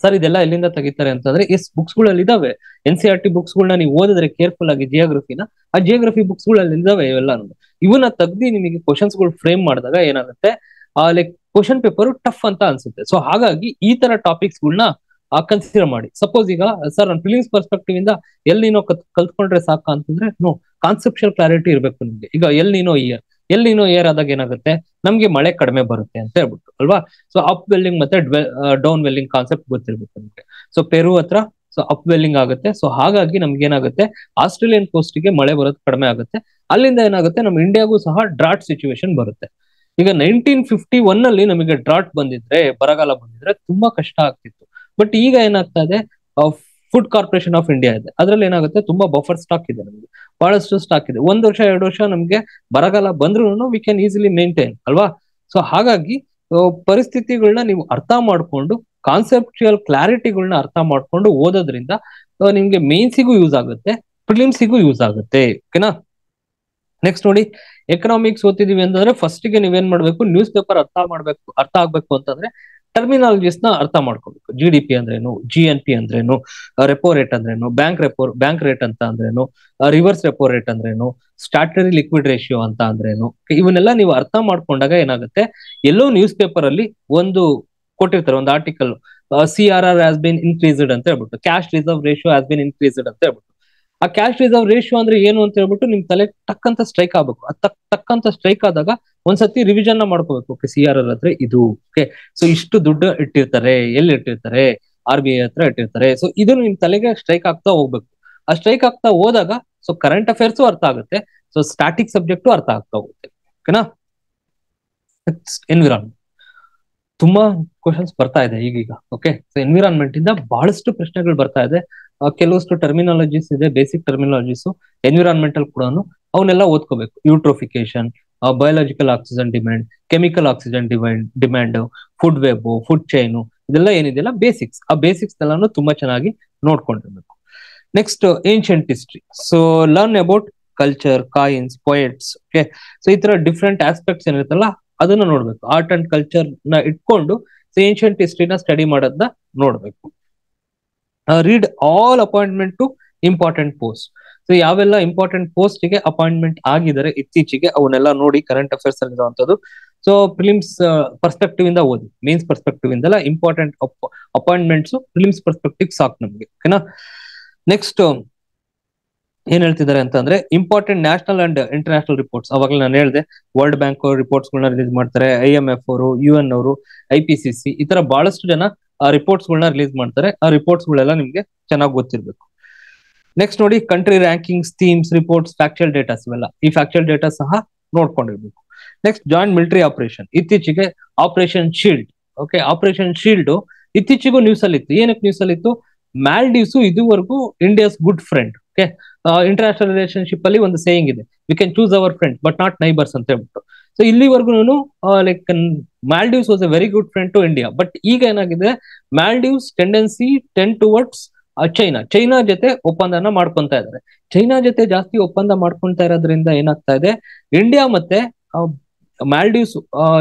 ಸರ್ ಇದೆಲ್ಲ ಎಲ್ಲಿಂದ ತೆಗಿತಾರೆ ಅಂತಂದ್ರೆ ಎಸ್ ಬುಕ್ಸ್ ಗಳಲ್ಲಿ ಇದಾವೆ N C R e T books ಗಳನ್ನ ನೀವು ಓದಿದ್ರೆ ಕೇರ್ಫುಲ್ ಆಗಿ ಜಿಯೋಗ್ರಫಿನ ಆ ಜಿಯೋಗ್ರಫಿ ಬುಕ್ಸ್ ಗಳಲ್ಲಿ ಇದಾವೆ ಇವೆಲ್ಲ ಇವನ್ನ ತೆಗ್ದಿ ನಿಮಗೆ ಕ್ವಶನ್ಸ್ ಗಳು ಫ್ರೇಮ್ ಮಾಡಿದಾಗ ಏನಾಗುತ್ತೆ ಆ ಲೈಕ್ ಕ್ವಶನ್ ಪೇಪರ್ ಟಫ್ ಅಂತ ಅನ್ಸುತ್ತೆ ಸೊ ಹಾಗಾಗಿ ಈ ತರ ಟಾಪಿಕ್ಸ್ ಗಳನ್ನ ಕನ್ಸಿಡರ್ ಮಾಡಿ ಸಪೋಸ್ ಈಗ ಸರ್ ನನ್ನ ಫೀಲಿಂಗ್ಸ್ ಪರ್ಸ್ಪೆಕ್ಟಿವ್ ಇಂದ ಎಲ್ಲಿ ನೀನು ಕಲ್ತ್ಕೊಂಡ್ರೆ ಸಾಕು ಅಂತಂದ್ರೆ ನೋ ಕಾನ್ಸೆಪ್ಷನ್ ಕ್ಲಾರಿಟಿ ಇರಬೇಕು ನಿಮ್ಗೆ ಈಗ ಎಲ್ಲಿ ನೀನೋ ಈ ಎಲ್ಲಿ ಏರ್ ಆದಾಗ ಏನಾಗುತ್ತೆ ನಮ್ಗೆ ಮಳೆ ಕಡಿಮೆ ಬರುತ್ತೆ ಅಂತ ಹೇಳ್ಬಿಟ್ಟು ಅಲ್ವಾ ಸೊ ಅಪ್ ವೆಲ್ಲಿಂಗ್ ಮತ್ತೆ ಡೌನ್ ವೆಲ್ಲಿಂಗ್ ಕಾನ್ಸೆಪ್ಟ್ ಗೊತ್ತಿರ್ಬೇಕು ನಮಗೆ ಸೊ ಪೆರು ಹತ್ರ ಸೊ ಅಪ್ ವೆಲ್ಲಿಂಗ್ ಆಗುತ್ತೆ ಸೊ ಹಾಗಾಗಿ ನಮ್ಗೆ ಏನಾಗುತ್ತೆ ಆಸ್ಟ್ರೇಲಿಯನ್ ಗೆ ಮಳೆ ಬರೋದು ಕಡಿಮೆ ಆಗುತ್ತೆ ಅಲ್ಲಿಂದ ಏನಾಗುತ್ತೆ ನಮ್ಮ ಇಂಡಿಯಾಗೂ ಸಹ ಡ್ರಾಟ್ ಸಿಚುವೇಶನ್ ಬರುತ್ತೆ ಈಗ ನೈನ್ಟೀನ್ ಫಿಫ್ಟಿ ಒನ್ ಅಲ್ಲಿ ನಮಗೆ ಡ್ರಾಟ್ ಬಂದಿದ್ರೆ ಬರಗಾಲ ಬಂದಿದ್ರೆ ತುಂಬಾ ಕಷ್ಟ ಆಗ್ತಿತ್ತು ಬಟ್ ಈಗ ಏನಾಗ್ತಾ ಇದೆ ಫುಡ್ ಕಾರ್ಪೊರೇಷನ್ ಆಫ್ ಇಂಡಿಯಾ ಇದೆ ಅದ್ರಲ್ಲಿ ಏನಾಗುತ್ತೆ ತುಂಬಾ ಬಫರ್ ಸ್ಟಾಕ್ ಇದೆ ನಮಗೆ ಬಹಳಷ್ಟು ಸ್ಟಾಕ್ ಇದೆ ಒಂದು ವರ್ಷ ಎರಡು ವರ್ಷ ನಮ್ಗೆ ಬರಗಾಲ ಬಂದ್ರು ವಿ ಕ್ಯಾನ್ ಈಸಿಲಿ ಮೇಂಟೈನ್ ಅಲ್ವಾ ಸೊ ಹಾಗಾಗಿ ಪರಿಸ್ಥಿತಿಗಳನ್ನ ನೀವು ಅರ್ಥ ಮಾಡ್ಕೊಂಡು ಕಾನ್ಸೆಪ್ಚುಯಲ್ ಕ್ಲಾರಿಟಿಗಳನ್ನ ಅರ್ಥ ಮಾಡ್ಕೊಂಡು ಓದೋದ್ರಿಂದ ನಿಮ್ಗೆ ಮೇನ್ಸಿಗೂ ಯೂಸ್ ಆಗುತ್ತೆ ಫಿಲಿಮ್ಸಿಗೂ ಯೂಸ್ ಆಗುತ್ತೆ ಓಕೆನಾ ನೆಕ್ಸ್ಟ್ ನೋಡಿ ಎಕನಾಮಿಕ್ಸ್ ಓದ್ತಿದೀವಿ ಅಂತಂದ್ರೆ ಫಸ್ಟ್ ಗೆ ನೀವೇನ್ ಮಾಡ್ಬೇಕು ನ್ಯೂಸ್ ಪೇಪರ್ ಅರ್ಥ ಮಾಡ್ಬೇಕು ಅರ್ಥ ಆಗ್ಬೇಕು ಅಂತಂದ್ರೆ ಟರ್ಮಿನಾಲಜೀಸ್ ನ ಅರ್ಥ ಮಾಡ್ಕೋಬೇಕು ಜಿ ಡಿ ಪಿ ಅಂದ್ರೇನು ಜಿ ಎನ್ ಪಿ ಅಂದ್ರೇನು ರೆಪೋ ರೇಟ್ ಅಂದ್ರೇನು ಬ್ಯಾಂಕ್ ರೆಪೋ ಬ್ಯಾಂಕ್ ರೇಟ್ ಅಂತ ಅಂದ್ರೇನು ರಿವರ್ಸ್ ರೆಪೋ ರೇಟ್ ಅಂದ್ರೇನು ಸ್ಟಾಟರಿ ಲಿಕ್ವಿಡ್ ರೇಷಿಯೋ ಅಂತ ಅಂದ್ರೇನು ಇವನ್ನೆಲ್ಲ ನೀವು ಅರ್ಥ ಮಾಡ್ಕೊಂಡಾಗ ಏನಾಗುತ್ತೆ ಎಲ್ಲೋ ನ್ಯೂಸ್ ಪೇಪರ್ ಅಲ್ಲಿ ಒಂದು ಕೊಟ್ಟಿರ್ತಾರೆ ಒಂದು article C R R has been increased ಅಂತ ಹೇಳ್ಬಿಟ್ಟು cash reserve ratio has been increased ಅಂತ ಹೇಳ್ಬಿಟ್ಟು ಆ ಕ್ಯಾಶ್ ರಿಸರ್ವ್ ರೇಷಿಯೋ ಅಂದ್ರೆ ಏನು ಅಂತ ಹೇಳ್ಬಿಟ್ಟು ನಿಮ್ ತಲೆ ತಕ್ಕಂತ ಸ್ಟ್ರೈಕ್ ಆಗ್ಬೇಕು ತಕ್ಕಂತ ತಕ್ ಸ್ಟ್ರೈಕ್ ಆದಾಗ ಒಂದ್ಸತಿ ರಿವಿಷನ್ ನ ಮಾಡ್ಕೋಬೇಕು ಓಕೆ ಸಿ ಆರ್ ಆರ್ ಹತ್ರ ಇದು ಓಕೆ ಸೊ ಇಷ್ಟು ದುಡ್ಡು ಇಟ್ಟಿರ್ತಾರೆ ಎಲ್ಲಿ ಇಟ್ಟಿರ್ತಾರೆ ಆರ್ ಬಿ ಐ ಹತ್ರ ಇಟ್ಟಿರ್ತಾರೆ ಸೊ ಇದು ನಿಮ್ ತಲೆಗೆ ಸ್ಟ್ರೈಕ್ ಆಗ್ತಾ ಹೋಗ್ಬೇಕು ಆ ಸ್ಟ್ರೈಕ್ ಆಗ್ತಾ ಹೋದಾಗ ಸೊ ಕರೆಂಟ್ ಅಫೇರ್ಸು ಅರ್ಥ ಆಗುತ್ತೆ ಸೊ ಸ್ಟಾಟಿಕ್ ಸಬ್ಜೆಕ್ಟು ಅರ್ಥ ಆಗ್ತಾ ಹೋಗುತ್ತೆ ಓಕೆನಾ ಎನ್ವಿರಾನ್ಮೆಂಟ್ ತುಂಬಾ ಕ್ವಶನ್ಸ್ ಬರ್ತಾ ಇದೆ ಈಗೀಗ ಓಕೆ ಸೊ ಎನ್ವಿರಾನ್ಮೆಂಟ್ ಇಂದ ಬಹಳಷ್ಟು ಪ್ರಶ್ನೆಗಳು ಬರ್ತಾ ಇದೆ ಕೆಲವಷ್ಟು ಟರ್ಮಿನಾಲಜೀಸ್ ಇದೆ ಬೇಸಿಕ್ ಟರ್ಮಿನಾಲಜೀಸ್ ಎನ್ವಿರಾನ್ಮೆಂಟಲ್ ಕೂಡ ಅವನ್ನೆಲ್ಲ ಓದ್ಕೋಬೇಕು eutrophication biological oxygen demand chemical oxygen demand demand food web food chain ಇದೆಲ್ಲ ಏನಿದೆಯಲ್ಲ ಬೇಸಿಕ್ಸ್ ಆ ಬೇಸಿಕ್ಸ್ ಎಲ್ಲಾನು ತುಂಬಾ ಚೆನ್ನಾಗಿ ನೋಡ್ಕೊಂಡಿರ್ಬೇಕು next ancient history so learn about culture coins poets okay so ಈ ತರ ಡಿಫ್ರೆಂಟ್ ಆಸ್ಪೆಕ್ಟ್ಸ್ ಏನಿರುತ್ತಲ್ಲ ಅದನ್ನ ನೋಡ್ಬೇಕು ಆರ್ಟ್ ಅಂಡ್ ಕಲ್ಚರ್ ನ ಇಟ್ಕೊಂಡು ಏನ್ಷಿಯಂಟ್ ಹಿಸ್ಟ್ರಿನ ಸ್ಟಡಿ ಮಾಡೋದನ್ನ ನೋಡ್ಬೇಕು read all appointment to important post so ಯಾವೆಲ್ಲ ಇಂಪಾರ್ಟೆಂಟ್ ಪೋಸ್ಟ್ ಗೆ ಅಪಾಯಿಂಟ್ಮೆಂಟ್ ಆಗಿದ್ದಾರೆ ಇತ್ತೀಚೆಗೆ ಅವನ್ನೆಲ್ಲ ನೋಡಿ ಕರೆಂಟ್ ಅಫೇರ್ಸ್ ಅಲ್ಲಿ ಇರುವಂತದ್ದು ಸೊ ಪ್ರಿಲಿಮ್ಸ್ ಪರ್ಸ್ಪೆಕ್ಟಿವ್ ಇಂದ ಓದಿ ಮೇನ್ಸ್ ಪರ್ಸ್ಪೆಕ್ಟಿವ್ ಇಂದಲ್ಲ ಇಂಪಾರ್ಟೆಂಟ್ ಅಪಾಯಿಂಟ್ಮೆಂಟ್ಸ್ ಫಿಲಿಮ್ಸ್ ಪರ್ಸ್ಪೆಕ್ಟಿವ್ ಸಾಕು ನಮಗೆ ಓಕೆನಾ ನೆಕ್ಸ್ಟ್ ಏನ್ ಹೇಳ್ತಿದ್ದಾರೆ ಅಂತಂದ್ರೆ important national and international reports ಅವಾಗಲೇ ನಾನು ಹೇಳಿದೆ ವರ್ಲ್ಡ್ ಬ್ಯಾಂಕ್ ರಿಪೋರ್ಟ್ಸ್ ಗಳನ್ನ ರಿಲೀಸ್ ಮಾಡ್ತಾರೆ ಐ ಎಂ ಎಫ್ ಅವರು ಯು ಎನ್ ಅವರು ಐ ಪಿ ಸಿ ಸಿ ಈ ತರ ಬಹಳಷ್ಟು ಜನ ಆ ರಿಪೋರ್ಟ್ಸ್ ಗಳನ್ನ ರಿಲೀಸ್ ಮಾಡ್ತಾರೆ ಆ ರಿಪೋರ್ಟ್ಸ್ ಗಳೆಲ್ಲ ನಿಮ್ಗೆ ಚೆನ್ನಾಗಿ ಗೊತ್ತಿರಬೇಕು ನೆಕ್ಸ್ಟ್ ನೋಡಿ country rankings themes reports factual datas ಇವೆಲ್ಲ ಈ ಫ್ಯಾಕ್ಚುಯಲ್ ಡೇಟಾ ಸಹ ನೋಡ್ಕೊಂಡಿರ್ಬೇಕು ನೆಕ್ಸ್ಟ್ ಜಾಯಿಂಟ್ ಮಿಲಿಟರಿ ಆಪರೇಷನ್ ಇತ್ತೀಚೆಗೆ operation shield okay operation shield ಇತ್ತೀಚೆಗೂ ನ್ಯೂಸ್ ಅಲ್ಲಿ ಇತ್ತು ಏನಕ್ಕೆ ನ್ಯೂಸ್ ಅಲ್ಲಿ ಇತ್ತು ಮ್ಯಾಲ್ಡೀವ್ಸ್ ಇದುವರೆಗೂ India's good friend okay international relationship ಅಲ್ಲಿ ಒಂದು ಸೇಯಿಂಗ್ ಇದೆ we can choose our friend but not neighbours ಅಂತ ಹೇಳ್ಬಿಟ್ಟು ಸೊ ಇಲ್ಲಿವರೆಗೂ like Maldives was a very good friend to India but ಈಗ ಏನಾಗಿದೆ Maldives tendency ten towards China China ಜೊತೆ ಒಪ್ಪಂದನ ಮಾಡ್ಕೊಂತ ಇದ್ದಾರೆ ಚೈನಾ ಜೊತೆ ಜಾಸ್ತಿ ಒಪ್ಪಂದ ಮಾಡ್ಕೊಂತ ಇರೋದ್ರಿಂದ ಏನಾಗ್ತಾ ಇದೆ ಇಂಡಿಯಾ ಮತ್ತೆ ಮಾಲ್ಡೀವ್ಸ್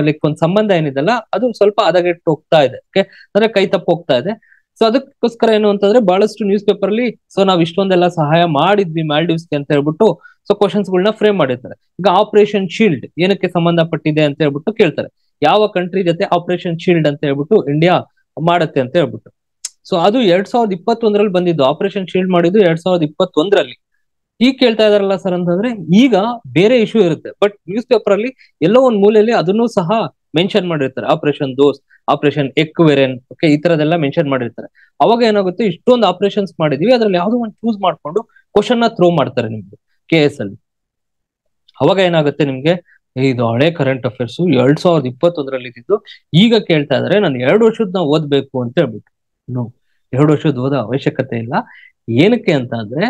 ಲೈಕ್ ಒಂದ್ ಸಂಬಂಧ ಏನಿದೆಲ್ಲ ಅದು ಸ್ವಲ್ಪ ಹದಗೆಟ್ಟು ಹೋಗ್ತಾ ಇದೆ ಓಕೆ ಅಂದ್ರೆ ಕೈ ತಪ್ಪು ಹೋಗ್ತಾ ಇದೆ ಸೊ ಅದಕ್ಕೋಸ್ಕರ ಏನು ಅಂತಂದ್ರೆ ಬಹಳಷ್ಟು ನ್ಯೂಸ್ ಪೇಪರ್ ಅಲ್ಲಿ ಸೊ ನಾವ್ ಇಷ್ಟೊಂದೆಲ್ಲ ಸಹಾಯ ಮಾಡಿದ್ವಿ ಮಾಲ್ಡೀವ್ಸ್ಗೆ ಅಂತ ಹೇಳ್ಬಿಟ್ಟು ಸೊ ಕ್ವಶನ್ಸ್ ಗಳನ್ನ ಫ್ರೇಮ್ ಮಾಡಿರ್ತಾರೆ ಈಗ ಆಪರೇಷನ್ ಶೀಲ್ಡ್ ಏನಕ್ಕೆ ಸಂಬಂಧಪಟ್ಟಿದೆ ಅಂತ ಹೇಳ್ಬಿಟ್ಟು ಕೇಳ್ತಾರೆ ಯಾವ ಕಂಟ್ರಿ ಜೊತೆ ಆಪರೇಷನ್ ಶೀಲ್ಡ್ ಅಂತ ಹೇಳ್ಬಿಟ್ಟು ಇಂಡಿಯಾ ಮಾಡತ್ತೆ ಅಂತ ಹೇಳ್ಬಿಟ್ಟು ಸೊ ಅದು ಎರಡ್ ಸಾವಿರದ ಇಪ್ಪತ್ತೊಂದರಲ್ಲಿ ಬಂದಿದ್ದು ಆಪರೇಷನ್ ಶೀಲ್ಡ್ ಮಾಡಿದ್ದು ಎರಡ್ ಸಾವಿರದ ಇಪ್ಪತ್ತೊಂದರಲ್ಲಿ ಈಗ ಕೇಳ್ತಾ ಇದಾರಲ್ಲ ಸರ್ ಅಂತಂದ್ರೆ ಈಗ ಬೇರೆ ಇಶ್ಯೂ ಇರುತ್ತೆ ಬಟ್ ನ್ಯೂಸ್ ಪೇಪರ್ ಅಲ್ಲಿ ಎಲ್ಲೋ ಒಂದ್ ಮೂಲೆಯಲ್ಲಿ ಅದನ್ನು ಸಹ ಮೆನ್ಷನ್ ಮಾಡಿರ್ತಾರೆ ಆಪರೇಷನ್ ದೋಸ್ ಆಪರೇಷನ್ ಎಕ್ವೆರೆನ್ ಓಕೆ ಈ ತರದೆಲ್ಲ ಮೆನ್ಷನ್ ಮಾಡಿರ್ತಾರೆ ಅವಾಗ ಏನಾಗುತ್ತೆ ಇಷ್ಟೊಂದು ಆಪರೇಷನ್ಸ್ ಮಾಡಿದೀವಿ ಅದ್ರಲ್ಲಿ ಯಾವ್ದೋ ಒಂದು ಚೂಸ್ ಮಾಡ್ಕೊಂಡು ಕ್ವಶನ್ ನ ಥ್ರೋ ಮಾಡ್ತಾರೆ ನಿಮ್ದು ಕೆ ಎಸ್ ಅಲ್ಲಿ ಅವಾಗ ಏನಾಗುತ್ತೆ ನಿಮ್ಗೆ ಇದು ಹಳೆ ಕರೆಂಟ್ ಅಫೇರ್ಸ್ ಎರಡ್ ಸಾವಿರದ ಇಪ್ಪತ್ತೊಂದರಲ್ಲಿ ಇದ್ದಿದ್ದು ಈಗ ಕೇಳ್ತಾ ಇದ್ರೆ ನಾನು ಎರಡು ವರ್ಷದ ನಾವು ಓದ್ಬೇಕು ಅಂತ ಹೇಳ್ಬಿಟ್ಟು ನೋ ಎರಡು ವರ್ಷದ ಓದೋ ಅವಶ್ಯಕತೆ ಇಲ್ಲ ಏನಕ್ಕೆ ಅಂತ ಅಂದ್ರೆ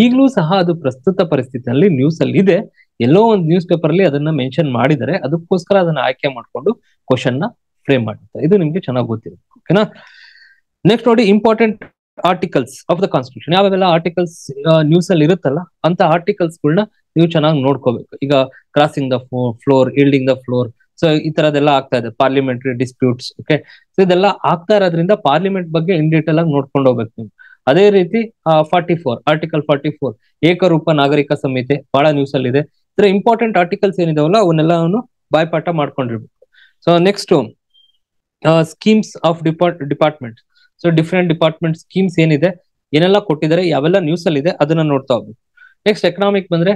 ಈಗಲೂ ಸಹ ಅದು ಪ್ರಸ್ತುತ ಪರಿಸ್ಥಿತಿಯಲ್ಲಿ ನ್ಯೂಸ್ ಅಲ್ಲಿ ಇದೆ ಎಲ್ಲೋ ಒಂದು ನ್ಯೂಸ್ ಪೇಪರ್ ಅಲ್ಲಿ ಅದನ್ನ ಮೆನ್ಷನ್ ಮಾಡಿದರೆ ಅದಕ್ಕೋಸ್ಕರ ಅದನ್ನ ಆಯ್ಕೆ ಮಾಡ್ಕೊಂಡು ಕ್ವಶನ್ ನ ಫ್ರೇಮ್ ಮಾಡುತ್ತೆ ಇದು ನಿಮ್ಗೆ ಚೆನ್ನಾಗಿ ಗೊತ್ತಿರುತ್ತೆ ಓಕೆನಾ ನೆಕ್ಸ್ಟ್ ನೋಡಿ important articles of the constitution ಯಾವೆಲ್ಲ ಆರ್ಟಿಕಲ್ಸ್ ನ್ಯೂಸ್ ಅಲ್ಲಿ ಇರುತ್ತಲ್ಲ ಅಂತ ಆರ್ಟಿಕಲ್ಸ್ ಗಳನ್ನ ನೀವು ಚೆನ್ನಾಗಿ ನೋಡ್ಕೋಬೇಕು ಈಗ crossing the floor yielding the floor so ಈ ತರದೆಲ್ಲ ಆಗ್ತಾ ಇದೆ ಪಾರ್ಲಿಮೆಂಟರಿ ಡಿಸ್ಪ್ಯೂಟ್ಸ್ ಓಕೆ ಸೊ ಇದೆಲ್ಲ ಆಗ್ತಾ ಇರೋದ್ರಿಂದ ಪಾರ್ಲಿಮೆಂಟ್ ಬಗ್ಗೆ ಇನ್ ಡೀಟೇಲ್ ಆಗಿ ನೋಡ್ಕೊಂಡು ಹೋಗ್ಬೇಕು ನೀವು ಅದೇ ರೀತಿ forty four article forty four ಏಕರೂಪ ನಾಗರಿಕ ಸಂಹಿತೆ ಬಹಳ ನ್ಯೂಸ್ ಅಲ್ಲಿ ಇದೆ ಇಂಪಾರ್ಟೆಂಟ್ ಆರ್ಟಿಕಲ್ಸ್ ಏನಿದಾವಲ್ಲ ಅವನು ಬಾಯ್ಪಾಠ ಮಾಡ್ಕೊಂಡಿರ್ಬೇಕು so next schemes of depart department so different department schemes ಏನಿದೆ ಏನೆಲ್ಲ ಕೊಟ್ಟಿದ್ದಾರೆ ಯಾವೆಲ್ಲ ನ್ಯೂಸ್ ಅಲ್ಲಿ ಇದೆ ಅದನ್ನ ನೋಡ್ತಾ ಹೋಗ್ಬೇಕು ನೆಕ್ಸ್ಟ್ ಎಕನಾಮಿಕ್ ಬಂದ್ರೆ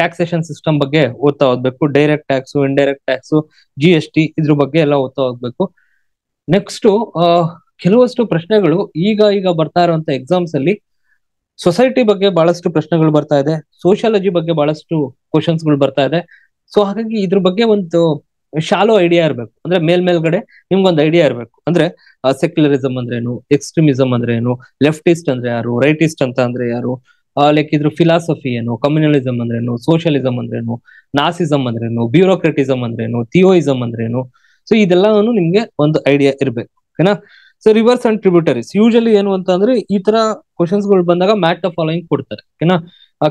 ಟ್ಯಾಕ್ಸೇಷನ್ ಸಿಸ್ಟಮ್ ಬಗ್ಗೆ ಓದ್ತಾ ಹೋಗ್ಬೇಕು direct tax indirect tax G S T ಇದ್ರ ಬಗ್ಗೆ ಎಲ್ಲ ಓದ್ತಾ ಹೋಗ್ಬೇಕು ನೆಕ್ಸ್ಟ್ ಕೆಲವಷ್ಟು ಪ್ರಶ್ನೆಗಳು ಈಗ ಈಗ ಬರ್ತಾ ಇರುವಂತ ಎಕ್ಸಾಮ್ಸ್ ಅಲ್ಲಿ ಸೊಸೈಟಿ ಬಗ್ಗೆ ಬಹಳಷ್ಟು ಪ್ರಶ್ನೆಗಳು ಬರ್ತಾ ಇದೆ ಸೋಷಿಯಾಲಜಿ ಬಗ್ಗೆ ಬಹಳಷ್ಟು ಕ್ವಶನ್ಸ್ ಗಳು ಬರ್ತಾ ಇದೆ ಸೊ ಹಾಗಾಗಿ ಇದ್ರ ಬಗ್ಗೆ ಒಂದು ಶಾಲೋ ಐಡಿಯಾ ಇರ್ಬೇಕು ಅಂದ್ರೆ ಮೇಲ್ ಮೇಲ್ಗಡೆ ನಿಮ್ಗೊಂದು ಐಡಿಯಾ ಇರ್ಬೇಕು ಅಂದ್ರೆ ಸೆಕ್ಯುಲರಿಸಂ ಅಂದ್ರೆ ಏನು ಎಕ್ಸ್ಟ್ರೀಮಿಸಮ್ ಅಂದ್ರೆ ಏನು ಲೆಫ್ಟಿಸ್ಟ್ ಅಂದ್ರೆ ಯಾರು ರೈಟಿಸ್ಟ್ ಅಂತ ಅಂದ್ರೆ ಯಾರು ಲೈಕ್ ಇದ್ರ ಫಿಲಾಸಫಿ ಏನು ಕಮ್ಯುನಲಿಸಂ ಅಂದ್ರೇನು ಸೋಷಿಯಲಿಸಂ ಅಂದ್ರೇನು ನಾಸಿಸಂ ಅಂದ್ರೇನು ಬ್ಯೂರೋಕ್ರೆಟಿಸಮ್ ಅಂದ್ರೇನು ಥಿಯೋಯಿಸಂ ಅಂದ್ರೇನು ಸೊ ಇದೆಲ್ಲಾನು ನಿಮ್ಗೆ ಒಂದು ಐಡಿಯಾ ಇರ್ಬೇಕು ಓಕೆನಾ so rivers and tributaries usually ಏನು ಅಂತ ಅಂದ್ರೆ ಈ ತರ ಕ್ವಶನ್ಸ್ ಗಳು ಬಂದಾಗ ಮ್ಯಾಟ್ ದ ಫಾಲೋಯಿಂಗ್ ಕೊಡ್ತಾರೆ ಓಕೆನಾ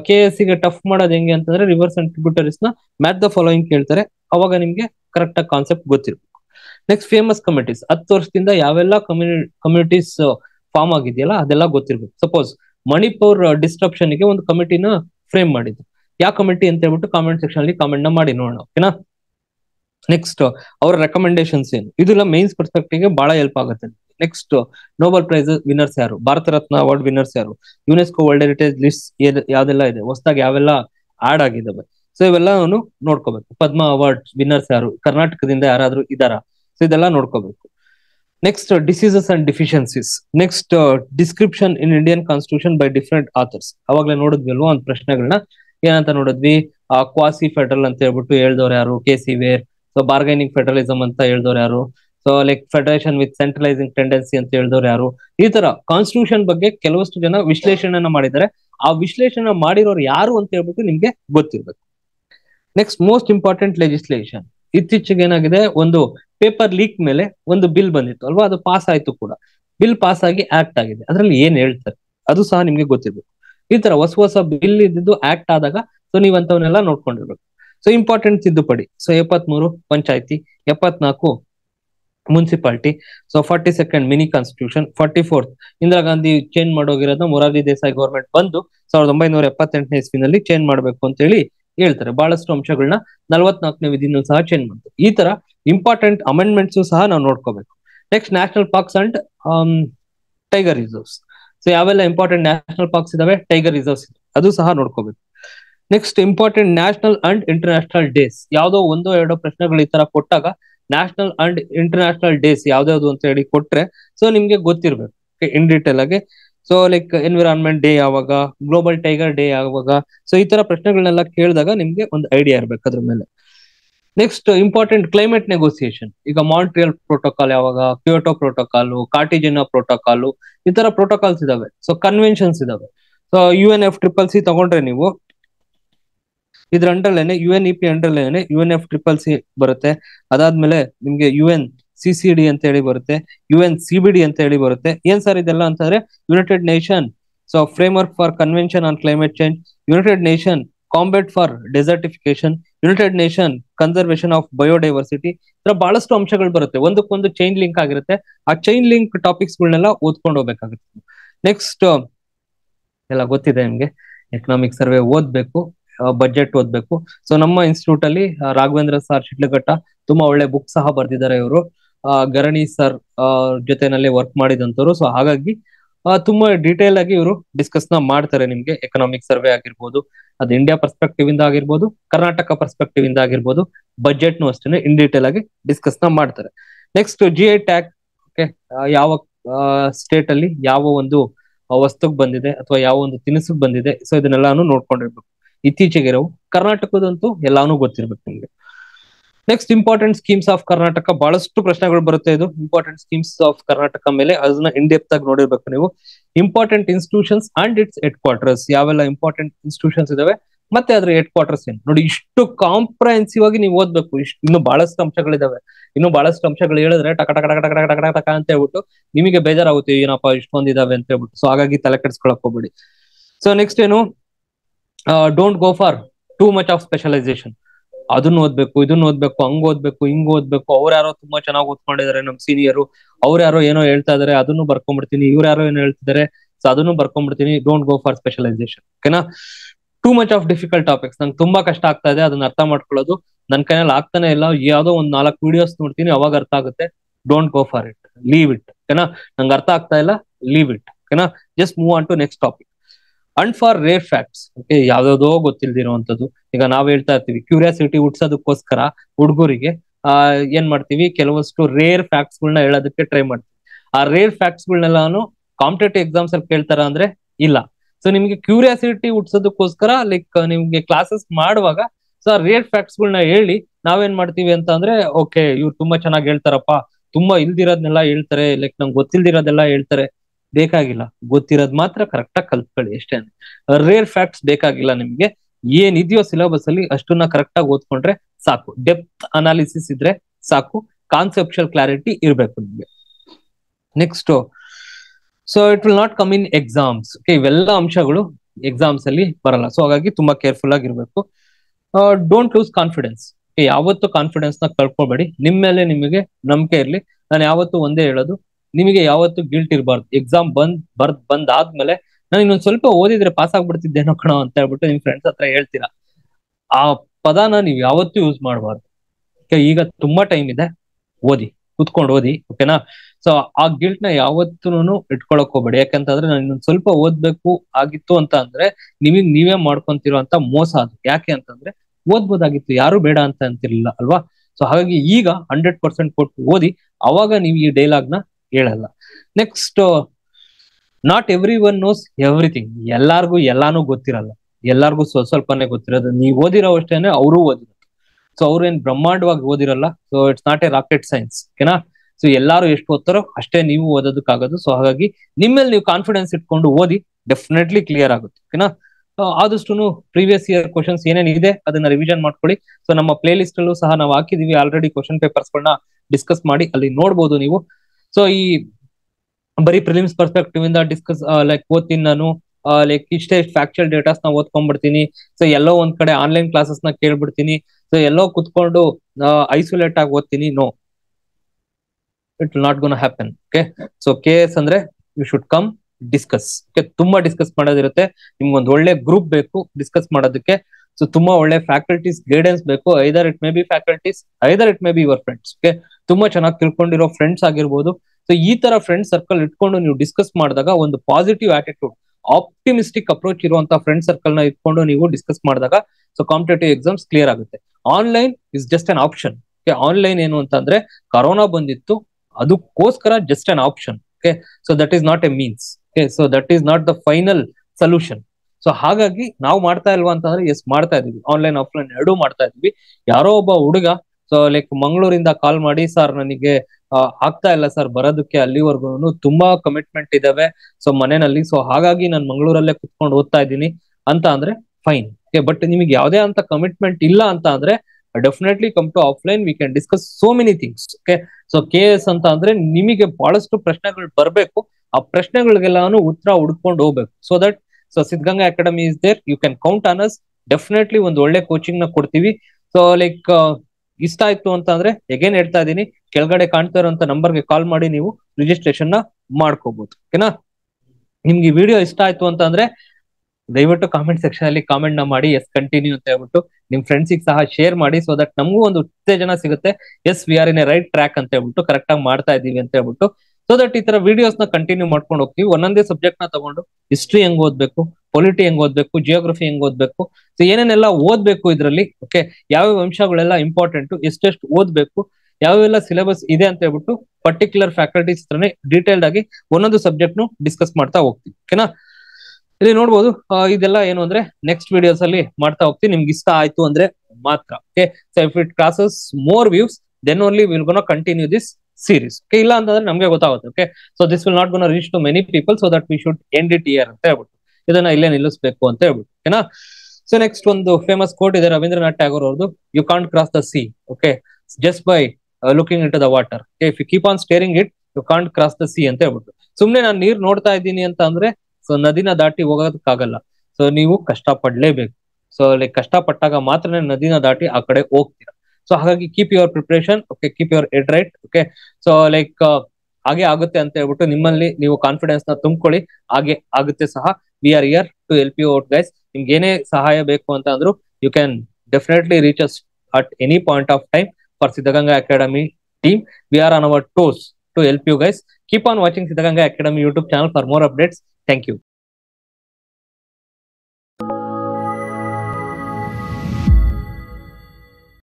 ಕೆ ಎಸ್ ಗೆ ಟಫ್ ಮಾಡೋದು ಹೆಂಗೆ ಅಂತಂದ್ರೆ ರಿವರ್ಸ್ ಅಂಡ್ ಟ್ರಿಬ್ಯೂಟರೀಸ್ ನ ಮ್ಯಾಟ್ ದ ಫಾಲೋಯಿಂಗ್ ಕೇಳ್ತಾರೆ ಅವಾಗ ನಿಮ್ಗೆ ಕರೆಕ್ಟ್ ಆಗಿ ಕಾನ್ಸೆಪ್ಟ್ ಗೊತ್ತಿರ್ಬೇಕು ನೆಕ್ಸ್ಟ್ ಫೇಮಸ್ ಕಮಿಟೀಸ್ ಹತ್ತು ವರ್ಷದಿಂದ ಯಾವೆಲ್ಲ ಕಮ್ಯುನಿ ಕಮ್ಯುನಿಟೀಸ್ ಫಾರ್ಮ್ ಆಗಿದೆಯಲ್ಲ ಅದೆಲ್ಲ ಗೊತ್ತಿರ್ಬೇಕು ಸಪೋಸ್ ಮಣಿಪುರ್ ಡಿಸ್ಟ್ರಪ್ಷನ್ uh, ಗೆ ಒಂದು ಕಮಿಟಿನ ಫ್ರೇಮ್ ಮಾಡಿದ್ರು ಯಾವ ಕಮಿಟಿ ಅಂತ ಹೇಳ್ಬಿಟ್ಟು ಕಾಮೆಂಟ್ ಸೆಕ್ಷನ್ ಅಲ್ಲಿ ಕಾಮೆಂಟ್ ನ ಮಾಡಿ ನೋಡೋಣ ಓಕೆನಾ ನೆಕ್ಸ್ಟ್ ಅವರ ರೆಕಮೆಂಡೇಶನ್ಸ್ ಏನು ಇದೆಲ್ಲ ಮೇನ್ಸ್ ಪರ್ಸ್ಪೆಕ್ಟಿವ್ ಗೆ ಬಹಳ ಹೆಲ್ಪ್ ಆಗುತ್ತೆ ನೆಕ್ಸ್ಟ್ ನೋಬೆಲ್ ಪ್ರೈಸ್ ವಿನ್ನರ್ಸ್ ಯಾರು ಭಾರತ ರತ್ನ ಅವಾರ್ಡ್ ವಿನ್ನರ್ಸ್ ಯಾರು ಯುನೆಸ್ಕೋ ವರ್ಲ್ಡ್ ಹೆರಿಟೇಜ್ ಲಿಸ್ಟ್ ಯಾವ್ದೆಲ್ಲ ಇದೆ ಹೊಸದಾಗಿ ಯಾವೆಲ್ಲ ಆಡ್ ಆಗಿದೆ ಸೊ ಇವೆಲ್ಲ ಅವನು ನೋಡ್ಕೋಬೇಕು ಪದ್ಮ ಅವಾರ್ಡ್ ವಿನ್ನರ್ಸ್ ಯಾರು ಕರ್ನಾಟಕದಿಂದ ಯಾರಾದ್ರೂ ಇದಾರ ಸೊ ಇದೆಲ್ಲ ನೋಡ್ಕೋಬೇಕು next diseases and deficiencies next description in Indian constitution by different authors ಅವಾಗ್ಲೇ ಅಲ್ವಾ ಒಂದ್ ಪ್ರಶ್ನೆಗಳನ್ನ ಏನಂತ ನೋಡಿದ್ವಿ ಆ ಕ್ವಾಸಿ ಫೆಡರಲ್ ಅಂತ ಹೇಳ್ಬಿಟ್ಟು ಹೇಳ್ದವ್ರು ಯಾರು K C Wheare so bargaining federalism ಅಂತ ಹೇಳ್ದವ್ರು ಯಾರು so like federation with centralising tendency ಅಂತ ಹೇಳಿದವ್ರು ಯಾರು ಈ ತರ ಕಾನ್ಸ್ಟಿಟ್ಯೂಷನ್ ಬಗ್ಗೆ ಕೆಲವಷ್ಟು ಜನ ವಿಶ್ಲೇಷಣೆ ಮಾಡಿದ್ದಾರೆ ಆ ವಿಶ್ಲೇಷಣೆ ಮಾಡಿರೋರು ಯಾರು ಅಂತ ಹೇಳ್ಬಿಟ್ಟು ನಿಮ್ಗೆ ಗೊತ್ತಿರ್ಬೇಕು ನೆಕ್ಸ್ಟ್ ಮೋಸ್ಟ್ ಇಂಪಾರ್ಟೆಂಟ್ ಲೆಜಿಸ್ಲೇಷನ್ ಇತ್ತೀಚೆಗೆ ಏನಾಗಿದೆ ಒಂದು ಪೇಪರ್ ಲೀಕ್ ಮೇಲೆ ಒಂದು ಬಿಲ್ ಬಂದಿತ್ತು ಅಲ್ವಾ ಅದು ಪಾಸ್ ಆಯ್ತು ಕೂಡ ಬಿಲ್ ಪಾಸ್ ಆಗಿ ಆಕ್ಟ್ ಆಗಿದೆ ಅದ್ರಲ್ಲಿ ಏನ್ ಹೇಳ್ತಾರೆ ಅದು ಸಹ ನಿಮ್ಗೆ ಗೊತ್ತಿರ್ಬೇಕು ಈ ತರ ಹೊಸ ಹೊಸ ಬಿಲ್ ಇದ್ದಿದ್ದು ಆಕ್ಟ್ ಆದಾಗ ಸೊ ನೀವಂತವನ್ನೆಲ್ಲ ನೋಡ್ಕೊಂಡಿರ್ಬೇಕು ಸೊ ಇಂಪಾರ್ಟೆಂಟ್ ತಿದ್ದುಪಡಿ ಸೊ ಎಪ್ಪತ್ಮೂರು ಮೂರು ಪಂಚಾಯತಿ ಎಪ್ಪತ್ನಾಲ್ಕು municipality so forty second mini constitution forty fourth Indira Gandhi change ಮಾಡೋಗಿರೋದನ್ನ ಮೊರಾರ್ಜಿ ದೇಸಾಯಿ ಗೌರ್ಮೆಂಟ್ ಬಂದು ಸಾವಿರದ ಒಂಬೈನೂರ ಎಪ್ಪತ್ತೆಂಟನೇ ಇಸ್ವಿನಲ್ಲಿ ಚೇಂಜ್ ಮಾಡಬೇಕು ಅಂತ ಹೇಳಿ ಹೇಳ್ತಾರೆ ಬಹಳಷ್ಟು ಅಂಶಗಳನ್ನ ನಲವತ್ನಾಲ್ಕನೇ ವಿಧಿನೂ ಸಹ ಚೇಂಜ್ ಮಾಡ್ತಾರೆ ಈ ತರ ಇಂಪಾರ್ಟೆಂಟ್ ಅಮೆಂಡ್ಮೆಂಟ್ಸ್ ಸಹ ನಾವು ನೋಡ್ಕೋಬೇಕು next national parks and tiger reserves so ಯಾವೆಲ್ಲ ಇಂಪಾರ್ಟೆಂಟ್ ನ್ಯಾಷನಲ್ ಪಾರ್ಕ್ಸ್ ಇದಾವೆ ಟೈಗರ್ ರಿಸರ್ವ್ಸ್ ಅದು ಸಹ ನೋಡ್ಕೋಬೇಕು next important national and international days ಯಾವ್ದೋ ಒಂದೋ ಎರಡೋ ಪ್ರಶ್ನೆಗಳು ಈ ತರ ಕೊಟ್ಟಾಗ ನ್ಯಾಷನಲ್ ಅಂಡ್ ಇಂಟರ್ನ್ಯಾಷನಲ್ ಡೇಸ್ ಯಾವ್ದಾವ್ದು ಅಂತ ಹೇಳಿ ಕೊಟ್ರೆ ಸೊ ನಿಮ್ಗೆ ಗೊತ್ತಿರ್ಬೇಕು ಇನ್ ಡೀಟೇಲ್ ಆಗಿ ಸೊ ಲೈಕ್ ಎನ್ವಿರಾನ್ಮೆಂಟ್ ಡೇ ಯಾವಾಗ ಗ್ಲೋಬಲ್ ಟೈಗರ್ ಡೇ ಯಾವಾಗ ಸೊ ಈ ತರ ಪ್ರಶ್ನೆಗಳನ್ನೆಲ್ಲ ಕೇಳಿದಾಗ ನಿಮ್ಗೆ ಒಂದು ಐಡಿಯಾ ಇರ್ಬೇಕು ಅದ್ರ ಮೇಲೆ ನೆಕ್ಸ್ಟ್ ಇಂಪಾರ್ಟೆಂಟ್ ಕ್ಲೈಮೇಟ್ ನೆಗೋಸಿಯೇಷನ್ ಈಗ ಮಾಂಟ್ರಿಯಲ್ ಪ್ರೋಟೋಕಾಲ್ ಯಾವಾಗ ಕ್ಯೋಟೋ ಪ್ರೋಟೋಕಾಲ್ ಕಾರ್ಟಿಜಿನಾ ಪ್ರೋಟೋಕಾಲ್ ಈ ತರ ಪ್ರೋಟೋಕಾಲ್ಸ್ ಇದಾವೆ ಸೊ ಕನ್ವೆನ್ಷನ್ಸ್ ಇದಾವೆ so U N F triple C ತಗೊಂಡ್ರೆ ನೀವು ಇದ್ರ ಅಂಡರ್ಲೇನೆ U N E P e ಅಂಡರ್ಲೇನೆ U N F triple C ಬರುತ್ತೆ ಅದಾದ್ಮೇಲೆ ನಿಮ್ಗೆ U N C C D ಅಂತ ಹೇಳಿ ಬರುತ್ತೆ U N C B D ಅಂತ ಹೇಳಿ ಬರುತ್ತೆ ಏನ್ ಸರ್ ಇದೆಲ್ಲ ಅಂತಂದ್ರೆ United Nation so frame framework for convention on climate change United Nation combat for desertification United Nation conservation of biodiversity ಇತರ ಬಹಳಷ್ಟು ಅಂಶಗಳು ಬರುತ್ತೆ ಒಂದಕ್ಕೊಂದು ಚೈನ್ ಲಿಂಕ್ ಆಗಿರುತ್ತೆ ಆ ಚೈನ್ ಲಿಂಕ್ ಟಾಪಿಕ್ಸ್ ಗಳನ್ನೆಲ್ಲ ಓದ್ಕೊಂಡು ಹೋಗ್ಬೇಕಾಗುತ್ತೆ ನೆಕ್ಸ್ಟ್ ಎಲ್ಲ ಗೊತ್ತಿದೆ ನಿಮ್ಗೆ ಎಕನಾಮಿಕ್ ಸರ್ವೆ ಓದ್ಬೇಕು ಬಜೆಟ್ ಓದ್ಬೇಕು ಸೊ ನಮ್ಮ ಇನ್ಸ್ಟಿಟ್ಯೂಟ್ ಅಲ್ಲಿ ರಾಘವೇಂದ್ರ ಸರ್ ಶಿಟ್ಲಘಟ್ಟ ತುಂಬಾ ಒಳ್ಳೆ ಬುಕ್ ಸಹ ಬರ್ದಿದ್ದಾರೆ ಇವರು ಗರಣಿ ಸರ್ ಜೊತೆನಲ್ಲಿ ವರ್ಕ್ ಮಾಡಿದಂತವ್ರು ಸೊ ಹಾಗಾಗಿ ತುಂಬಾ ಡೀಟೇಲ್ ಆಗಿ ಇವರು ಡಿಸ್ಕಸ್ ನ ಮಾಡ್ತಾರೆ ನಿಮ್ಗೆ ಎಕನಾಮಿಕ್ ಸರ್ವೆ ಆಗಿರ್ಬೋದು ಅದು ಇಂಡಿಯಾ ಪರ್ಸ್ಪೆಕ್ಟಿವ್ ಇಂದ ಆಗಿರ್ಬೋದು ಕರ್ನಾಟಕ ಪರ್ಸ್ಪೆಕ್ಟಿವ್ ಇಂದ ಆಗಿರ್ಬೋದು ಬಜೆಟ್ ನು ಅಷ್ಟೇ ಇನ್ ಡೀಟೇಲ್ ಆಗಿ ಡಿಸ್ಕಸ್ ನ ಮಾಡ್ತಾರೆ ನೆಕ್ಸ್ಟ್ ಜಿ ಐ ಟ್ಯಾಕ್ ಯಾವ ಸ್ಟೇಟ್ ಅಲ್ಲಿ ಯಾವ ಒಂದು ವಸ್ತುಗ್ ಬಂದಿದೆ ಅಥವಾ ಯಾವ ಒಂದು ತಿನಿಸು ಬಂದಿದೆ ಸೊ ಇದನ್ನೆಲ್ಲಾನು ನೋಡ್ಕೊಂಡಿರ್ಬೇಕು ಇತ್ತೀಚೆಗೆ ಇರೋ ಕರ್ನಾಟಕದಂತೂ ಎಲ್ಲಾನು ಗೊತ್ತಿರ್ಬೇಕು ನಿಮ್ಗೆ next important schemes of Karnataka ಬಹಳಷ್ಟು ಪ್ರಶ್ನೆಗಳು ಬರುತ್ತೆ ಇದು ಇಂಪಾರ್ಟೆಂಟ್ ಸ್ಕೀಮ್ಸ್ ಆಫ್ ಕರ್ನಾಟಕ ಮೇಲೆ ಅದನ್ನ ಇಂಡೆಪ್ತ್ ಆಗಿ ನೋಡಿರ್ಬೇಕು ನೀವು important institutions and its headquarters ಯಾವೆಲ್ಲ ಇಂಪಾರ್ಟೆಂಟ್ ಇನ್ಸ್ಟಿಟ್ಯೂಷನ್ಸ್ ಇದಾವೆ ಮತ್ತೆ ಅದ್ರ ಹೆಡ್ ಕ್ವಾರ್ಟರ್ಸ್ ಏನು ನೋಡಿ ಇಷ್ಟು ಕಾಂಪ್ರಹೆನ್ಸಿವ್ ಆಗಿ ನೀವು ಓದ್ಬೇಕು ಇಷ್ಟು ಇನ್ನು ಬಹಳಷ್ಟು ಅಂಶಗಳಿದಾವೆ ಇನ್ನು ಬಹಳಷ್ಟು ಅಂಶಗಳು ಹೇಳಿದ್ರೆ ಟಕ ಟಕ ಟಕ ಟಕ ಟಕ ಟಕ ಅಂತ ಹೇಳ್ಬಿಟ್ಟು ನಿಮಗೆ ಬೇಜಾರಾಗುತ್ತೆ ಏನಪ್ಪ ಇಷ್ಟೊಂದು ಇದಾವೆ ಅಂತ ಹೇಳ್ಬಿಟ್ಟು ಸೊ ಹಾಗಾಗಿ ತಲೆ ಕೆಡಿಸ್ಕೊಳಕ್ ಹೋಗ್ಬೇಡಿ ಸೊ ನೆಕ್ಸ್ಟ್ ಏನು don't go for too much of specialisation ಅದನ್ನ ಓದ್ಬೇಕು ಇದನ್ನ ಓದ್ಬೇಕು ಹಂಗ್ ಓದ್ಬೇಕು ಹಿಂಗ್ ಓದ್ಬೇಕು ಅವ್ರ ಯಾರೋ ತುಂಬಾ ಚೆನ್ನಾಗಿ ಓದ್ಕೊಂಡಿದ್ದಾರೆ ನಮ್ ಸೀನಿಯರು ಅವ್ರ ಯಾರೋ ಏನೋ ಹೇಳ್ತಾ ಇದಾರೆ ಅದನ್ನು ಬರ್ಕೊಂಡ್ಬಿಡ್ತೀನಿ ಇವ್ರ ಯಾರೋ ಏನೋ ಹೇಳ್ತಿದ್ದಾರೆ ಸೊ ಅದನ್ನು ಬರ್ಕೊಂಡ್ಬಿಡ್ತೀನಿ ಡೋಂಟ್ ಗೋ ಫಾರ್ ಸ್ಪೆಷಲೈಸೇಷನ್ ಓಕೆನಾ too much of difficult topics ನಂಗೆ ತುಂಬಾ ಕಷ್ಟ ಆಗ್ತಾ ಇದೆ ಅದನ್ನ ಅರ್ಥ ಮಾಡ್ಕೊಳ್ಳೋದು ನನ್ ಕೈನಲ್ಲಿ ಆಗ್ತಾನೆ ಇಲ್ಲ ಯಾವುದೋ ಒಂದ್ ನಾಲ್ಕು ವಿಡಿಯೋಸ್ ನೋಡ್ತೀನಿ ಅವಾಗ ಅರ್ಥ ಆಗುತ್ತೆ don't go for it leave it ಓಕೆನಾ ನಂಗೆ ಅರ್ಥ ಆಗ್ತಾ ಇಲ್ಲ ಲೀವ್ ಇಟ್ ಓಕೆನಾ just move on to next topic and for rare facts okay ಯಾವ್ದಾವ್ದೋ ಗೊತ್ತಿಲ್ದಿರುವಂತದ್ದು ಈಗ ನಾವ್ ಹೇಳ್ತಾ ಇರ್ತೀವಿ ಕ್ಯೂರಿಯಾಸಿಟಿ ಉಟ್ಸೋದಕ್ಕೋಸ್ಕರ ಹುಡುಗರಿಗೆ ಆ ಏನ್ ಮಾಡ್ತೀವಿ ಕೆಲವಷ್ಟು ರೇರ್ ಫ್ಯಾಕ್ಟ್ಸ್ ಗಳನ್ನ ಹೇಳೋದಕ್ಕೆ ಟ್ರೈ ಮಾಡ್ತೀವಿ ಆ ರೇರ್ ಫ್ಯಾಕ್ಟ್ಸ್ ಗಳ್ನೆಲ್ಲಾನು ಕಾಂಪಿಟೇಟಿವ್ ಎಕ್ಸಾಮ್ಸ್ ಅಲ್ಲಿ ಕೇಳ್ತಾರ ಅಂದ್ರೆ ಇಲ್ಲ ಸೊ ನಿಮ್ಗೆ ಕ್ಯೂರಿಯಾಸಿಟಿ ಉಟ್ಸೋದಕ್ಕೋಸ್ಕರ ಲೈಕ್ ನಿಮ್ಗೆ ಕ್ಲಾಸಸ್ ಮಾಡುವಾಗ ಸೊ ಆ ರೇರ್ ಫ್ಯಾಕ್ಟ್ಸ್ ಗಳನ್ನ ಹೇಳಿ ನಾವೇನ್ ಮಾಡ್ತೀವಿ ಅಂತ ಅಂದ್ರೆ ಓಕೆ ಇವ್ರು ತುಂಬಾ ಚೆನ್ನಾಗಿ ಹೇಳ್ತಾರಪ್ಪ ತುಂಬಾ ಇಲ್ದಿರೋದ್ನೆಲ್ಲ ಹೇಳ್ತಾರೆ ಲೈಕ್ ನಂಗೆ ಗೊತ್ತಿಲ್ದಿರೋದೆಲ್ಲ ಹೇಳ್ತಾರೆ ಬೇಕಾಗಿಲ್ಲ ಗೊತ್ತಿರೋದ್ ಮಾತ್ರ ಕರೆಕ್ಟ್ ಆಗಿ ಕಲ್ತ್ಕೊಳ್ಳಿ ಎಷ್ಟೇ ರೇರ್ ಫ್ಯಾಕ್ಟ್ಸ್ ಬೇಕಾಗಿಲ್ಲ ನಿಮ್ಗೆ ಏನಿದೆಯೋ ಸಿಲೆಬಸ್ ಅಲ್ಲಿ ಅಷ್ಟನ್ನ ಕರೆಕ್ಟ್ ಆಗಿ ಓದ್ಕೊಂಡ್ರೆ ಸಾಕು ಡೆಪ್ತ್ ಅನಾಲಿಸಿಸ್ ಇದ್ರೆ ಸಾಕು ಕಾನ್ಸೆಪ್ಷಲ್ ಕ್ಲಾರಿಟಿ ಇರ್ಬೇಕು ನಿಮ್ಗೆ next so it will not come in exams ಇವೆಲ್ಲ ಅಂಶಗಳು ಎಕ್ಸಾಮ್ಸ್ ಅಲ್ಲಿ ಬರಲ್ಲ ಸೊ ಹಾಗಾಗಿ ತುಂಬಾ ಕೇರ್ಫುಲ್ ಆಗಿರ್ಬೇಕು ಡೋಂಟ್ ಲೂಸ್ ಕಾನ್ಫಿಡೆನ್ಸ್ ಯಾವತ್ತು ಕಾನ್ಫಿಡೆನ್ಸ್ ನ ಕಳ್ಕೊಬೇಡಿ ನಿಮ್ಮ ಮೇಲೆ ನಿಮಗೆ ನಂಬಿಕೆ ಇರಲಿ ನಾನು ಯಾವತ್ತು ಒಂದೇ ಹೇಳೋದು ನಿಮಗೆ ಯಾವತ್ತು ಗಿಲ್ಟ್ ಇರಬಾರ್ದು ಎಕ್ಸಾಮ್ ಬಂದ್ ಬರ್ದ್ ಬಂದ್ ಆದ್ಮೇಲೆ ನಾನು ಇನ್ನೊಂದು ಸ್ವಲ್ಪ ಓದಿದ್ರೆ ಪಾಸ್ ಆಗ್ಬಿಡ್ತಿದ್ದೇನೋ ಕಣ ಅಂತ ಹೇಳ್ಬಿಟ್ಟು ನಿಮ್ ಫ್ರೆಂಡ್ಸ್ ಹತ್ರ ಹೇಳ್ತೀರಾ ಆ ಪದನ ನೀವ್ ಯಾವತ್ತೂ ಯೂಸ್ ಮಾಡಬಾರ್ದು ಈಗ ತುಂಬಾ ಟೈಮ್ ಇದೆ ಓದಿ ಕುತ್ಕೊಂಡು ಓದಿ ಓಕೆನಾ ಸೊ ಆ ಗಿಲ್ಟ್ ನ ಯಾವತ್ತೂ ಇಟ್ಕೊಳಕ್ ಹೋಗ್ಬೇಡಿ ಯಾಕಂತಂದ್ರೆ ನಾನು ಇನ್ನೊಂದ್ ಸ್ವಲ್ಪ ಓದ್ಬೇಕು ಆಗಿತ್ತು ಅಂತ ಅಂದ್ರೆ ನಿಮಗ್ ನೀವೇ ಮಾಡ್ಕೊಂತಿರೋಂತ ಮೋಸ ಅದು ಯಾಕೆ ಅಂತಂದ್ರೆ ಓದ್ಬೋದಾಗಿತ್ತು ಯಾರು ಬೇಡ ಅಂತ ಅಂತಿರ್ಲಿಲ್ಲ ಅಲ್ವಾ ಸೊ ಹಾಗಾಗಿ ಈಗ ಹಂಡ್ರೆಡ್ ಪರ್ಸೆಂಟ್ ಕೊಟ್ಟು ಓದಿ ಅವಾಗ ನೀವು ಈ ಡೈಲಾಗ್ ನ ಹೇಳಲ್ಲ next not everyone knows everything ಎಲ್ಲಾರ್ಗು ಎಲ್ಲಾನು ಗೊತ್ತಿರಲ್ಲ ಎಲ್ಲಾರ್ಗು ಸ್ವಲ್ಪ ಸ್ವಲ್ಪನೇ ಗೊತ್ತಿರೋದು ನೀವು ಓದಿರೋ ಅಷ್ಟೇನೆ ಅವರು ಓದಿರೋದು ಸೊ ಅವ್ರೇನ್ ಬ್ರಹ್ಮಾಂಡವಾಗಿ ಓದಿರಲ್ಲ so it's not a rocket science ಓಕೆನಾ ಸೊ ಎಲ್ಲಾರು ಎಷ್ಟು ಓದ್ತಾರೋ ಅಷ್ಟೇ ನೀವು ಓದೋದಕ್ಕಾಗೋದು ಸೊ ಹಾಗಾಗಿ ನಿಮ್ಮಲ್ಲಿ ನೀವು ಕಾನ್ಫಿಡೆನ್ಸ್ ಇಟ್ಕೊಂಡು ಓದಿ ಡೆಫಿನೆಟ್ಲಿ ಕ್ಲಿಯರ್ ಆಗುತ್ತೆ ಓಕೆನಾ ಆದಷ್ಟು ಪ್ರೀವಿಯಸ್ ಇಯರ್ ಕ್ವಶನ್ಸ್ ಏನೇನು ಇದೆ ಅದನ್ನ ರಿವಿಷನ್ ಮಾಡ್ಕೊಳ್ಳಿ ಸೊ ನಮ್ಮ ಪ್ಲೇ ಲಿಸ್ಟ್ ಅಲ್ಲೂ ಸಹ ನಾವು ಹಾಕಿದೀವಿ ಆಲ್ರೆಡಿ ಕ್ವಶನ್ ಪೇಪರ್ಸ್ ಡಿಸ್ಕಸ್ ಮಾಡಿ ಅಲ್ಲಿ ನೋಡ್ಬೋದು ನೀವು ಸೊ ಈ ಬರೀ ಪ್ರಿಲಿಮ್ಸ್ ಪರ್ಸ್ಪೆಕ್ಟಿವ್ ಇಂದ ಡಿಸ್ಕಸ್ ಲೈಕ್ ಓದ್ತೀನಿ ನಾನು ಲೈಕ್ ಇಷ್ಟೇ ಫ್ಯಾಕ್ಚುಯಲ್ ಡೇಟಾಸ್ ನ ಓದ್ಕೊಂಡ್ಬಿಡ್ತೀನಿ ಸೊ ಎಲ್ಲೋ ಒಂದ್ ಕಡೆ ಆನ್ಲೈನ್ ಕ್ಲಾಸಸ್ ನ ಕೇಳ್ಬಿಡ್ತೀನಿ ಸೊ ಎಲ್ಲೋ ಕುತ್ಕೊಂಡು ಐಸೋಲೇಟ್ ಆಗಿ ಓದ್ತೀನಿ no it not gonna happen okay so K S ಅಂದ್ರೆ you should come discuss okay ತುಂಬಾ ಡಿಸ್ಕಸ್ ಮಾಡೋದಿರುತ್ತೆ ನಿಮ್ಗೊಂದು ಒಳ್ಳೆ ಗ್ರೂಪ್ ಬೇಕು ಡಿಸ್ಕಸ್ ಮಾಡೋದಕ್ಕೆ ಸೊ ತುಂಬಾ ಒಳ್ಳೆ ಫ್ಯಾಕಲ್ಟೀಸ್ ಗೈಡೆನ್ಸ್ ಬೇಕು either it may be faculties either it may be your friends okay ತುಂಬಾ ಚೆನ್ನಾಗಿ ತಿಳ್ಕೊಂಡಿರೋ ಫ್ರೆಂಡ್ಸ್ ಆಗಿರ್ಬೋದು ಸೊ ಈ ತರ ಫ್ರೆಂಡ್ ಸರ್ಕಲ್ ಇಟ್ಕೊಂಡು ನೀವು ಡಿಸ್ಕಸ್ ಮಾಡಿದಾಗ ಒಂದು ಪಾಸಿಟಿವ್ ಆಟಿಟ್ಯೂಡ್ ಆಪ್ಟಿಮಿಸ್ಟಿಕ್ ಅಪ್ರೋಚ್ ಇರುವಂತಹ ಫ್ರೆಂಡ್ ಸರ್ಕಲ್ ನ ಇಟ್ಕೊಂಡು ನೀವು ಡಿಸ್ಕಸ್ ಮಾಡಿದಾಗ ಸೊ ಕಾಂಪಿಟೇಟಿವ್ ಎಕ್ಸಾಮ್ಸ್ ಕ್ಲಿಯರ್ ಆಗುತ್ತೆ online is just an option okay online ಏನು ಅಂತಂದ್ರೆ ಕರೋನಾ ಬಂದಿತ್ತು ಅದಕ್ಕೋಸ್ಕರ just an option okay so that is not a means okay so that is not the final solution so ಹಾಗಾಗಿ ನಾವು ಮಾಡ್ತಾ ಇಲ್ವಾ ಅಂತಂದ್ರೆ ಎಸ್ ಮಾಡ್ತಾ ಇದೀವಿ ಆನ್ಲೈನ್ ಆಫ್ಲೈನ್ ಎರಡೂ ಮಾಡ್ತಾ ಇದೀವಿ ಯಾರೋ ಒಬ್ಬ ಹುಡುಗ ಸೊ ಲೈಕ್ ಮಂಗಳೂರಿಂದ ಕಾಲ್ ಮಾಡಿ ಸರ್ ನನಗೆ ಆಗ್ತಾ ಇಲ್ಲ ಸರ್ ಬರೋದಕ್ಕೆ ಅಲ್ಲಿವರೆಗೂ ತುಂಬಾ ಕಮಿಟ್ಮೆಂಟ್ ಇದಾವೆ ಸೊ ಮನೆಯಲ್ಲಿ ಸೊ ಹಾಗಾಗಿ ನಾನು ಮಂಗಳೂರಲ್ಲೇ ಕುತ್ಕೊಂಡು ಓದ್ತಾ ಇದ್ದೀನಿ ಅಂತ ಅಂದ್ರೆ ಫೈನ್ ಬಟ್ ನಿಮಗೆ ಯಾವುದೇ ಅಂತ ಕಮಿಟ್ಮೆಂಟ್ ಇಲ್ಲ ಅಂತ ಅಂದ್ರೆ definitely come to offline we can discuss so many things okay so K S ಅಂತ ಅಂದ್ರೆ ನಿಮಗೆ ಬಹಳಷ್ಟು ಪ್ರಶ್ನೆಗಳು ಬರಬೇಕು ಆ ಪ್ರಶ್ನೆಗಳಿಗೆಲ್ಲಾನು ಉತ್ತರ ಹುಡ್ಕೊಂಡು ಹೋಗ್ಬೇಕು so that so Siddaganga academy is there you can count on us definitely ಒಂದು ಒಳ್ಳೆ ಕೋಚಿಂಗ್ ನ ಕೊಡ್ತೀವಿ ಸೊ ಲೈಕ್ ಇಷ್ಟ ಆಯ್ತು ಅಂತ ಅಂದ್ರೆ ಎಗೇನ್ ಹೇಳ್ತಾ ಇದೀನಿ ಕೆಳಗಡೆ ಕಾಣ್ತಾ ನಂಬರ್ ಗೆ ಕಾಲ್ ಮಾಡಿ ನೀವು ರಿಜಿಸ್ಟ್ರೇಷನ್ ನ ಮಾಡ್ಕೋಬಹುದು ಓಕೆನಾ ನಿಮ್ಗೆ ವಿಡಿಯೋ ಇಷ್ಟ ಆಯ್ತು ಅಂತ ಅಂದ್ರೆ ದಯವಿಟ್ಟು ಕಾಮೆಂಟ್ ಸೆಕ್ಷನ್ ಅಲ್ಲಿ ಕಾಮೆಂಟ್ ನ ಮಾಡಿ ಎಸ್ ಕಂಟಿನ್ಯೂ ಅಂತ ಹೇಳ್ಬಿಟ್ಟು ನಿಮ್ ಫ್ರೆಂಡ್ಸ್ ಗೆ ಸಹ ಶೇರ್ ಮಾಡಿ ಸೊ ದಟ್ ನಮಗೂ ಒಂದು ಉತ್ತೇಜನ ಸಿಗುತ್ತೆ yes we are in a right track ಅಂತ ಹೇಳ್ಬಿಟ್ಟು ಕರೆಕ್ಟ್ ಆಗಿ ಮಾಡ್ತಾ ಇದೀವಿ ಅಂತ ಹೇಳ್ಬಿಟ್ಟು ಸೊ ದಟ್ ಈ ತರ ವಿಡಿಯೋಸ್ ನ ಕಂಟಿನ್ಯೂ ಮಾಡ್ಕೊಂಡು ಹೋಗ್ತೀವಿ ಒಂದೊಂದೇ ಸಬ್ಜೆಕ್ಟ್ ನ ತಗೊಂಡು ಹಿಸ್ಟ್ರಿ ಹೆಂಗ್ ಓದ್ಬೇಕು ಪೊಲಿಟಿ ಹೆಂಗ್ ಓದ್ಬೇಕು ಜಿಯೋಗ್ರಫಿ ಹೆಂಗ್ ಓದ್ಬೇಕು ಏನೇನೆಲ್ಲ ಓದ್ಬೇಕು ಇದರಲ್ಲಿ ಓಕೆ ಯಾವ್ಯಾವ ಅಂಶಗಳೆಲ್ಲ ಇಂಪಾರ್ಟೆಂಟ್ ಎಷ್ಟೆಷ್ಟು ಓದ್ಬೇಕು ಯಾವೆಲ್ಲ ಸಿಲೆಬಸ್ ಇದೆ ಅಂತ ಹೇಳ್ಬಿಟ್ಟು ಪರ್ಟಿಕ್ಯುಲರ್ ಫ್ಯಾಕಲ್ಟೀಸ್ ಹತ್ರನೇ ಡೀಟೇಲ್ಡ್ ಆಗಿ ಒಂದೊಂದು ಸಬ್ಜೆಕ್ಟ್ ನು ಡಿಸ್ಕಸ್ ಮಾಡ್ತಾ ಹೋಗ್ತೀವಿ ಓಕೆನಾ ಇಲ್ಲಿ ನೋಡ್ಬೋದು ಇದೆಲ್ಲ ಏನು ಅಂದ್ರೆ ನೆಕ್ಸ್ಟ್ ವಿಡಿಯೋಸ್ ಅಲ್ಲಿ ಮಾಡ್ತಾ ಹೋಗ್ತೀವಿ ನಿಮ್ಗೆ ಇಷ್ಟ ಆಯ್ತು ಅಂದ್ರೆ ಮಾತ್ರ okay so if it classes more views then only will gonna continue this series okay ಇಲ್ಲ ಅಂತಂದ್ರೆ ನಮಗೆ ಗೊತ್ತಾಗುತ್ತೆ okay so this will not gonna reach to many people so that we should end it here ಅಂತ ಹೇಳ್ಬಿಟ್ಟು ಇದನ್ನ ಇಲ್ಲೇ ನಿಲ್ಲಿಸಬೇಕು ಅಂತ ಹೇಳ್ಬಿಟ್ಟು ಓಕೆನಾ ಸೊ ನೆಕ್ಸ್ಟ್ ಒಂದು ಫೇಮಸ್ ಕೋಟ್ ಇದೆ ರವೀಂದ್ರನಾಥ್ ಟ್ಯಾಗೋರ್ ಅವ್ರದ್ದು you can't cross the sea okay just by looking it the water if you keep on staring it you can't cross the sea ಅಂತ ಹೇಳ್ಬಿಟ್ಟು ಸುಮ್ನೆ ನಾನು ನೀರ್ ನೋಡ್ತಾ ಇದ್ದೀನಿ ಅಂತ ಅಂದ್ರೆ ಸೊ ನದಿನ ದಾಟಿ ಹೋಗೋದಕ್ಕಾಗಲ್ಲ ಸೊ ನೀವು ಕಷ್ಟ ಪಡ್ಲೇಬೇಕು ಸೊ ಲೈಕ್ ಕಷ್ಟ ಪಟ್ಟಾಗ ಮಾತ್ರ ನದಿನ ದಾಟಿ ಆ ಕಡೆ ಹೋಗ್ತೀರಾ ಸೊ ಹಾಗಾಗಿ keep your preparation okay keep your head right okay so like ಹಾಗೆ ಆಗುತ್ತೆ ಅಂತ ಹೇಳ್ಬಿಟ್ಟು ನಿಮ್ಮಲ್ಲಿ ನೀವು ಕಾನ್ಫಿಡೆನ್ಸ್ ನ ತುಂಬ್ಕೊಳ್ಳಿ ಹಾಗೆ ಆಗುತ್ತೆ ಸಹ we are here to help you out guys ನಿಮ್ಗೆ ಏನೇ ಸಹಾಯ ಬೇಕು ಅಂತ ಅಂದ್ರು you can definitely reach us at any point of time for Siddaganga academy team we are on our toes to help you guys. Keep on watching Siddhaganga Academy YouTube channel for more updates. Thank you.